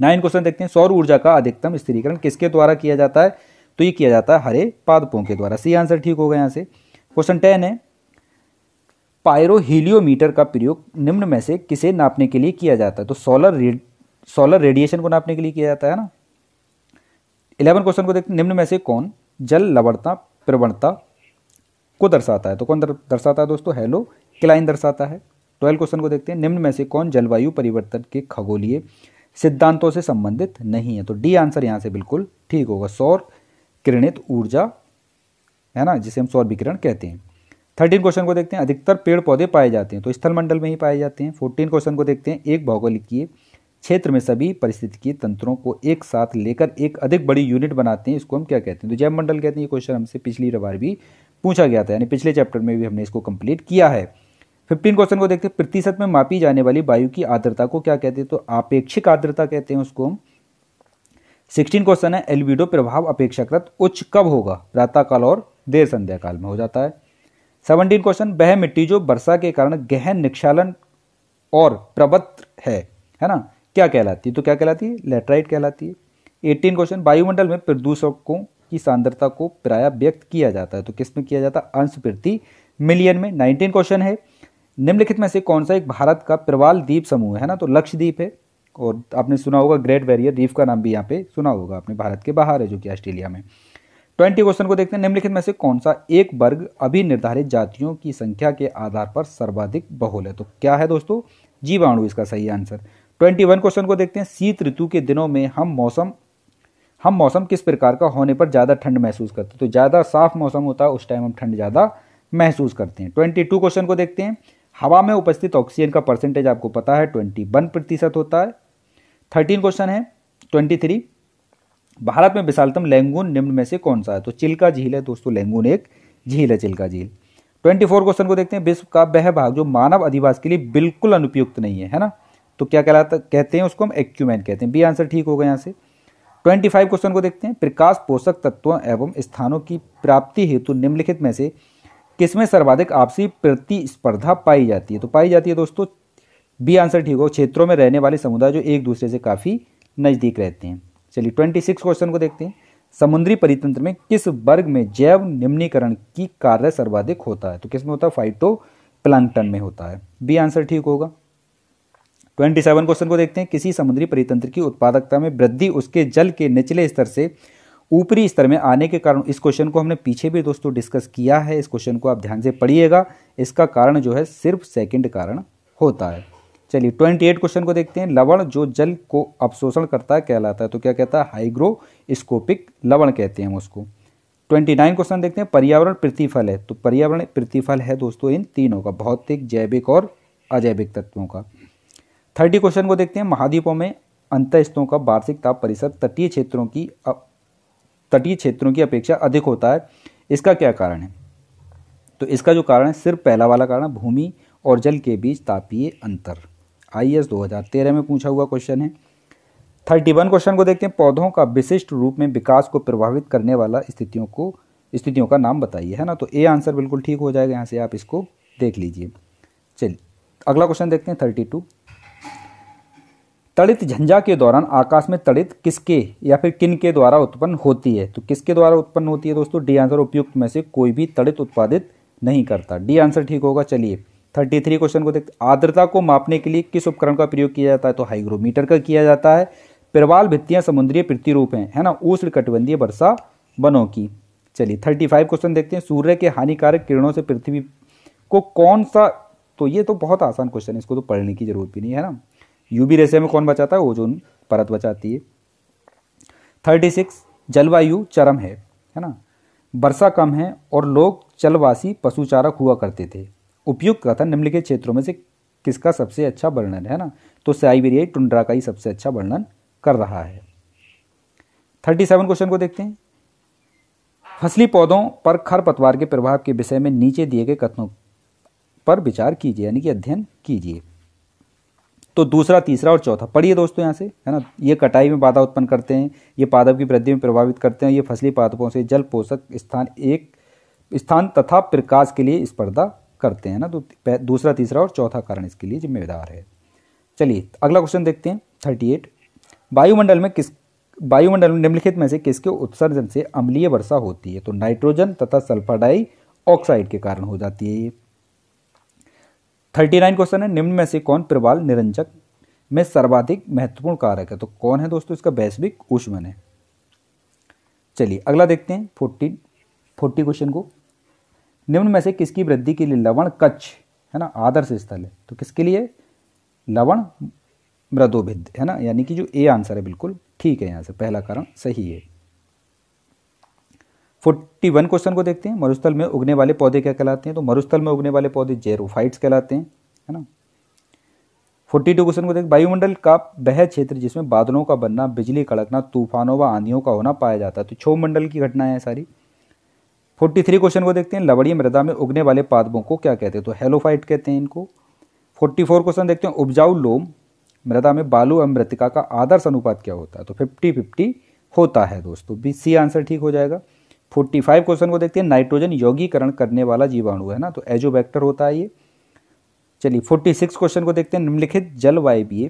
नाइन क्वेश्चन देखते हैं सौर ऊर्जा का अधिकतम स्थिरीकरण किसके द्वारा किया जाता है तो ये किया जाता है हरे पादपों के द्वारा सी आंसर ठीक होगा यहाँ से क्वेश्चन टेन है पायरोहीलियोमीटर का प्रयोग निम्न में से किसे नापने के लिए किया जाता है तो सोलर रेड सोलर रेडिएशन को नापने के लिए किया जाता है ना इलेवन क्वेश्चन को देखते निम्न में से कौन जल लवणता प्रवणता को दर्शाता है तो कौन दर्शाता है दोस्तों हेलो क्लाइन दर्शाता है ट्वेल्व क्वेश्चन को देखते हैं निम्न में से कौन जलवायु परिवर्तन के खगोलीय सिद्धांतों से संबंधित नहीं है तो डी आंसर यहाँ से बिल्कुल ठीक होगा सौर किरणित ऊर्जा है ना जिसे हम सौर विकिरण कहते हैं थर्टीन क्वेश्चन को देखते हैं अधिकतर पेड़ पौधे पाए जाते हैं तो स्थल मंडल में ही पाए जाते हैं फोर्टीन क्वेश्चन को देखते हैं एक भौगोलिक क्षेत्र में सभी परिस्थितिकीय तंत्रों को एक साथ लेकर एक अधिक बड़ी यूनिट बनाते हैं इसको हम क्या कहते हैं तो जैव मंडल कहते हैं ये क्वेश्चन हमसे पिछली रवार भी पूछा गया था यानी पिछले चैप्टर में भी हमने इसको कंप्लीट किया है फिफ्टीन क्वेश्चन को देखते हैं प्रतिशत में मापी जाने वाली वायु की आर्द्रता को क्या कहते हैं तो आपेक्षिक आर्द्रता कहते हैं उसको हम सिक्सटीन क्वेश्चन है एलवीडो प्रभाव अपेक्षाकृत उच्च कब होगा प्रातःकाल और देर संध्या काल में हो जाता है सेवनटीन क्वेश्चन वह मिट्टी जो वर्षा के कारण गहन निक्षालन और प्रबत्र है है ना क्या कहलाती है तो क्या कहलाती है लेटराइट कहलाती है एटीन क्वेश्चन वायुमंडल में प्रदूषकों की सांद्रता को प्राय व्यक्त किया जाता है तो किस में किया जाता है अंश प्रति मिलियन में नाइनटीन क्वेश्चन है निम्नलिखित में से कौन सा एक भारत का प्रवाल द्वीप समूह है ना तो लक्षद्वीप है और आपने सुना होगा ग्रेट बैरियर रीफ का नाम भी यहाँ पे सुना होगा आपने भारत के बाहर है जो कि ऑस्ट्रेलिया में ट्वेंटी क्वेश्चन को देखते हैं निम्नलिखित में से कौन सा एक वर्ग अभी निर्धारित जातियों की संख्या के आधार पर सर्वाधिक बहुल है तो क्या है दोस्तों जीवाणु इसका सही आंसर ट्वेंटी वन क्वेश्चन को देखते हैं शीत ऋतु के दिनों में हम मौसम हम मौसम किस प्रकार का होने पर ज़्यादा ठंड महसूस करते हैं तो ज़्यादा साफ मौसम होता है उस टाइम हम ठंड ज़्यादा महसूस करते हैं ट्वेंटी टू क्वेश्चन को देखते हैं हवा में उपस्थित ऑक्सीजन का परसेंटेज आपको पता है ट्वेंटी वन प्रतिशत होता है थर्टीन क्वेश्चन है ट्वेंटी थ्री भारत में विशालतम लैंगून निम्न में से कौन सा है तो चिल्का झील है दोस्तों लैंगून एक झील है चिल्का झील ट्वेंटी फोर क्वेश्चन को देखते हैं विश्व का वह भाग जो मानव अधिवास के लिए बिल्कुल अनुपयुक्त नहीं है है ना तो क्या कहलाता कहते हैं उसको हम एक्यूमेंट कहते हैं बी आंसर ठीक होगा यहाँ से ट्वेंटी फाइव क्वेश्चन को देखते हैं प्रकाश पोषक तत्वों एवं स्थानों की प्राप्ति हेतु निम्नलिखित में से किसमें सर्वाधिक आपसी प्रतिस्पर्धा पाई जाती है तो पाई जाती है दोस्तों बी आंसर ठीक होगा क्षेत्रों में रहने वाले समुदाय जो एक दूसरे से काफ़ी नज़दीक रहते हैं चलिए ट्वेंटी सिक्स क्वेश्चन को देखते हैं समुद्री परितंत्र में किस वर्ग में जैव निम्नीकरण की कार्य सर्वाधिक होता है तो किस में होता है फाइटो प्लांटन में होता है बी आंसर ठीक होगा ट्वेंटी सेवन क्वेश्चन को देखते हैं किसी समुद्री परितंत्र की उत्पादकता में वृद्धि उसके जल के निचले स्तर से ऊपरी स्तर में आने के कारण इस क्वेश्चन को हमने पीछे भी दोस्तों डिस्कस किया है इस क्वेश्चन को आप ध्यान से पढ़िएगा इसका कारण जो है सिर्फ सेकंड कारण होता है चलिए ट्वेंटी एट क्वेश्चन को देखते हैं लवण जो जल को अवशोषण करता है कहलाता है तो क्या कहता है हाइग्रोस्कोपिक लवण कहते हैं हम उसको ट्वेंटी नाइन क्वेश्चन देखते हैं पर्यावरण प्रतिफल है तो पर्यावरण प्रतिफल है दोस्तों इन तीनों का भौतिक जैविक और अजैविक तत्वों का थर्टी क्वेश्चन को देखते हैं महाद्वीपों में अंतस्तों का वार्षिक ताप परिसर तटीय क्षेत्रों की तटीय क्षेत्रों की अपेक्षा अधिक होता है इसका क्या कारण है तो इसका जो कारण है सिर्फ पहला वाला कारण भूमि और जल के बीच तापीय अंतर आई एस दो हज़ार तेरह में पूछा हुआ क्वेश्चन है थर्टी वन क्वेश्चन को देखते हैं पौधों का विशिष्ट रूप में विकास को प्रभावित करने वाला स्थितियों को स्थितियों का नाम बताइए है ना तो ए आंसर बिल्कुल ठीक हो जाएगा यहाँ से आप इसको देख लीजिए चलिए अगला क्वेश्चन देखते हैं थर्टी टू तड़ित झंझा के दौरान आकाश में तड़ित किसके या फिर किन के द्वारा उत्पन्न होती है तो किसके द्वारा उत्पन्न होती है दोस्तों डी आंसर उपयुक्त में से कोई भी तड़ित उत्पादित नहीं करता डी आंसर ठीक होगा चलिए थर्टी थ्री क्वेश्चन को देखते आर्द्रता को मापने के लिए किस उपकरण का प्रयोग किया जाता है तो हाइग्रोमीटर का किया जाता है प्रवाल भित्तियां समुद्रीय प्रतिरूप हैं है ना उष्ण कटिबंधीय वर्षा बनों की चलिए थर्टी फाइव क्वेश्चन देखते हैं सूर्य के हानिकारक किरणों से पृथ्वी को कौन सा तो ये तो बहुत आसान क्वेश्चन है इसको तो पढ़ने की जरूरत भी नहीं है ना यूवी रेसे में कौन बचाता है ओजोन परत बचाती है थर्टी सिक्स जलवायु चरम है है ना वर्षा कम है और लोग चलवासी पशुचारक हुआ करते थे उपयुक्त कथन निम्नलिखित क्षेत्रों में से किसका सबसे अच्छा वर्णन है ना तो साइबेरियाई टुंड्रा का ही सबसे अच्छा वर्णन कर रहा है थर्टी सेवन क्वेश्चन को देखते हैं फसली पौधों पर खरपतवार के प्रभाव के विषय में नीचे दिए गए कथनों पर विचार कीजिए यानी कि अध्ययन कीजिए तो दूसरा तीसरा और चौथा पढ़िए दोस्तों यहाँ से है ना ये कटाई में बाधा उत्पन्न करते हैं ये पादप की वृद्धि में प्रभावित करते हैं ये फसली पादपों से जल पोषक स्थान एक स्थान तथा प्रकाश के लिए स्पर्धा करते हैं ना तो दूसरा तीसरा और चौथा कारण इसके लिए जिम्मेदार है चलिए अगला क्वेश्चन देखते हैं थर्टी एट वायुमंडल में किस वायुमंडल में निम्नलिखित में से किसके उत्सर्जन से अम्लीय वर्षा होती है तो नाइट्रोजन तथा सल्फर डाई ऑक्साइड के कारण हो जाती है ये थर्टी नाइन क्वेश्चन है निम्न में से कौन प्रवाल निरंजक में सर्वाधिक महत्वपूर्ण कारक है तो कौन है दोस्तों इसका वैश्विक उष्मन है चलिए अगला देखते हैं फोर्टीन फोर्टी क्वेश्चन को निम्न में से किसकी वृद्धि के लिए लवण कच्छ है ना आदर्श स्थल है तो किसके लिए लवण मृदोभिद है ना यानी कि जो ए आंसर है बिल्कुल ठीक है यहाँ से पहला कारण सही है फोर्टी वन क्वेश्चन को देखते हैं मरुस्थल में उगने वाले पौधे क्या कहलाते हैं तो मरुस्थल में उगने वाले पौधे जेरोफाइट्स कहलाते हैं है ना फोर्टी टू क्वेश्चन को देख वायुमंडल का वह क्षेत्र जिसमें बादलों का बनना बिजली कड़कना तूफानों व आंधियों का होना पाया जाता है तो क्षोभ मंडल की घटनाएं हैं सारी फोर्टी थ्री क्वेश्चन को देखते हैं लवणीय मृदा में उगने वाले पादपों को क्या कहते हैं तो हेलोफाइट कहते हैं इनको फोर्टी फोर क्वेश्चन देखते हैं उपजाऊ लोम मृदा में बालू एवं मृतिका का आदर्श अनुपात क्या होता है तो फिफ्टी फिफ्टी होता है दोस्तों बी सी आंसर ठीक हो जाएगा फोर्टी फाइव क्वेश्चन को देखते हैं नाइट्रोजन यौगीकरण करने वाला जीवाणु है ना तो एजोबैक्टर होता है ये चलिए फोर्टी सिक्स क्वेश्चन को देखते हैं निम्नलिखित जलवायवीय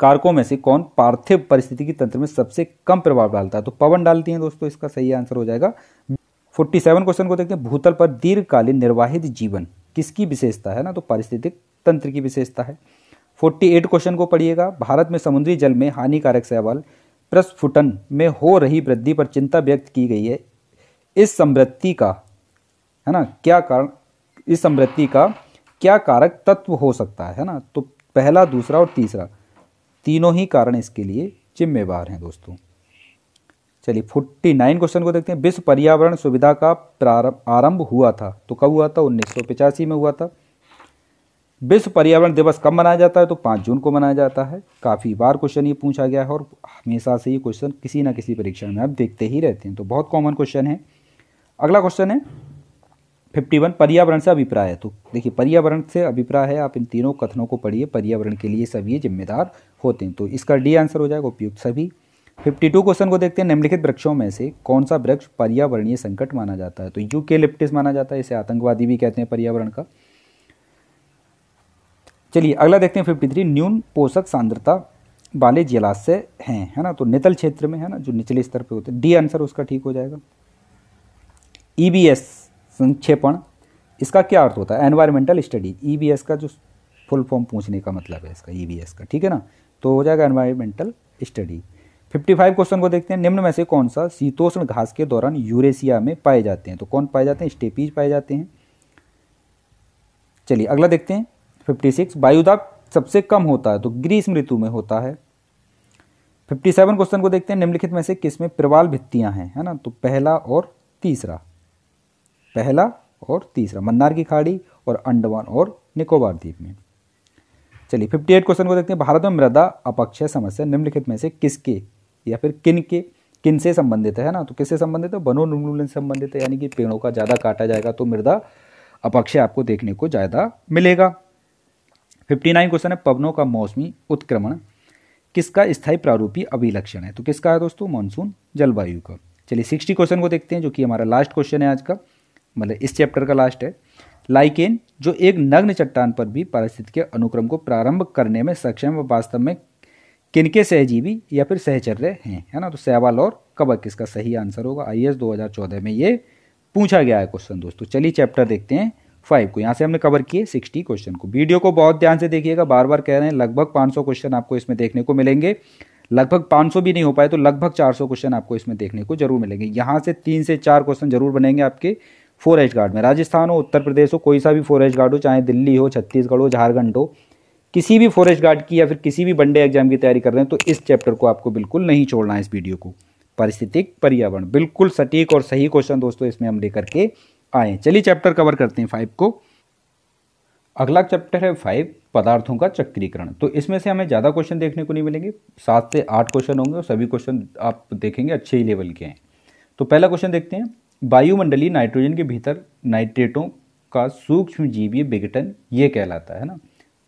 कारकों में से कौन पार्थिव परिस्थिति की तंत्र में सबसे कम प्रभाव डालता है तो पवन डालती है दोस्तों इसका सही आंसर हो जाएगा फोर्टी सेवन क्वेश्चन को देखते हैं भूतल पर दीर्घकालीन निर्वाहित जीवन किसकी विशेषता है ना तो पारिस्थितिक तंत्र की विशेषता है फोर्टी एट क्वेश्चन को पढ़िएगा भारत में समुद्री जल में हानिकारक सहवाल प्रस्फुटन में हो रही वृद्धि पर चिंता व्यक्त की गई है इस समृद्धि का है ना क्या कारण इस समृद्धि का क्या कारक तत्व हो सकता है ना तो पहला दूसरा और तीसरा तीनों ही कारण इसके लिए जिम्मेवार हैं दोस्तों चलिए फोर्टी नाइन क्वेश्चन को देखते हैं विश्व पर्यावरण सुविधा का प्रारंभ आरंभ हुआ था तो कब हुआ था उन्नीस में हुआ था विश्व पर्यावरण दिवस कब मनाया जाता है तो पाँच जून को मनाया जाता है काफ़ी बार क्वेश्चन ये पूछा गया है और हमेशा से ये क्वेश्चन किसी ना किसी परीक्षा में आप देखते ही रहते हैं तो बहुत कॉमन क्वेश्चन है अगला क्वेश्चन है फिफ्टी वन पर्यावरण से अभिप्राय है तो देखिए पर्यावरण से अभिप्राय है आप इन तीनों कथनों को पढ़िए पर्यावरण के लिए सभी जिम्मेदार होते हैं तो इसका डी आंसर हो जाएगा उपयुक्त सभी फिफ्टी टू क्वेश्चन को देखते हैं निम्नलिखित वृक्षों में से कौन सा वृक्ष पर्यावरणीय संकट माना जाता है तो लिप्टिस माना जाता है इसे आतंकवादी भी कहते हैं पर्यावरण का चलिए अगला देखते हैं फिफ्टी थ्री न्यून पोषक सांद्रता वाले जलाशय हैं है ना तो नितल क्षेत्र में है ना जो निचले स्तर पर होते हैं डी आंसर उसका ठीक हो जाएगा ई e संक्षेपण इसका क्या अर्थ होता है एनवायरमेंटल स्टडी ई का जो फुल फॉर्म पूछने का मतलब है इसका ई e का ठीक है ना तो हो जाएगा environmental study fifty five question को देखते हैं निम्न में से कौन सा शीतोष्ण घास के दौरान यूरेशिया में पाए जाते हैं तो कौन पाए जाते हैं स्टेपीज पाए जाते हैं चलिए अगला देखते हैं फिफ्टी सिक्स वायुदाब सबसे कम होता है तो ग्रीष्म ऋतु में होता है फिफ्टी सेवन क्वेश्चन को देखते हैं निम्नलिखित में से किस में प्रवाल भित्तियां हैं है ना तो पहला और तीसरा पहला और तीसरा मन्नार की खाड़ी और अंडमान और निकोबार द्वीप में चलिए 58 क्वेश्चन को देखते हैं भारत में मृदा अपक्षय समस्या निम्नलिखित में से किसके या फिर किन के किन से संबंधित है ना तो किससे संबंधित है वनो उन्मूलन से संबंधित है यानी कि पेड़ों का ज़्यादा काटा जाएगा तो मृदा अपक्षय आपको देखने को ज़्यादा मिलेगा फिफ्टी नाइन क्वेश्चन है पवनों का मौसमी उत्क्रमण किसका स्थायी प्रारूपी अभिलक्षण है तो किसका है दोस्तों मानसून जलवायु का चलिए सिक्सटी क्वेश्चन को देखते हैं जो कि हमारा लास्ट क्वेश्चन है आज का मतलब इस चैप्टर का लास्ट है लाइकेन जो एक नग्न चट्टान पर भी पारिस्थितिक अनुक्रम को प्रारंभ करने में सक्षम व वास्तव में किनके सहजीवी या फिर सहचर्य हैं है ना तो सहवाल और कबक इसका सही आंसर होगा आई एस में ये पूछा गया है क्वेश्चन दोस्तों चलिए चैप्टर देखते हैं फाइव को यहाँ से हमने कवर किए सिक्सटी क्वेश्चन को वीडियो को बहुत ध्यान से देखिएगा बार बार कह रहे हैं लगभग सौ क्वेश्चन आपको इसमें देखने को मिलेंगे लगभग 500 भी नहीं हो पाए तो लगभग 400 क्वेश्चन आपको इसमें देखने को जरूर मिलेंगे यहाँ से तीन से चार क्वेश्चन जरूर बनेंगे आपके फोरेस्ट गार्ड में राजस्थान हो उत्तर प्रदेश हो कोई सा भी फोरेस्ट गार्ड हो चाहे दिल्ली हो छत्तीसगढ़ हो झारखंड हो किसी भी फॉरेस्ट गार्ड की या फिर किसी भी वनडे एग्जाम की तैयारी कर रहे हैं तो इस चैप्टर को आपको बिल्कुल नहीं छोड़ना है इस वीडियो को परिस्थितिक पर्यावरण बिल्कुल सटीक और सही क्वेश्चन दोस्तों इसमें हम लेकर के आए चलिए चैप्टर कवर करते हैं फाइव को अगला चैप्टर है फाइव पदार्थों का चक्रीकरण तो इसमें से हमें ज़्यादा क्वेश्चन देखने को नहीं मिलेंगे सात से आठ क्वेश्चन होंगे और सभी क्वेश्चन आप देखेंगे अच्छे ही लेवल के हैं तो पहला क्वेश्चन देखते हैं वायुमंडलीय नाइट्रोजन के भीतर नाइट्रेटों का सूक्ष्म जीवीय विघटन ये कहलाता है ना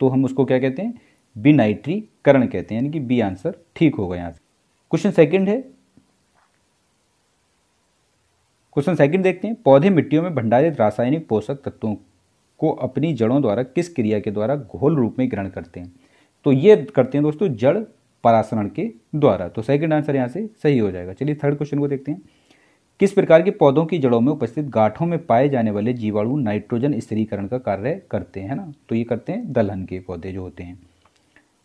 तो हम उसको क्या कहते हैं बिनाइट्रीकरण कहते हैं यानी कि बी आंसर ठीक होगा यहां से क्वेश्चन सेकंड है क्वेश्चन सेकंड देखते हैं पौधे मिट्टियों में भंडारित रासायनिक पोषक तत्वों को अपनी जड़ों द्वारा किस क्रिया के द्वारा घोल रूप में ग्रहण करते हैं तो ये करते हैं दोस्तों जड़ परासरण के द्वारा तो सेकंड आंसर यहां से सही हो जाएगा चलिए थर्ड क्वेश्चन को देखते हैं किस प्रकार के पौधों की जड़ों में उपस्थित गांठों में पाए जाने वाले जीवाणु नाइट्रोजन स्थिरीकरण का कार्य करते हैं ना तो ये करते हैं दलहन के पौधे जो होते हैं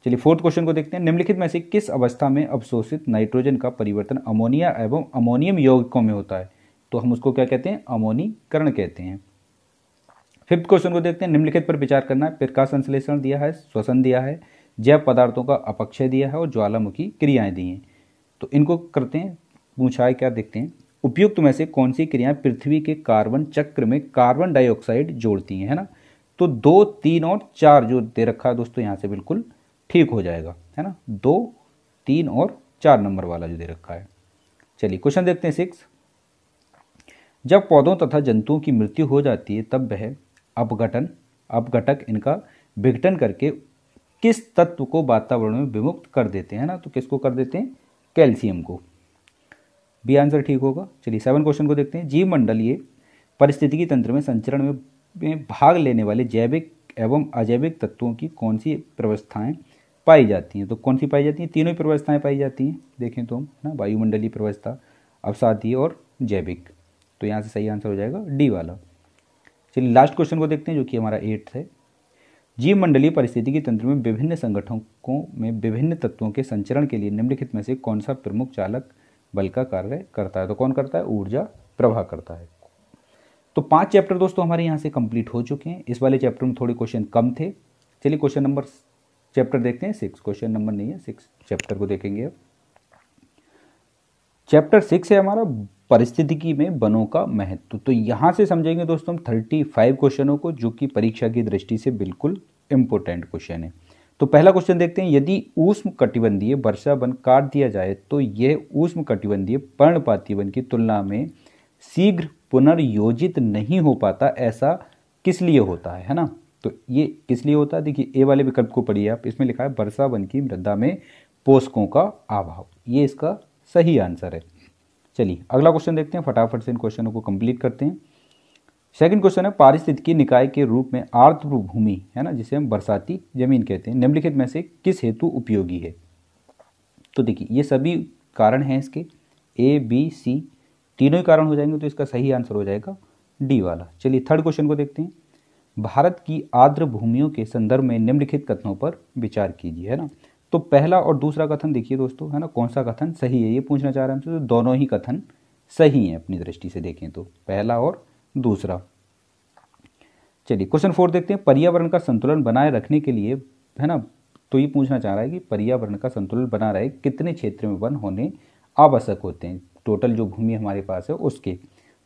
चलिए फोर्थ क्वेश्चन को देखते हैं निम्नलिखित में से किस अवस्था में अवशोषित नाइट्रोजन का परिवर्तन अमोनिया एवं अमोनियम यौगिकों में होता है तो हम उसको क्या कहते हैं अमोनीकरण कहते हैं फिफ्थ क्वेश्चन को देखते हैं निम्नलिखित पर विचार करना है प्रकाश संश्लेषण दिया है श्वसन दिया है जैव पदार्थों का अपक्षय दिया है और ज्वालामुखी क्रियाएं दी हैं तो इनको करते हैं पूछा है क्या देखते हैं उपयुक्त में से कौन सी क्रियाएं पृथ्वी के कार्बन चक्र में कार्बन डाइऑक्साइड जोड़ती हैं है ना तो दो तीन और चार जो दे रखा है दोस्तों यहाँ से बिल्कुल ठीक हो जाएगा है ना दो तीन और चार नंबर वाला जो दे रखा है चलिए क्वेश्चन देखते हैं सिक्स जब पौधों तथा जंतुओं की मृत्यु हो जाती है तब वह अपघटन अपघटक इनका विघटन करके किस तत्व को वातावरण में विमुक्त कर देते हैं ना तो किसको कर देते हैं कैल्शियम को बी आंसर ठीक होगा चलिए सेवन क्वेश्चन को देखते हैं जीव मंडलीय परिस्थितिकी तंत्र में संचरण में, भाग लेने वाले जैविक एवं अजैविक तत्वों की कौन सी प्रवस्थाएँ पाई जाती हैं तो कौन सी पाई जाती हैं तीनों ही प्रवस्थाएँ पाई जाती हैं देखें तो हम ना वायुमंडलीय प्रवस्था अवसादी और जैविक तो यहाँ से सही आंसर हो जाएगा डी वाला चलिए लास्ट क्वेश्चन को देखते हैं जो कि हमारा एट्थ है जीव परिस्थिति परिस्थितिकी तंत्र में विभिन्न संगठनों में विभिन्न तत्वों के संचरण के लिए निम्नलिखित में से कौन सा प्रमुख चालक बल का कार्य करता है तो कौन करता है ऊर्जा प्रवाह करता है तो पांच चैप्टर दोस्तों हमारे यहाँ से कंप्लीट हो चुके हैं इस वाले चैप्टर में थोड़े क्वेश्चन कम थे चलिए क्वेश्चन नंबर चैप्टर देखते हैं सिक्स क्वेश्चन नंबर नहीं है सिक्स चैप्टर को देखेंगे अब चैप्टर सिक्स है हमारा परिस्थितिकी में बनों का महत्व तो यहाँ से समझेंगे दोस्तों हम थर्टी फाइव क्वेश्चनों को जो कि परीक्षा की दृष्टि से बिल्कुल इम्पोर्टेंट क्वेश्चन है तो पहला क्वेश्चन देखते हैं यदि ऊष्म कटिबंधीय वर्षा वन काट दिया जाए तो यह ऊष्म कटिबंधीय पर्णपाती वन की तुलना में शीघ्र पुनर्योजित नहीं हो पाता ऐसा किस लिए होता है है ना तो ये किस लिए होता है देखिए ए वाले विकल्प को पढ़िए आप इसमें लिखा है वर्षा वन की मृदा में पोषकों का अभाव ये इसका सही आंसर है चलिए अगला क्वेश्चन देखते हैं फटाफट से इन क्वेश्चनों को कंप्लीट करते हैं सेकंड क्वेश्चन है पारिस्थितिकी निकाय के रूप में आर्द्र भूमि है ना जिसे हम बरसाती जमीन कहते हैं निम्नलिखित में से किस हेतु उपयोगी है तो देखिए ये सभी कारण हैं इसके ए बी सी तीनों ही कारण हो जाएंगे तो इसका सही आंसर हो जाएगा डी वाला चलिए थर्ड क्वेश्चन को देखते हैं भारत की आर्द्र भूमियों के संदर्भ में निम्नलिखित कथनों पर विचार कीजिए है ना तो पहला और दूसरा कथन देखिए दोस्तों है ना कौन सा कथन सही है ये पूछना चाह रहे हैं हमसे तो दोनों ही कथन सही हैं अपनी दृष्टि से देखें तो पहला और दूसरा चलिए क्वेश्चन फोर देखते हैं पर्यावरण का संतुलन बनाए रखने के लिए है ना तो ये पूछना चाह रहा है कि पर्यावरण का संतुलन बना रहे कितने क्षेत्र में वन होने आवश्यक होते हैं टोटल जो भूमि हमारे पास है उसके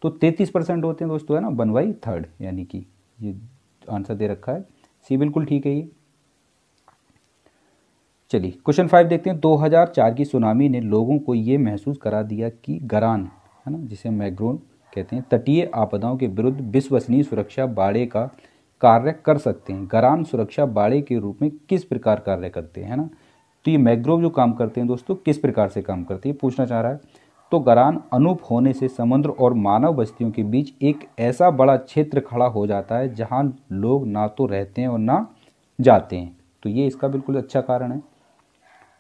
तो तैंतीस परसेंट होते हैं दोस्तों है ना वन बाई थर्ड यानी कि ये आंसर दे रखा है सी बिल्कुल ठीक है ये चलिए क्वेश्चन फाइव देखते हैं 2004 की सुनामी ने लोगों को ये महसूस करा दिया कि गरान है ना जिसे मैग्रोन कहते हैं तटीय आपदाओं के विरुद्ध विश्वसनीय सुरक्षा बाड़े का कार्य कर सकते हैं गरान सुरक्षा बाड़े के रूप में किस प्रकार कार्य करते हैं ना तो ये मैग्रोव जो काम करते हैं दोस्तों किस प्रकार से काम करते हैं पूछना चाह रहा है तो गरान अनूप होने से समुद्र और मानव बस्तियों के बीच एक ऐसा बड़ा क्षेत्र खड़ा हो जाता है जहां लोग ना तो रहते हैं और ना जाते हैं तो ये इसका बिल्कुल अच्छा कारण है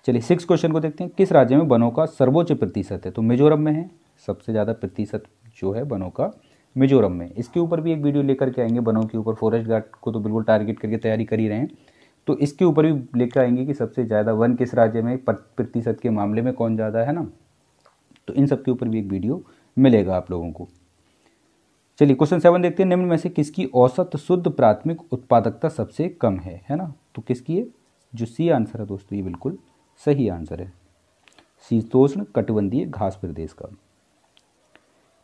चलिए सिक्स क्वेश्चन को देखते हैं किस राज्य में वनों का सर्वोच्च प्रतिशत है तो मिजोरम में है सबसे ज़्यादा प्रतिशत जो है बनों का मिजोरम में इसके ऊपर भी एक वीडियो लेकर के आएंगे बनों के ऊपर फॉरेस्ट गार्ड को तो बिल्कुल टारगेट करके तैयारी कर ही रहे हैं तो इसके ऊपर भी लेकर आएंगे कि सबसे ज़्यादा वन किस राज्य में प्रतिशत के मामले में कौन ज़्यादा है ना तो इन सब के ऊपर भी एक वीडियो मिलेगा आप लोगों को चलिए क्वेश्चन सेवन देखते हैं निम्न में से किसकी औसत शुद्ध प्राथमिक उत्पादकता सबसे कम है है ना तो किसकी है जो सी आंसर है दोस्तों ये बिल्कुल सही आंसर है शीतोष्ण कटबंधीय घास प्रदेश का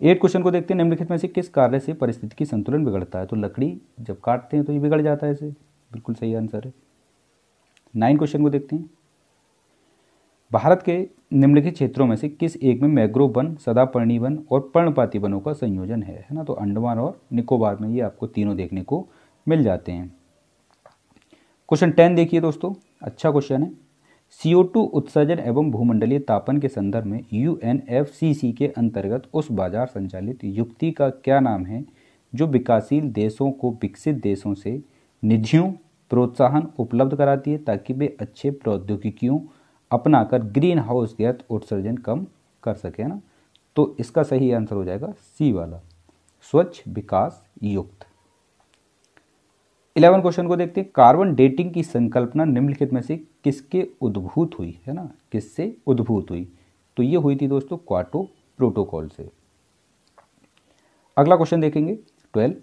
एट क्वेश्चन को देखते हैं निम्नलिखित में से किस कार्य से परिस्थिति की संतुलन बिगड़ता है तो लकड़ी जब काटते हैं तो ये बिगड़ जाता है इसे बिल्कुल सही आंसर है नाइन क्वेश्चन को देखते हैं भारत के निम्नलिखित क्षेत्रों में से किस एक में मैग्रो वन सदापर्णी वन और पर्णपाती वनों का संयोजन है है ना तो अंडमान और निकोबार में ये आपको तीनों देखने को मिल जाते हैं क्वेश्चन टेन देखिए दोस्तों अच्छा क्वेश्चन है सीओ टू उत्सर्जन एवं भूमंडलीय तापन के संदर्भ में यू के अंतर्गत उस बाजार संचालित युक्ति का क्या नाम है जो विकासशील देशों को विकसित देशों से निधियों प्रोत्साहन उपलब्ध कराती है ताकि वे अच्छे प्रौद्योगिकियों अपनाकर ग्रीन हाउस गैस उत्सर्जन कम कर सकें ना तो इसका सही आंसर हो जाएगा सी वाला स्वच्छ विकास युक्त इलेवन क्वेश्चन को देखते हैं कार्बन डेटिंग की संकल्पना निम्नलिखित में से किसके उद्भूत हुई है ना किससे उद्भूत हुई तो ये हुई थी दोस्तों क्वाटो प्रोटोकॉल से अगला क्वेश्चन देखेंगे ट्वेल्व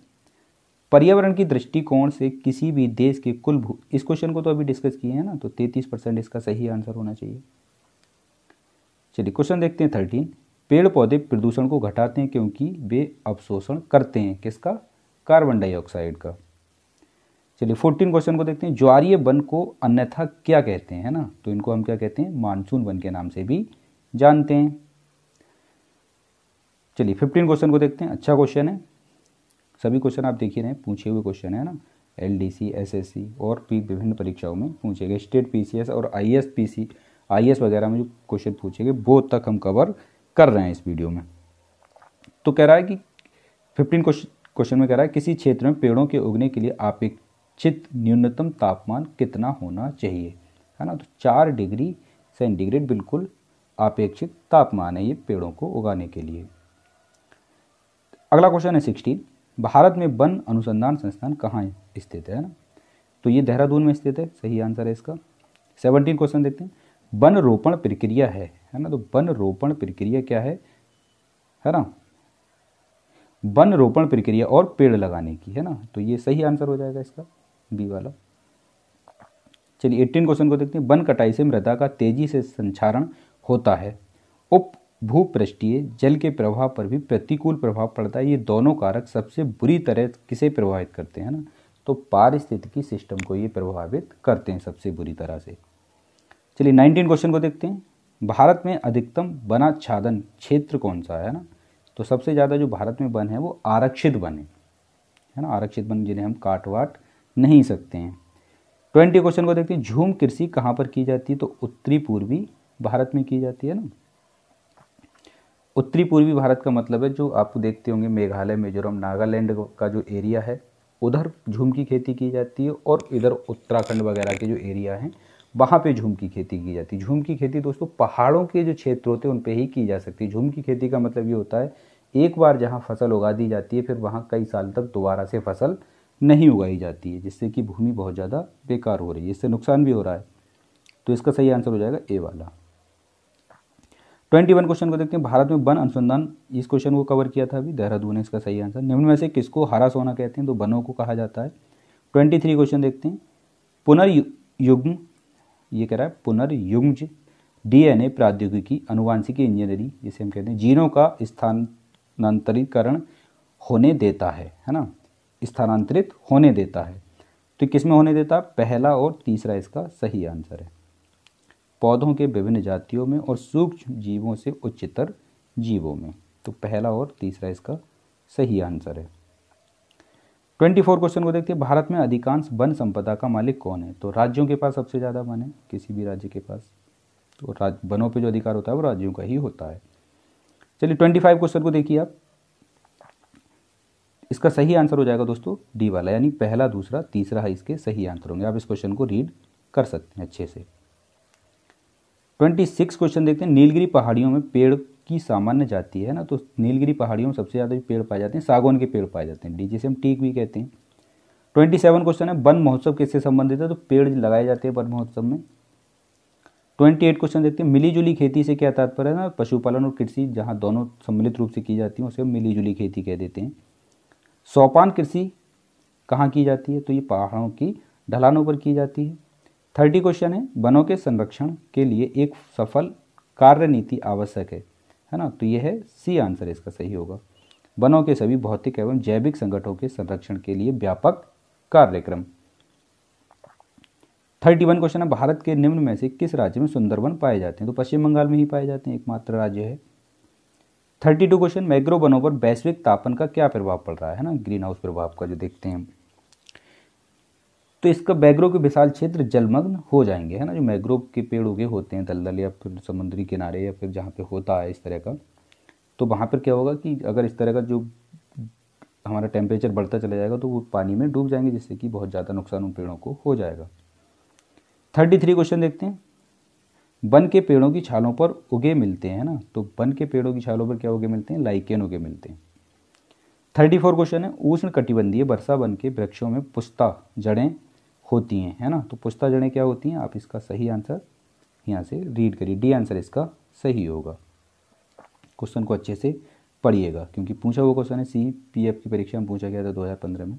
पर्यावरण की दृष्टिकोण से किसी भी देश के कुल भू इस क्वेश्चन को तो अभी डिस्कस किए हैं ना तो तैतीस परसेंट इसका सही आंसर होना चाहिए चलिए क्वेश्चन देखते हैं थर्टीन पेड़ पौधे प्रदूषण को घटाते हैं क्योंकि वे अवशोषण करते हैं किसका कार्बन डाइऑक्साइड का चलिए फोर्टीन क्वेश्चन को देखते हैं ज्वारीय वन को अन्यथा क्या कहते हैं ना तो इनको हम क्या कहते हैं मानसून वन के नाम से भी जानते हैं चलिए फिफ्टीन क्वेश्चन को देखते हैं अच्छा क्वेश्चन है सभी क्वेश्चन आप देख ही रहे हैं पूछे हुए क्वेश्चन है ना L D C S S C और भी विभिन्न परीक्षाओं में पूछे गए स्टेट पी सी एस और I S P C I S वगैरह में जो क्वेश्चन पूछे गए वो तक हम कवर कर रहे हैं इस वीडियो में तो कह रहा है कि फिफ्टीन क्वेश्चन में कह रहा है किसी क्षेत्र में पेड़ों के उगने के लिए आप एक इच्छित न्यूनतम तापमान कितना होना चाहिए है ना तो चार डिग्री सेंटीग्रेड बिल्कुल अपेक्षित तापमान है ये पेड़ों को उगाने के लिए अगला क्वेश्चन है सिक्सटीन भारत में वन अनुसंधान संस्थान कहाँ स्थित है ना तो ये देहरादून में स्थित है सही आंसर है इसका सेवनटीन क्वेश्चन देखते हैं वन रोपण प्रक्रिया है है ना तो वन रोपण प्रक्रिया क्या है है ना वन रोपण प्रक्रिया और पेड़ लगाने की है ना तो ये सही आंसर हो जाएगा इसका बी वाला चलिए एट्टीन क्वेश्चन को देखते हैं वन कटाई से मृदा का तेजी से संचारण होता है उप भूपृष्टीय जल के प्रभाव पर भी प्रतिकूल प्रभाव पड़ता है ये दोनों कारक सबसे बुरी तरह किसे प्रभावित करते हैं ना तो पारिस्थितिकी सिस्टम को ये प्रभावित करते हैं सबसे बुरी तरह से चलिए नाइनटीन क्वेश्चन को देखते हैं भारत में अधिकतम वनाच्छादन क्षेत्र कौन सा है ना तो सबसे ज़्यादा जो भारत में वन है वो आरक्षित वन है है ना आरक्षित वन जिन्हें हम काटवाट नहीं सकते हैं ट्वेंटी क्वेश्चन को देखते हैं झूम कृषि कहाँ पर की जाती है तो उत्तरी पूर्वी भारत में की जाती है ना उत्तरी पूर्वी भारत का मतलब है जो आप देखते होंगे मेघालय मिजोरम नागालैंड का जो एरिया है उधर झूम की खेती की जाती है और इधर उत्तराखंड वगैरह के जो एरिया हैं वहाँ पे झूम की खेती की जाती है झूम की खेती दोस्तों पहाड़ों के जो क्षेत्र होते हैं उन पर ही की जा सकती है झूम की खेती का मतलब ये होता है एक बार जहाँ फसल उगा दी जाती है फिर वहाँ कई साल तक दोबारा से फसल नहीं उगाई जाती है जिससे कि भूमि बहुत ज़्यादा बेकार हो रही है इससे नुकसान भी हो रहा है तो इसका सही आंसर हो जाएगा ए वाला ट्वेंटी वन क्वेश्चन को देखते हैं भारत में वन अनुसंधान इस क्वेश्चन को कवर किया था अभी देहरादून ने इसका सही आंसर निम्न में से किसको हरा सोना कहते हैं तो वनों को कहा जाता है ट्वेंटी थ्री क्वेश्चन देखते हैं पुनर्युग्म ये कह रहा है पुनर्युग्म डीएनए प्रौद्योगिकी अनुवांशिकी इंजीनियरिंग जिसे हम कहते हैं जीनों का स्थानांतरीकरण होने देता है है ना स्थानांतरित होने देता है तो किस में होने देता पहला और तीसरा इसका सही आंसर है पौधों के विभिन्न जातियों में और सूक्ष्म जीवों से उच्चतर जीवों में तो पहला और तीसरा इसका सही आंसर है ट्वेंटी फोर क्वेश्चन को देखते हैं भारत में अधिकांश वन संपदा का मालिक कौन है तो राज्यों के पास सबसे ज़्यादा वन है किसी भी राज्य के पास तो राज वनों पर जो अधिकार होता है वो राज्यों का ही होता है चलिए ट्वेंटी फाइव क्वेश्चन को देखिए आप इसका सही आंसर हो जाएगा दोस्तों डी वाला यानी पहला दूसरा तीसरा इसके सही आंसर होंगे आप इस क्वेश्चन को रीड कर सकते हैं अच्छे से ट्वेंटी सिक्स क्वेश्चन देखते हैं नीलगिरी पहाड़ियों में पेड़ की सामान्य जाति है ना तो नीलगिरी पहाड़ियों में सबसे ज़्यादा पेड़ पाए जाते हैं सागौन के पेड़ पाए जाते हैं डी जिसे हम टीक भी कहते हैं ट्वेंटी सेवन क्वेश्चन है वन महोत्सव किससे संबंधित है तो पेड़ लगाए जाते हैं वन महोत्सव में ट्वेंटी एट क्वेश्चन देखते हैं मिलीजुली खेती से क्या तात्पर्य है ना पशुपालन और कृषि जहाँ दोनों सम्मिलित रूप से की जाती है उसे मिलीजुली खेती कह देते हैं सोपान कृषि कहाँ की जाती है तो ये पहाड़ों की ढलानों पर की जाती है थर्टी क्वेश्चन है वनों के संरक्षण के लिए एक सफल कार्यनीति आवश्यक है है ना तो यह है सी आंसर इसका सही होगा वनों के सभी भौतिक एवं जैविक संगठनों के संरक्षण के लिए व्यापक कार्यक्रम थर्टी वन क्वेश्चन है भारत के निम्न में से किस राज्य में सुंदरवन पाए जाते हैं तो पश्चिम बंगाल में ही पाए जाते हैं एकमात्र राज्य है थर्टी टू क्वेश्चन मैग्रो बनों पर वैश्विक तापन का क्या प्रभाव पड़ रहा है ना ग्रीन हाउस प्रभाव का जो देखते हैं तो इसका मैग्रो के विशाल क्षेत्र जलमग्न हो जाएंगे है ना जो मैग्रो के पेड़ उगे होते हैं दलदल या फिर समुद्री किनारे या फिर जहाँ पे होता है इस तरह का तो वहाँ पर क्या होगा कि अगर इस तरह का जो हमारा टेम्परेचर बढ़ता चला जाएगा तो वो पानी में डूब जाएंगे जिससे कि बहुत ज़्यादा नुकसान उन पेड़ों को हो जाएगा थर्टी थ्री क्वेश्चन देखते हैं वन के पेड़ों की छालों पर उगे मिलते हैं ना तो वन के पेड़ों की छालों पर क्या उगे मिलते हैं लाइकेन उगे मिलते हैं थर्टी फोर क्वेश्चन है उष्ण कटिबंधीय वर्षा वन के वृक्षों में पुस्ता जड़ें होती हैं है ना तो पुस्ता जड़ें क्या होती हैं आप इसका सही आंसर यहाँ से रीड करिए डी आंसर इसका सही होगा क्वेश्चन को अच्छे से पढ़िएगा क्योंकि पूछा हुआ क्वेश्चन है सी पी एफ की परीक्षा में पूछा गया था दो हज़ार पंद्रह में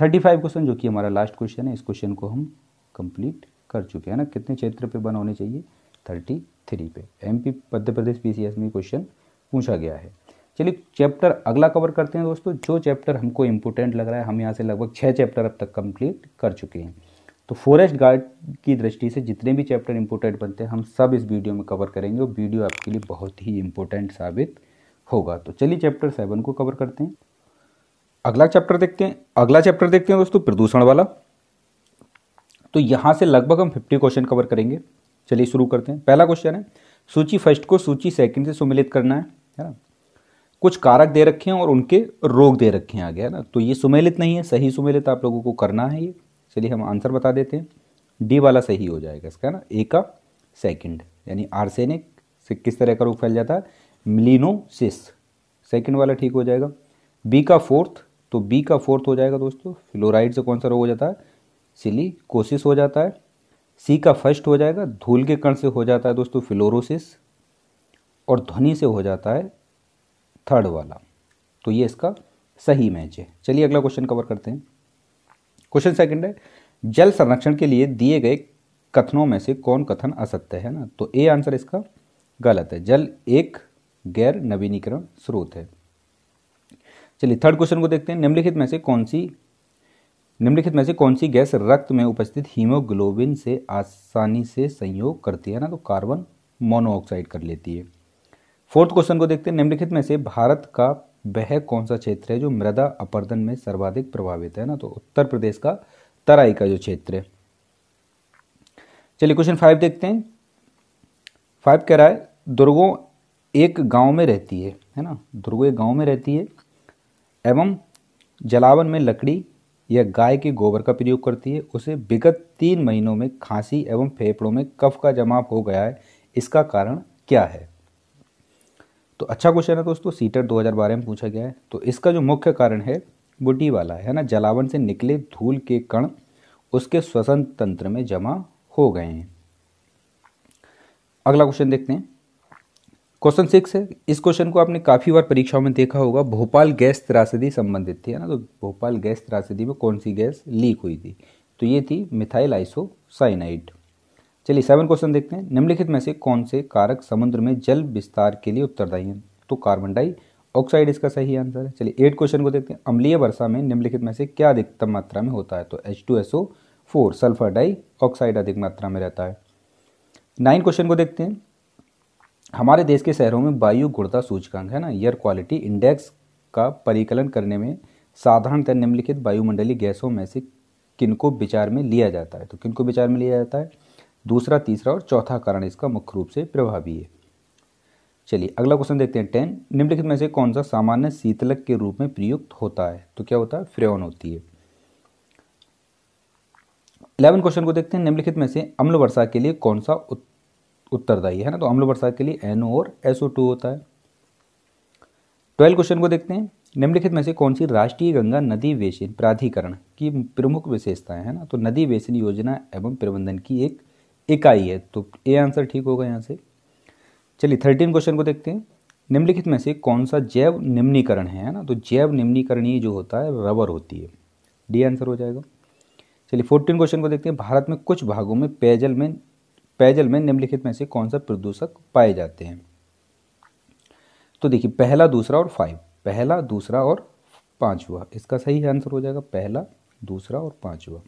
थर्टी फाइव क्वेश्चन जो कि हमारा लास्ट क्वेश्चन है इस क्वेश्चन को हम कंप्लीट कर चुके हैं ना कितने क्षेत्र पे वन होने चाहिए थर्टी थ्री पे एमपी मध्य प्रदेश पी में क्वेश्चन पूछा गया है चलिए चैप्टर अगला कवर करते हैं दोस्तों जो चैप्टर हमको इम्पोर्टेंट लग रहा है हम यहाँ से लगभग छः चैप्टर अब तक कंप्लीट कर चुके हैं तो फॉरेस्ट गार्ड की दृष्टि से जितने भी चैप्टर इम्पोर्टेंट बनते हैं हम सब इस वीडियो में कवर करेंगे और वीडियो आपके लिए बहुत ही इम्पोर्टेंट साबित होगा तो चलिए चैप्टर सेवन को कवर करते हैं अगला चैप्टर देखते हैं अगला चैप्टर देखते हैं दोस्तों प्रदूषण वाला तो यहाँ से लगभग हम फिफ्टी क्वेश्चन कवर करेंगे चलिए शुरू करते हैं पहला क्वेश्चन है सूची फर्स्ट को सूची सेकंड से सुमिलित करना है है ना कुछ कारक दे रखे हैं और उनके रोग दे रखे हैं आगे है ना तो ये सुमिलित नहीं है सही सुमेलित आप लोगों को करना है ये चलिए हम आंसर बता देते हैं डी वाला सही हो जाएगा इसका ना ए का सेकंड यानी आर्सेनिक से किस तरह का रोग फैल जाता है मिलिनोसिस सेकेंड वाला ठीक हो जाएगा बी का फोर्थ तो बी का फोर्थ हो जाएगा दोस्तों फ्लोराइड से कौन सा रोग हो जाता है सिली कोशिश हो जाता है सी का फर्स्ट हो जाएगा धूल के कण से हो जाता है दोस्तों फिलोरोसिस और ध्वनि से हो जाता है थर्ड वाला तो ये इसका सही मैच है चलिए अगला क्वेश्चन कवर करते हैं क्वेश्चन सेकंड है जल संरक्षण के लिए दिए गए कथनों में से कौन कथन असत्य है ना तो ए आंसर इसका गलत है जल एक गैर नवीनीकरण स्रोत है चलिए थर्ड क्वेश्चन को देखते हैं निम्नलिखित में से कौन सी निम्नलिखित में से कौन सी गैस रक्त में उपस्थित हीमोग्लोबिन से आसानी से संयोग करती है ना तो कार्बन मोनोऑक्साइड कर लेती है फोर्थ क्वेश्चन को देखते हैं निम्नलिखित में से भारत का वह कौन सा क्षेत्र है जो मृदा अपर्दन में सर्वाधिक प्रभावित है ना तो उत्तर प्रदेश का तराई का जो क्षेत्र है चलिए क्वेश्चन फाइव देखते हैं फाइव कह रहा है दुर्गो एक गांव में रहती है है ना दुर्गो एक गांव में रहती है एवं जलावन में लकड़ी यह गाय के गोबर का प्रयोग करती है उसे विगत तीन महीनों में खांसी एवं फेफड़ों में कफ का जमाव हो गया है इसका कारण क्या है तो अच्छा क्वेश्चन है दोस्तों सीटर 2012 में पूछा गया है तो इसका जो मुख्य कारण है वो डी वाला है ना जलावन से निकले धूल के कण उसके श्वसन तंत्र में जमा हो गए हैं अगला क्वेश्चन देखते हैं क्वेश्चन सिक्स है इस क्वेश्चन को आपने काफ़ी बार परीक्षाओं में देखा होगा भोपाल गैस त्रासदी संबंधित थी है ना तो भोपाल गैस त्रासदी में कौन सी गैस लीक हुई थी तो ये थी मिथाइल आइसोसाइनाइड चलिए सेवन क्वेश्चन देखते हैं निम्नलिखित में से कौन से कारक समुद्र में जल विस्तार के लिए उत्तरदायी हैं तो कार्बन डाई ऑक्साइड इसका सही आंसर है चलिए एट क्वेश्चन को देखते हैं अम्लीय वर्षा में निम्नलिखित में से क्या अधिकतम मात्रा में होता है तो H two S O four sulphur dioxide अधिक मात्रा में रहता है नाइन क्वेश्चन को देखते हैं हमारे देश के शहरों में वायु गुणता सूचकांक है ना एयर क्वालिटी इंडेक्स का परिकलन करने में साधारणतः निम्नलिखित वायुमंडलीय गैसों में से किनको विचार में लिया जाता है तो किनको विचार में लिया जाता है दूसरा तीसरा और चौथा कारण इसका मुख्य रूप से प्रभावी है चलिए अगला क्वेश्चन देखते हैं टेन निम्नलिखित में से कौन सा सामान्य शीतलक के रूप में प्रयुक्त होता है तो क्या होता है फ्रेन होती है इलेवन क्वेश्चन को देखते हैं निम्नलिखित में से अम्ल वर्षा के लिए कौन सा उत, उत्तरदायी है ना तो अम्ल वर्षा के लिए एनओ और एसओ टू होता है ट्वेल्व क्वेश्चन को देखते हैं निम्नलिखित में से कौन सी राष्ट्रीय गंगा नदी बेसिन प्राधिकरण की प्रमुख विशेषताएं हैं ना तो नदी बेसिन योजना एवं प्रबंधन की एक इकाई है तो ए आंसर ठीक होगा यहाँ से चलिए थर्टीन क्वेश्चन को देखते हैं निम्नलिखित में से कौन सा जैव निम्नीकरण है ना तो जैव निम्नीकरणीय जो होता है रबर होती है डी आंसर हो जाएगा चलिए फोर्टीन क्वेश्चन को देखते हैं भारत में कुछ भागों में पेयजल में पेयजल में निम्नलिखित में से कौन सा प्रदूषक पाए जाते हैं तो देखिए पहला दूसरा और फाइव पहला दूसरा और पांचवा इसका सही आंसर हो जाएगा पहला दूसरा और पांचवा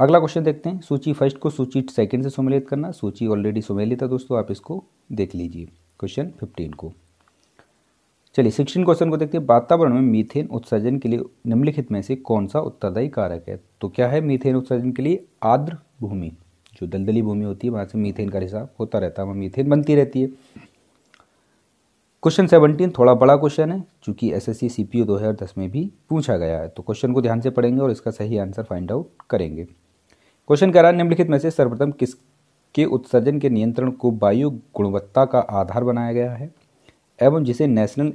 अगला क्वेश्चन देखते हैं सूची फर्स्ट को सूची सेकंड से सुमेलित करना सूची ऑलरेडी सुमेलित है दोस्तों आप इसको देख लीजिए क्वेश्चन फिफ्टीन को चलिए सिक्सटीन क्वेश्चन को देखते हैं वातावरण में मीथेन उत्सर्जन के लिए निम्नलिखित में से कौन सा उत्तरदायी कारक है तो क्या है मीथेन उत्सर्जन के लिए आर्द्र भूमि जो दलदली भूमि होती है वहाँ से मीथेन का हिसाब होता रहता है वहाँ मीथेन बनती रहती है क्वेश्चन सेवनटीन थोड़ा बड़ा क्वेश्चन है चूँकि S S C C P U दो हज़ार दस में भी पूछा गया है तो क्वेश्चन को ध्यान से पढ़ेंगे और इसका सही आंसर फाइंड आउट करेंगे क्वेश्चन कह रहा है निम्नलिखित में से सर्वप्रथम किस के उत्सर्जन के नियंत्रण को वायु गुणवत्ता का आधार बनाया गया है एवं जिसे national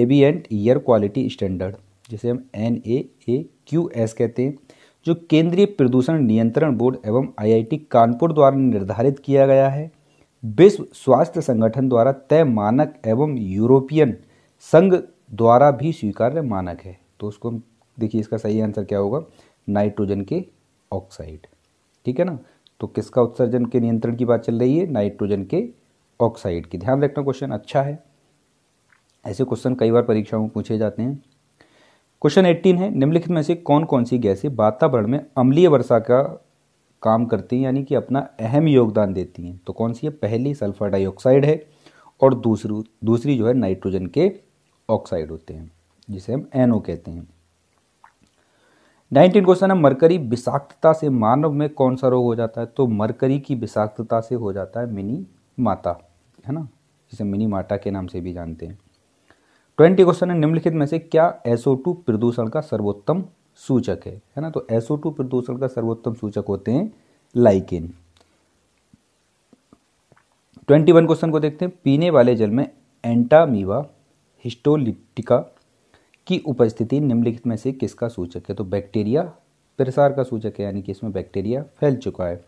ambient air quality standard जिसे हम N A A Q S कहते हैं जो केंद्रीय प्रदूषण नियंत्रण बोर्ड एवं आईआईटी कानपुर द्वारा निर्धारित किया गया है विश्व स्वास्थ्य संगठन द्वारा तय मानक एवं यूरोपियन संघ द्वारा भी स्वीकार्य मानक है तो उसको देखिए इसका सही आंसर क्या होगा नाइट्रोजन के ऑक्साइड ठीक है ना तो किसका उत्सर्जन के नियंत्रण की बात चल रही है नाइट्रोजन के ऑक्साइड की ध्यान रखना क्वेश्चन अच्छा है ऐसे क्वेश्चन कई बार परीक्षाओं में पूछे जाते हैं क्वेश्चन एट्टीन है निम्नलिखित में से कौन कौन सी गैसें वातावरण में अम्लीय वर्षा का काम करती हैं यानी कि अपना अहम योगदान देती हैं तो कौन सी है पहली सल्फर डाइऑक्साइड है और दूसरी दूसरी जो है नाइट्रोजन के ऑक्साइड होते हैं जिसे हम एनओ कहते हैं नाइनटीन क्वेश्चन है मरकरी विषाक्तता से मानव में कौन सा रोग हो जाता है तो मरकरी की विषाक्तता से हो जाता है मिनी माता है ना जिसे मिनी माटा के नाम से भी जानते हैं ट्वेंटी क्वेश्चन है निम्नलिखित में से क्या टू प्रदूषण का सर्वोत्तम सूचक है है ना तो टू प्रदूषण का सर्वोत्तम सूचक होते हैं लाइकेन ट्वेंटी वन क्वेश्चन को देखते हैं पीने वाले जल में एंटामीवा हिस्टोलिप्टिका की उपस्थिति निम्नलिखित में से किसका सूचक है तो बैक्टीरिया प्रसार का सूचक है यानी कि इसमें बैक्टीरिया फैल चुका है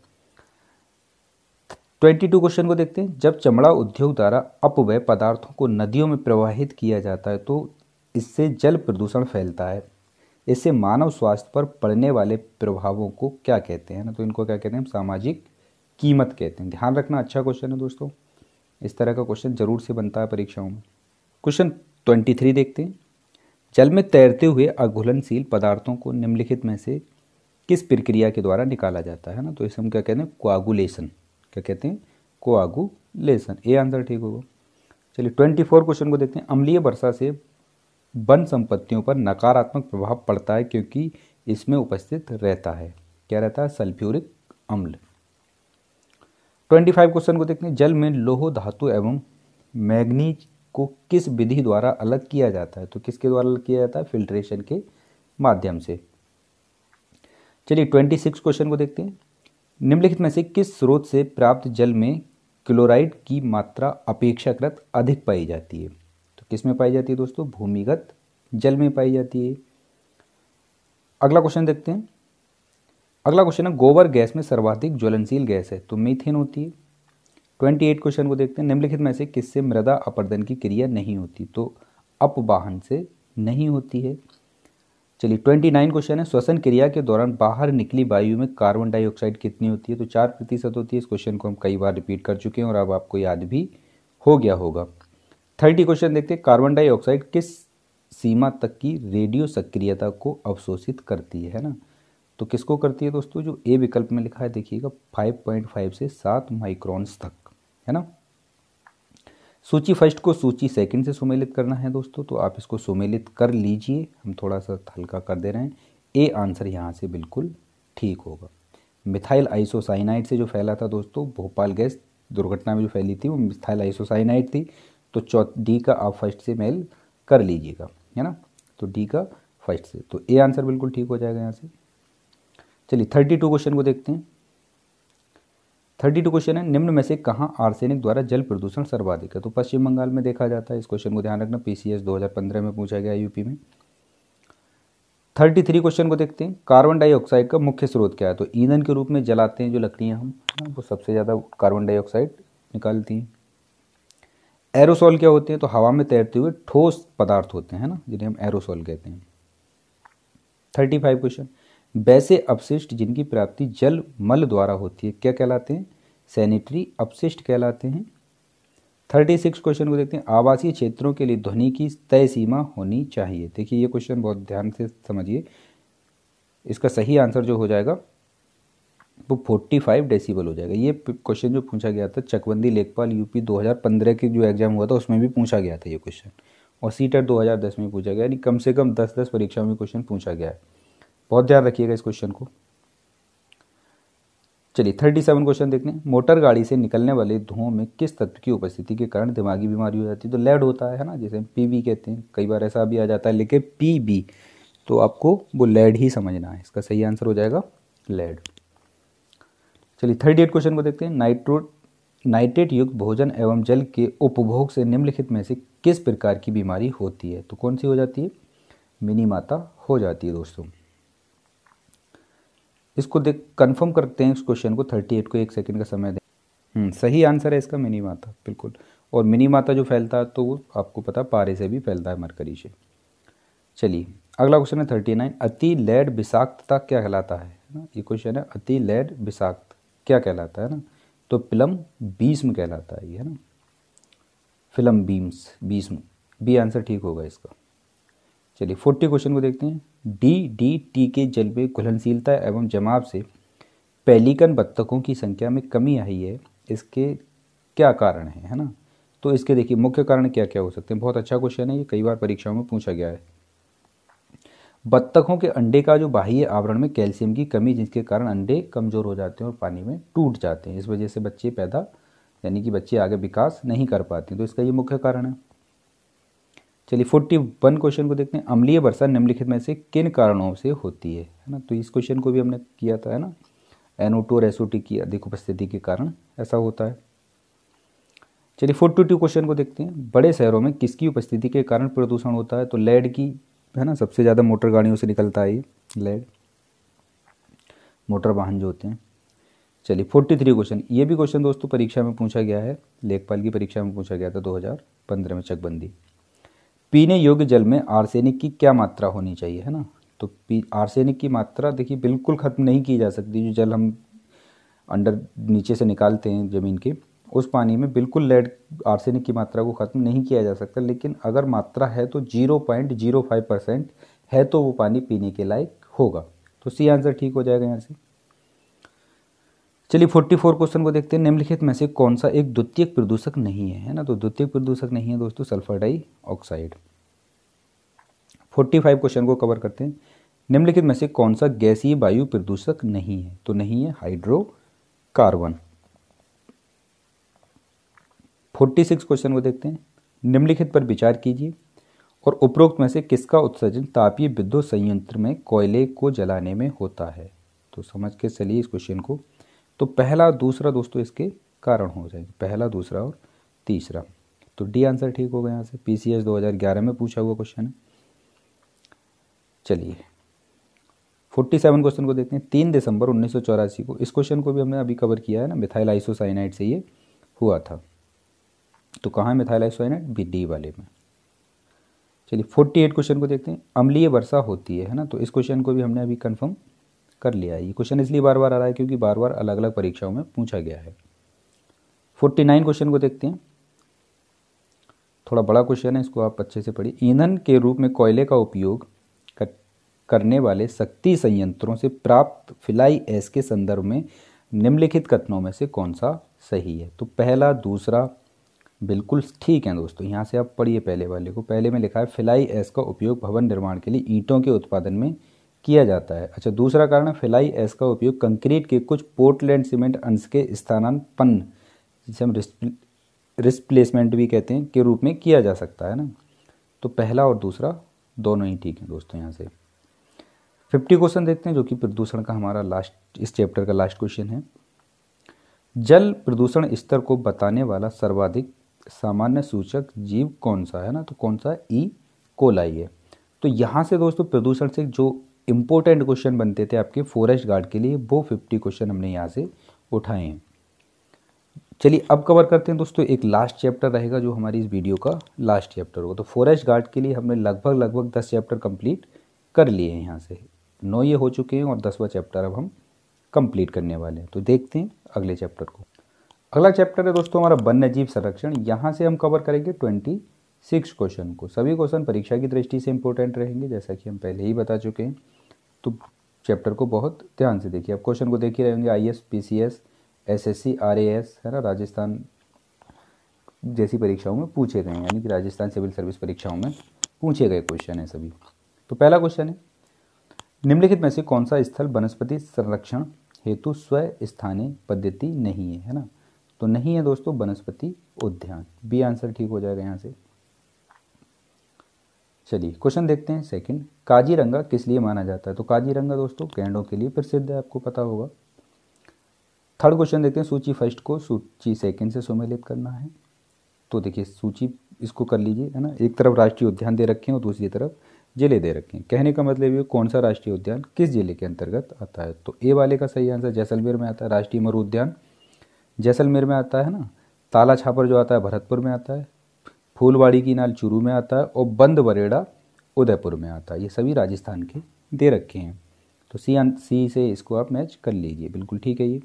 ट्वेंटी टू क्वेश्चन को देखते हैं जब चमड़ा उद्योग द्वारा अपव्यय पदार्थों को नदियों में प्रवाहित किया जाता है तो इससे जल प्रदूषण फैलता है इससे मानव स्वास्थ्य पर पड़ने वाले प्रभावों को क्या कहते हैं ना तो इनको क्या कहते हैं सामाजिक कीमत कहते हैं ध्यान रखना अच्छा क्वेश्चन है दोस्तों इस तरह का क्वेश्चन जरूर से बनता है परीक्षाओं में क्वेश्चन ट्वेंटी थ्री देखते हैं जल में तैरते हुए अघुलनशील पदार्थों को निम्नलिखित में से किस प्रक्रिया के द्वारा निकाला जाता है ना तो इसे हम क्या कहते हैं क्वागुलेशन क्या कहते हैं कोआगुलेशन ए आंसर ठीक होगा चलिए ट्वेंटी फोर क्वेश्चन को देखते हैं अम्लीय वर्षा से वन संपत्तियों पर नकारात्मक प्रभाव पड़ता है क्योंकि इसमें उपस्थित रहता है क्या रहता है सल्फ्यूरिक अम्ल ट्वेंटी फाइव क्वेश्चन को देखते हैं जल में लोह धातु एवं मैग्नीज को किस विधि द्वारा अलग किया जाता है तो किसके द्वारा अलग किया जाता है फिल्ट्रेशन के माध्यम से चलिए ट्वेंटी सिक्स क्वेश्चन को देखते हैं निम्नलिखित में से किस स्रोत से प्राप्त जल में क्लोराइड की मात्रा अपेक्षाकृत अधिक पाई जाती है तो किस में पाई जाती है दोस्तों भूमिगत जल में पाई जाती है अगला क्वेश्चन देखते हैं अगला क्वेश्चन है गोबर गैस में सर्वाधिक ज्वलनशील गैस है तो मीथेन होती है ट्वेंटी एट क्वेश्चन को देखते हैं निम्नलिखित में से किससे मृदा अपर्दन की क्रिया नहीं होती तो अपवाहन से नहीं होती है चलिए ट्वेंटी नाइन क्वेश्चन है श्वसन क्रिया के दौरान बाहर निकली वायु में कार्बन डाइऑक्साइड कितनी होती है तो चार प्रतिशत होती है इस क्वेश्चन को हम कई बार रिपीट कर चुके हैं और अब आपको याद भी हो गया होगा थर्टी क्वेश्चन देखते हैं कार्बन डाइऑक्साइड किस सीमा तक की रेडियो सक्रियता को अवशोषित करती है ना तो किसको करती है दोस्तों जो ए विकल्प में लिखा है देखिएगा 5.5 से 7 माइक्रोन्स तक है ना सूची फर्स्ट को सूची सेकंड से सुमेलित करना है दोस्तों तो आप इसको सुमेलित कर लीजिए हम थोड़ा सा हल्का कर दे रहे हैं ए आंसर यहाँ से बिल्कुल ठीक होगा मिथाइल आइसोसाइनाइड से जो फैला था दोस्तों भोपाल गैस दुर्घटना में जो फैली थी वो मिथाइल आइसोसाइनाइड थी तो चौ डी का आप फर्स्ट से मेल कर लीजिएगा है ना तो डी का फर्स्ट से तो ए आंसर बिल्कुल ठीक हो जाएगा यहाँ से चलिए थर्टी टू क्वेश्चन को देखते हैं थर्टी टू क्वेश्चन है निम्न में से कहाँ आर्सेनिक द्वारा जल प्रदूषण सर्वाधिक है तो पश्चिम बंगाल में देखा जाता है इस क्वेश्चन को ध्यान रखना पीसीएस 2015 में पूछा गया यूपी में थर्टी थ्री क्वेश्चन को देखते हैं कार्बन डाइऑक्साइड का मुख्य स्रोत क्या है तो ईंधन के रूप में जलाते हैं जो लकड़ियाँ हम हाँ, वो सबसे ज़्यादा कार्बन डाइऑक्साइड निकालती हैं एरोसॉल क्या होते हैं तो हवा में तैरते हुए ठोस पदार्थ होते हैं ना जिन्हें हम एरोसॉल कहते हैं थर्टी फाइव क्वेश्चन वैसे अपशिष्ट जिनकी प्राप्ति जल मल द्वारा होती है क्या कहलाते हैं सैनिटरी अपशिष्ट कहलाते हैं थर्टी सिक्स क्वेश्चन को देखते हैं आवासीय क्षेत्रों के लिए ध्वनि की तय सीमा होनी चाहिए देखिए ये क्वेश्चन बहुत ध्यान से समझिए इसका सही आंसर जो हो जाएगा वो फोर्टी फाइव डेसीबल हो जाएगा ये क्वेश्चन जो पूछा गया था चकबंदी लेखपाल यूपी 2015 के जो एग्जाम हुआ था उसमें भी पूछा गया था ये क्वेश्चन और e हजार 2010 में पूछा गया यानी कम से कम 10-10 परीक्षाओं में क्वेश्चन पूछा गया है बहुत ध्यान रखिएगा इस क्वेश्चन को चलिए थर्टी सेवन क्वेश्चन देखने मोटर गाड़ी से निकलने वाले धुओं में किस तत्व की उपस्थिति के कारण दिमागी बीमारी हो जाती है तो लेड होता है ना जैसे हम पी कहते हैं कई बार ऐसा भी आ जाता है लेकिन पी तो आपको वो लेड ही समझना है इसका सही आंसर हो जाएगा लेड चलिए थर्टी एट क्वेश्चन को देखते हैं नाइट्रो नाइट्रेट युक्त भोजन एवं जल के उपभोग से निम्नलिखित में से किस प्रकार की बीमारी होती है तो कौन सी हो जाती है मिनी माता हो जाती है दोस्तों इसको देख कंफर्म करते हैं इस क्वेश्चन को थर्टी एट को एक सेकंड का समय दें हम्म, सही आंसर है इसका मिनी माता बिल्कुल और मिनी माता जो फैलता है तो वो आपको पता पारे से भी फैलता है मरकरी से चलिए अगला क्वेश्चन है थर्टी नाइन अति लेड विषाक्तता क्या कहलाता है ना ये क्वेश्चन है अति लेड विषाक्त क्या कहलाता है ना तो फिल्म बीस्म कहलाता है ये है ना फिल्म बीम्स बीस्म बी आंसर ठीक होगा इसका चलिए फोर्टी क्वेश्चन को देखते हैं डी डी टी के जलवे घुलनशीलता एवं जमाव से पैलिकन बत्तखों की संख्या में कमी आई है इसके क्या कारण है है ना तो इसके देखिए मुख्य कारण क्या क्या हो सकते हैं बहुत अच्छा क्वेश्चन है ये कई बार परीक्षाओं में पूछा गया है बत्तखों के अंडे का जो बाह्य आवरण में कैल्शियम की कमी जिसके कारण अंडे कमज़ोर हो जाते हैं और पानी में टूट जाते हैं इस वजह से बच्चे पैदा यानी कि बच्चे आगे विकास नहीं कर पाते तो इसका ये मुख्य कारण है चलिए फोर्टी वन क्वेश्चन को देखते हैं अम्लीय वर्षा निम्नलिखित में से किन कारणों से होती है है ना तो इस क्वेश्चन को भी हमने किया था है ना टू और टी की अधिक उपस्थिति के कारण ऐसा होता है चलिए फोर्टी टू क्वेश्चन को देखते हैं बड़े शहरों में किसकी उपस्थिति के कारण प्रदूषण होता है तो लेड की है ना सबसे ज़्यादा मोटर गाड़ियों से निकलता है ये लेड मोटर वाहन जो होते हैं चलिए फोर्टी थ्री क्वेश्चन ये भी क्वेश्चन दोस्तों परीक्षा में पूछा गया है लेखपाल की परीक्षा में पूछा गया था 2015 में चकबंदी पीने योग्य जल में आर्सेनिक की क्या मात्रा होनी चाहिए है ना तो पी आर्सेनिक की मात्रा देखिए बिल्कुल ख़त्म नहीं की जा सकती जो जल हम अंडर नीचे से निकालते हैं ज़मीन के उस पानी में बिल्कुल लेड आर्सेनिक की मात्रा को ख़त्म नहीं किया जा सकता लेकिन अगर मात्रा है तो zero point zero five percent है तो वो पानी पीने के लायक होगा तो सी आंसर ठीक हो जाएगा यहाँ से चलिए फोर्टी फोर क्वेश्चन को देखते हैं निम्नलिखित में से कौन सा एक द्वितीय प्रदूषक नहीं है है ना तो द्वितीय प्रदूषक नहीं है दोस्तों sulphur dioxide forty five question को कवर करते हैं निम्नलिखित में से कौन सा गैसीय वायु प्रदूषक नहीं है तो नहीं है हाइड्रोकार्बन फोर्टी सिक्स क्वेश्चन को देखते हैं निम्नलिखित पर विचार कीजिए और उपरोक्त में से किसका उत्सर्जन तापीय विद्युत संयंत्र में कोयले को जलाने में होता है तो समझ के चलिए इस क्वेश्चन को तो पहला दूसरा दोस्तों इसके कारण हो जाएंगे पहला दूसरा और तीसरा तो डी आंसर ठीक हो गया यहाँ से पी सी एस दो हज़ार ग्यारह में पूछा हुआ क्वेश्चन है चलिए फोर्टी सेवन क्वेश्चन को देखते हैं तीन दिसंबर उन्नीस सौ चौरासी को इस क्वेश्चन को भी हमने अभी कवर किया है ना मिथाइल आइसोसाइनाइड से ये हुआ था तो कहाँ है मिथाइल आइसोसाइनाइड बी डी वाले में चलिए फोर्टी एट क्वेश्चन को देखते हैं अम्लीय वर्षा होती है है ना तो इस क्वेश्चन को भी हमने अभी कन्फर्म कर लिया है ये क्वेश्चन इसलिए बार बार आ रहा है क्योंकि बार बार अलग अलग परीक्षाओं में पूछा गया है फोर्टी नाइन क्वेश्चन को देखते हैं थोड़ा बड़ा क्वेश्चन है इसको आप अच्छे से पढ़िए ईंधन के रूप में कोयले का उपयोग करने वाले शक्ति संयंत्रों से प्राप्त फिलाई एस के संदर्भ में निम्नलिखित कथनों में से कौन सा सही है तो पहला दूसरा बिल्कुल ठीक है दोस्तों यहाँ से आप पढ़िए पहले वाले को पहले में लिखा है फिलाई एस का उपयोग भवन निर्माण के लिए ईंटों के उत्पादन में किया जाता है अच्छा दूसरा कारण फिलाई एस का उपयोग कंक्रीट के कुछ पोर्टलैंड सीमेंट अंश के स्थानापन्न जिसे हम रिस्प्लेसमेंट भी कहते हैं के रूप में किया जा सकता है ना तो पहला और दूसरा दोनों ही ठीक हैं दोस्तों यहाँ से फिफ्टी क्वेश्चन देखते हैं जो कि प्रदूषण का हमारा लास्ट इस चैप्टर का लास्ट क्वेश्चन है जल प्रदूषण स्तर को बताने वाला सर्वाधिक सामान्य सूचक जीव कौन सा है ना तो कौन सा ई कोलाई है तो यहाँ से दोस्तों प्रदूषण से जो इम्पोर्टेंट क्वेश्चन बनते थे आपके फॉरेस्ट गार्ड के लिए वो फिफ्टी क्वेश्चन हमने यहाँ से उठाए हैं चलिए अब कवर करते हैं दोस्तों एक लास्ट चैप्टर रहेगा जो हमारी इस वीडियो का लास्ट चैप्टर होगा तो फॉरेस्ट गार्ड के लिए हमने लगभग लगभग दस चैप्टर कंप्लीट कर लिए हैं यहाँ से नौ ये हो चुके हैं और दसवा चैप्टर अब हम कंप्लीट करने वाले हैं तो देखते हैं अगले चैप्टर को अगला चैप्टर है दोस्तों हमारा वन्य जीव संरक्षण यहाँ से हम कवर करेंगे ट्वेंटी सिक्स क्वेश्चन को सभी क्वेश्चन परीक्षा की दृष्टि से इंपॉर्टेंट रहेंगे जैसा कि हम पहले ही बता चुके हैं तो चैप्टर को बहुत ध्यान से देखिए आप क्वेश्चन को देख ही रहे होंगे I S P C S S S C R A S है ना राजस्थान जैसी परीक्षाओं में पूछे गए हैं यानी कि राजस्थान सिविल सर्विस परीक्षाओं में पूछे गए क्वेश्चन हैं सभी तो पहला क्वेश्चन है निम्नलिखित में से कौन सा स्थल वनस्पति संरक्षण हेतु स्व स्थानीय पद्धति नहीं है है ना तो नहीं है दोस्तों वनस्पति उद्यान बी आंसर ठीक हो जाएगा यहाँ से चलिए क्वेश्चन देखते हैं सेकंड काजीरंगा किस लिए माना जाता है तो काजीरंगा दोस्तों गैंडों के लिए प्रसिद्ध है आपको पता होगा थर्ड क्वेश्चन देखते हैं सूची फर्स्ट को सूची सेकंड से सम्मिलित करना है तो देखिए सूची इसको कर लीजिए है ना एक तरफ राष्ट्रीय उद्यान दे रखे हैं और दूसरी तरफ जिले दे रखे हैं कहने का मतलब ये कौन सा राष्ट्रीय उद्यान किस जिले के अंतर्गत आता है तो ए वाले का सही आंसर जैसलमेर में आता है राष्ट्रीय मरु उद्यान जैसलमेर में आता है ना ताला छापर जो आता है भरतपुर में आता है फूलवाड़ी की नाल चूरू में आता है और बंद बरेड़ा उदयपुर में आता है ये सभी राजस्थान के दे रखे हैं तो सी सी से इसको आप मैच कर लीजिए बिल्कुल ठीक है ये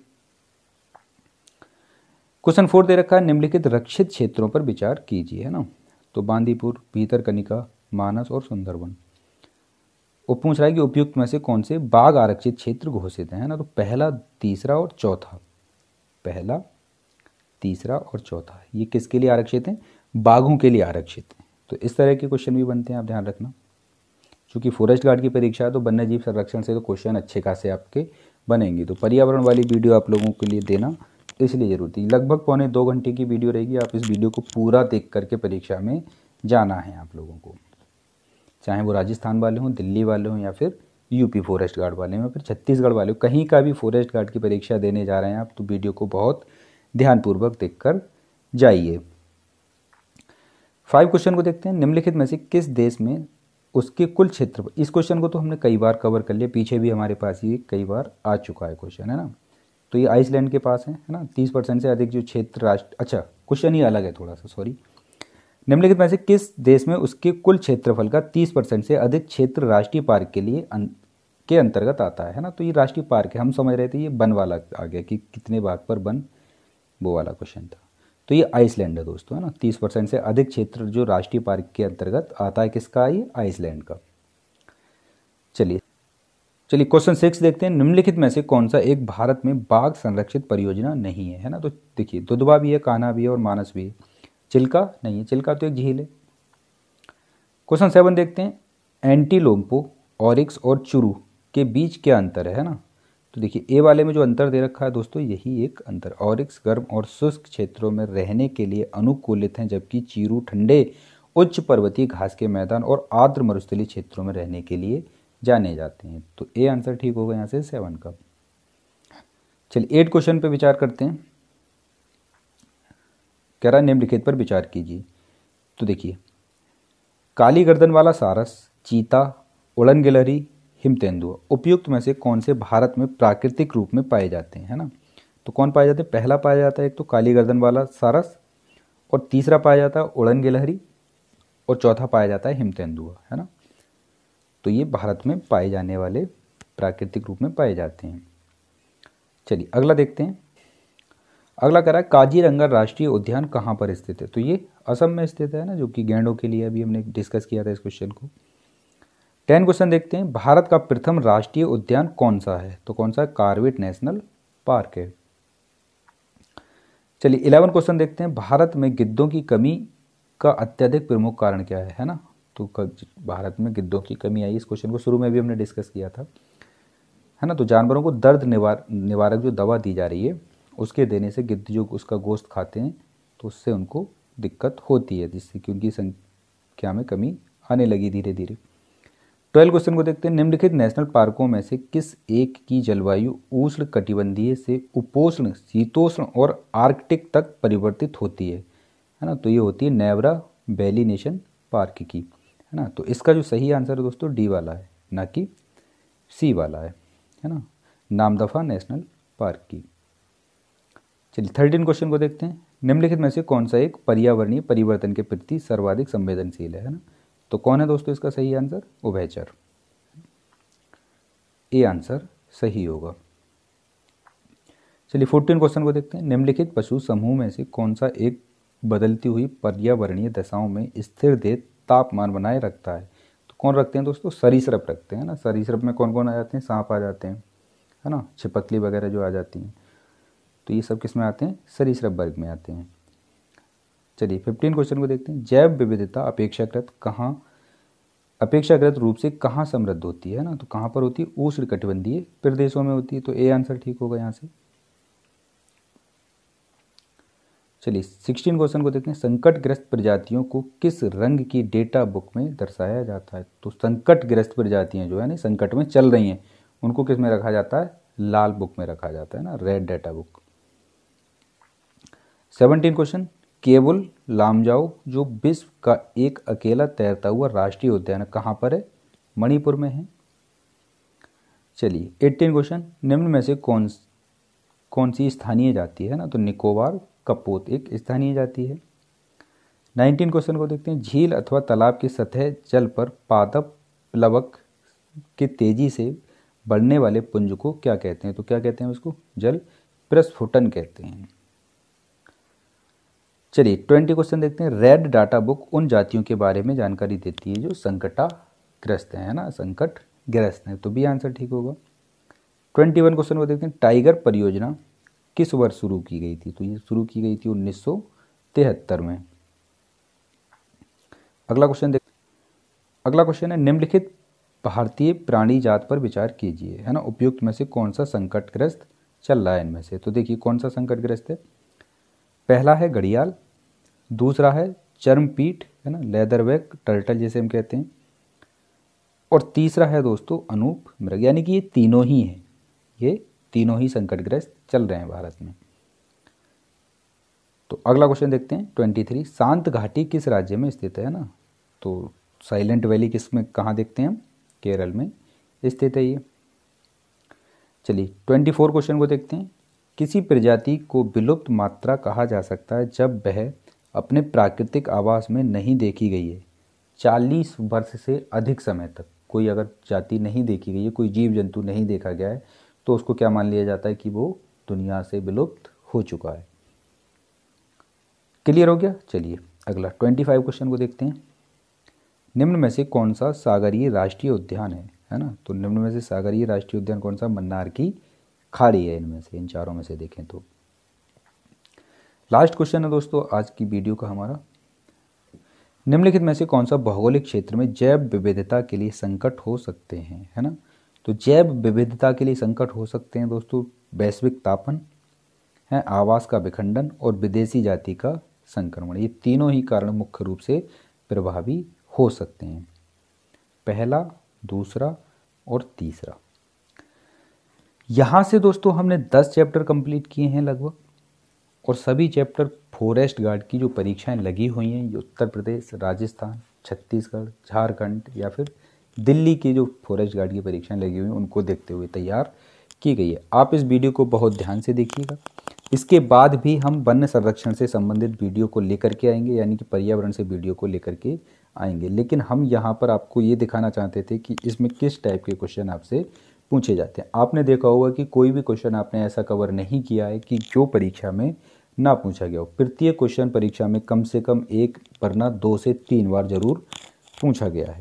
क्वेश्चन फोर दे रखा है निम्नलिखित रक्षित क्षेत्रों पर विचार कीजिए है ना तो बांदीपुर भीतर कनिका मानस और सुंदरवन वो पूछ रहा है कि उपयुक्त में से कौन से बाघ आरक्षित क्षेत्र घोषित हैं ना तो पहला तीसरा और चौथा पहला तीसरा और चौथा ये किसके लिए आरक्षित हैं बाघों के लिए आरक्षित तो इस तरह के क्वेश्चन भी बनते हैं आप ध्यान रखना चूँकि फॉरेस्ट गार्ड की परीक्षा है तो वन्य जीव संरक्षण से तो क्वेश्चन अच्छे खासे आपके बनेंगे तो पर्यावरण वाली वीडियो आप लोगों के लिए देना इसलिए ज़रूरी थी लगभग पौने दो घंटे की वीडियो रहेगी आप इस वीडियो को पूरा देख करके परीक्षा में जाना है आप लोगों को चाहे वो राजस्थान वाले हों दिल्ली वाले हों या फिर यूपी फॉरेस्ट गार्ड वाले हों या फिर छत्तीसगढ़ वाले हों कहीं का भी फॉरेस्ट गार्ड की परीक्षा देने जा रहे हैं आप तो वीडियो को बहुत ध्यानपूर्वक देख कर जाइए फाइव क्वेश्चन को देखते हैं निम्नलिखित में से किस देश में उसके कुल क्षेत्र इस क्वेश्चन को तो हमने कई बार कवर कर लिया पीछे भी हमारे पास ये कई बार आ चुका है क्वेश्चन है ना तो ये आइसलैंड के पास है है ना तीस परसेंट से अधिक जो क्षेत्र राष्ट्र अच्छा क्वेश्चन ही अलग है थोड़ा सा सॉरी निम्नलिखित में से किस देश में उसके कुल क्षेत्रफल का तीस परसेंट से अधिक क्षेत्र राष्ट्रीय पार्क के लिए अं, के अंतर्गत आता है ना तो ये राष्ट्रीय पार्क है हम समझ रहे थे ये वन वाला आ गया कि कितने भाग पर वन वो वाला क्वेश्चन था तो ये आइसलैंड है दोस्तों है ना तीस परसेंट से अधिक क्षेत्र जो राष्ट्रीय पार्क के अंतर्गत आता है किसका ये आइसलैंड का चलिए चलिए क्वेश्चन सिक्स देखते हैं निम्नलिखित में से कौन सा एक भारत में बाघ संरक्षित परियोजना नहीं है है ना तो देखिए दुधवा भी है काना भी है और मानस भी है चिल्का नहीं है चिल्का तो एक झील है क्वेश्चन सेवन देखते हैं एंटीलोम्पो ऑरिक्स और चुरू के बीच क्या अंतर है ना तो देखिए ए वाले में जो अंतर दे रखा है दोस्तों यही एक अंतर ऑरिक्स गर्म और शुष्क क्षेत्रों में रहने के लिए अनुकूलित हैं जबकि चीरू ठंडे उच्च पर्वतीय घास के मैदान और आर्द्र मरुस्थली क्षेत्रों में रहने के लिए जाने जाते हैं तो ए आंसर ठीक होगा यहाँ से सेवन का चलिए एट क्वेश्चन पर विचार करते हैं कह रहा निम्नलिखित पर विचार कीजिए तो देखिए काली गर्दन वाला सारस चीता उड़न गिलहरी हिम तेंदुआ उपयुक्त में से कौन से भारत में प्राकृतिक रूप में पाए जाते हैं है ना तो कौन पाए जाते हैं पहला पाया जाता है एक तो काली गर्दन वाला सारस और तीसरा पाया जाता है उड़न गिलहरी और चौथा पाया जाता है हिम तेंदुआ है ना तो ये भारत में पाए जाने वाले प्राकृतिक रूप में पाए जाते हैं चलिए अगला देखते हैं अगला कह रहा है काजीरंगा राष्ट्रीय उद्यान कहाँ पर स्थित है तो ये असम में स्थित है ना जो कि गैंडों के लिए अभी हमने डिस्कस किया था इस क्वेश्चन को टेन क्वेश्चन देखते हैं भारत का प्रथम राष्ट्रीय उद्यान कौन सा है तो कौन सा है कार्बेट नेशनल पार्क है चलिए इलेवन क्वेश्चन देखते हैं भारत में गिद्धों की कमी का अत्यधिक प्रमुख कारण क्या है है ना तो भारत में गिद्धों की कमी आई इस क्वेश्चन को शुरू में भी हमने डिस्कस किया था है ना तो जानवरों को दर्द निवार निवारक जो दवा दी जा रही है उसके देने से गिद्ध जो उसका गोश्त खाते हैं तो उससे उनको दिक्कत होती है जिससे कि उनकी संख्या में कमी आने लगी धीरे धीरे ट्वेल्थ क्वेश्चन को देखते हैं निम्नलिखित नेशनल पार्कों में से किस एक की जलवायु उष्ण कटिबंधीय से उपोष्ण शीतोष्ण और आर्कटिक तक परिवर्तित होती है है ना तो ये होती है नेवरा वैली नेशन पार्क की है ना तो इसका जो सही आंसर है दोस्तों डी वाला है ना कि सी वाला है है ना नामदफा नेशनल पार्क की चलिए थर्टीन क्वेश्चन को देखते हैं निम्नलिखित में से कौन सा एक पर्यावरणीय परिवर्तन के प्रति सर्वाधिक संवेदनशील है ना तो कौन है दोस्तों इसका सही आंसर उभयचर ये आंसर सही होगा चलिए फोर्टीन क्वेश्चन को देखते हैं निम्नलिखित पशु समूह में से कौन सा एक बदलती हुई पर्यावरणीय दशाओं में स्थिर देह तापमान बनाए रखता है तो कौन रखते हैं दोस्तों सरीसृप रखते हैं ना सरीसृप में कौन कौन आ जाते हैं सांप आ जाते हैं है ना छिपकली वगैरह जो आ जाती हैं तो ये सब किस में आते हैं सरीसृप वर्ग में आते हैं चलिए फिफ्टीन क्वेश्चन को देखते हैं जैव विविधता अपेक्षाकृत कहाँ अपेक्षाकृत रूप से कहाँ समृद्ध होती है ना तो कहाँ पर होती है उष्ण कटिबंधीय प्रदेशों में होती है तो ए आंसर ठीक होगा यहाँ से चलिए सिक्सटीन क्वेश्चन को देखते हैं संकटग्रस्त प्रजातियों को किस रंग की डेटा बुक में दर्शाया जाता है तो संकटग्रस्त प्रजातियाँ जो है ना संकट में चल रही हैं उनको किस में रखा जाता है लाल बुक में रखा जाता है ना red data book seventeen question केबुल लामजाओ जो विश्व का एक अकेला तैरता हुआ राष्ट्रीय उद्यान कहाँ पर है मणिपुर में है चलिए एट्टीन क्वेश्चन निम्न में से कौन कौन सी स्थानीय जाती है ना तो निकोबार कपोत एक स्थानीय जाती है नाइनटीन क्वेश्चन को देखते हैं झील अथवा तालाब की सतह जल पर पादप लवक के तेजी से बढ़ने वाले पुंज को क्या कहते हैं तो क्या कहते हैं उसको जल प्रस्फुटन कहते हैं चलिए ट्वेंटी क्वेश्चन देखते हैं रेड डाटा बुक उन जातियों के बारे में जानकारी देती है जो संकटाग्रस्त ग्रस्त है ना संकट ग्रस्त है तो भी आंसर ठीक होगा ट्वेंटी वन क्वेश्चन को देखते हैं टाइगर परियोजना किस वर्ष शुरू की गई थी तो ये शुरू की गई थी उन्नीस में अगला क्वेश्चन देख अगला क्वेश्चन है निम्नलिखित भारतीय प्राणी जात पर विचार कीजिए है ना उपयुक्त में से कौन सा संकटग्रस्त चल रहा है इनमें से तो देखिए कौन सा संकटग्रस्त है पहला है घड़ियाल दूसरा है पीठ है ना लेदर बैग टर्टल जैसे हम कहते हैं और तीसरा है दोस्तों अनूप मृग यानी कि ये तीनों ही हैं ये तीनों ही संकटग्रस्त चल रहे हैं भारत में तो अगला क्वेश्चन देखते हैं ट्वेंटी थ्री शांत घाटी किस राज्य में स्थित है ना तो साइलेंट वैली किस में कहाँ देखते हैं हम केरल में स्थित है ये चलिए ट्वेंटी फोर क्वेश्चन को देखते हैं किसी प्रजाति को विलुप्त मात्रा कहा जा सकता है जब वह अपने प्राकृतिक आवास में नहीं देखी गई है चालीस वर्ष से अधिक समय तक कोई अगर जाति नहीं देखी गई है कोई जीव जंतु नहीं देखा गया है तो उसको क्या मान लिया जाता है कि वो दुनिया से विलुप्त हो चुका है क्लियर हो गया चलिए अगला ट्वेंटी फाइव क्वेश्चन को देखते हैं निम्न में से कौन सा सागरीय राष्ट्रीय उद्यान है है ना तो निम्न में से सागरीय राष्ट्रीय उद्यान कौन सा मन्नार की खाड़ी है इनमें से इन चारों में से देखें तो लास्ट क्वेश्चन है दोस्तों आज की वीडियो का हमारा निम्नलिखित में से कौन सा भौगोलिक क्षेत्र में जैव विविधता के लिए संकट हो सकते हैं है ना तो जैव विविधता के लिए संकट हो सकते हैं दोस्तों वैश्विक तापन है आवास का विखंडन और विदेशी जाति का संक्रमण ये तीनों ही कारण मुख्य रूप से प्रभावी हो सकते हैं पहला दूसरा और तीसरा यहाँ से दोस्तों हमने दस चैप्टर कंप्लीट किए हैं लगभग और सभी चैप्टर फॉरेस्ट गार्ड की जो परीक्षाएं लगी हुई हैं ये उत्तर प्रदेश राजस्थान छत्तीसगढ़ झारखंड या फिर दिल्ली की जो फॉरेस्ट गार्ड की परीक्षाएं लगी हुई हैं उनको देखते हुए तैयार की गई है आप इस वीडियो को बहुत ध्यान से देखिएगा इसके बाद भी हम वन्य संरक्षण से संबंधित वीडियो को लेकर के आएंगे यानी कि पर्यावरण से वीडियो को लेकर के आएंगे लेकिन हम यहाँ पर आपको ये दिखाना चाहते थे कि इसमें किस टाइप के क्वेश्चन आपसे पूछे जाते हैं आपने देखा होगा कि कोई भी क्वेश्चन आपने ऐसा कवर नहीं किया है कि जो परीक्षा में ना पूछा गया हो प्रत्येक क्वेश्चन परीक्षा में कम से कम एक वरना दो से तीन बार ज़रूर पूछा गया है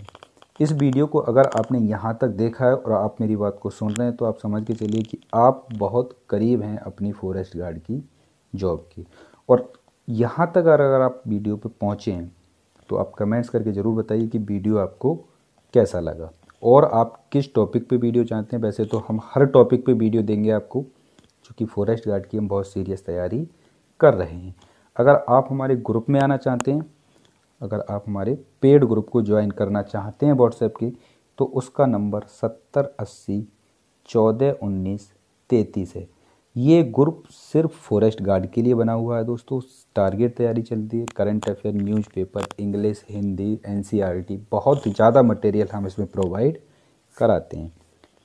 इस वीडियो को अगर आपने यहाँ तक देखा है और आप मेरी बात को सुन रहे हैं तो आप समझ के चलिए कि आप बहुत करीब हैं अपनी फॉरेस्ट गार्ड की जॉब की और यहाँ तक अगर आप वीडियो पर पहुँचे हैं तो आप कमेंट्स करके ज़रूर बताइए कि वीडियो आपको कैसा लगा और आप किस टॉपिक पे वीडियो चाहते हैं वैसे तो हम हर टॉपिक पे वीडियो देंगे आपको क्योंकि फॉरेस्ट गार्ड की हम बहुत सीरियस तैयारी कर रहे हैं अगर आप हमारे ग्रुप में आना चाहते हैं अगर आप हमारे पेड ग्रुप को ज्वाइन करना चाहते हैं व्हाट्सएप के तो उसका नंबर सत्तर अस्सी चौदह उन्नीस तैंतीस है ये ग्रुप सिर्फ फॉरेस्ट गार्ड के लिए बना हुआ है दोस्तों टारगेट तैयारी चलती है current affair newspaper English Hindi एन बहुत ज़्यादा मटेरियल हम इसमें प्रोवाइड कराते हैं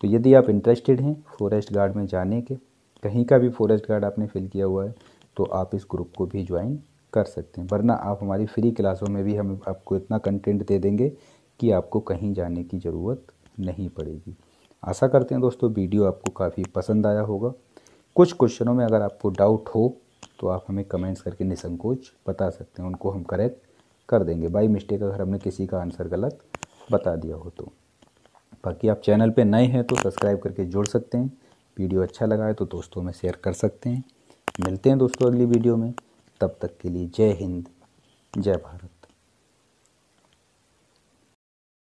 तो यदि आप इंटरेस्टेड हैं फॉरेस्ट गार्ड में जाने के कहीं का भी फॉरेस्ट गार्ड आपने फिल किया हुआ है तो आप इस ग्रुप को भी ज्वाइन कर सकते हैं वरना आप हमारी फ्री क्लासों में भी हम आपको इतना कंटेंट दे देंगे कि आपको कहीं जाने की ज़रूरत नहीं पड़ेगी आशा करते हैं दोस्तों वीडियो आपको काफ़ी पसंद आया होगा कुछ क्वेश्चनों में अगर आपको डाउट हो तो आप हमें कमेंट्स करके निसंकोच बता सकते हैं उनको हम करेक्ट कर देंगे बाई मिस्टेक अगर हमने किसी का आंसर गलत बता दिया हो तो बाकी आप चैनल पे नए हैं तो सब्सक्राइब करके जुड़ सकते हैं वीडियो अच्छा लगा है तो दोस्तों में शेयर कर सकते हैं मिलते हैं दोस्तों अगली वीडियो में तब तक के लिए जय हिंद जय भारत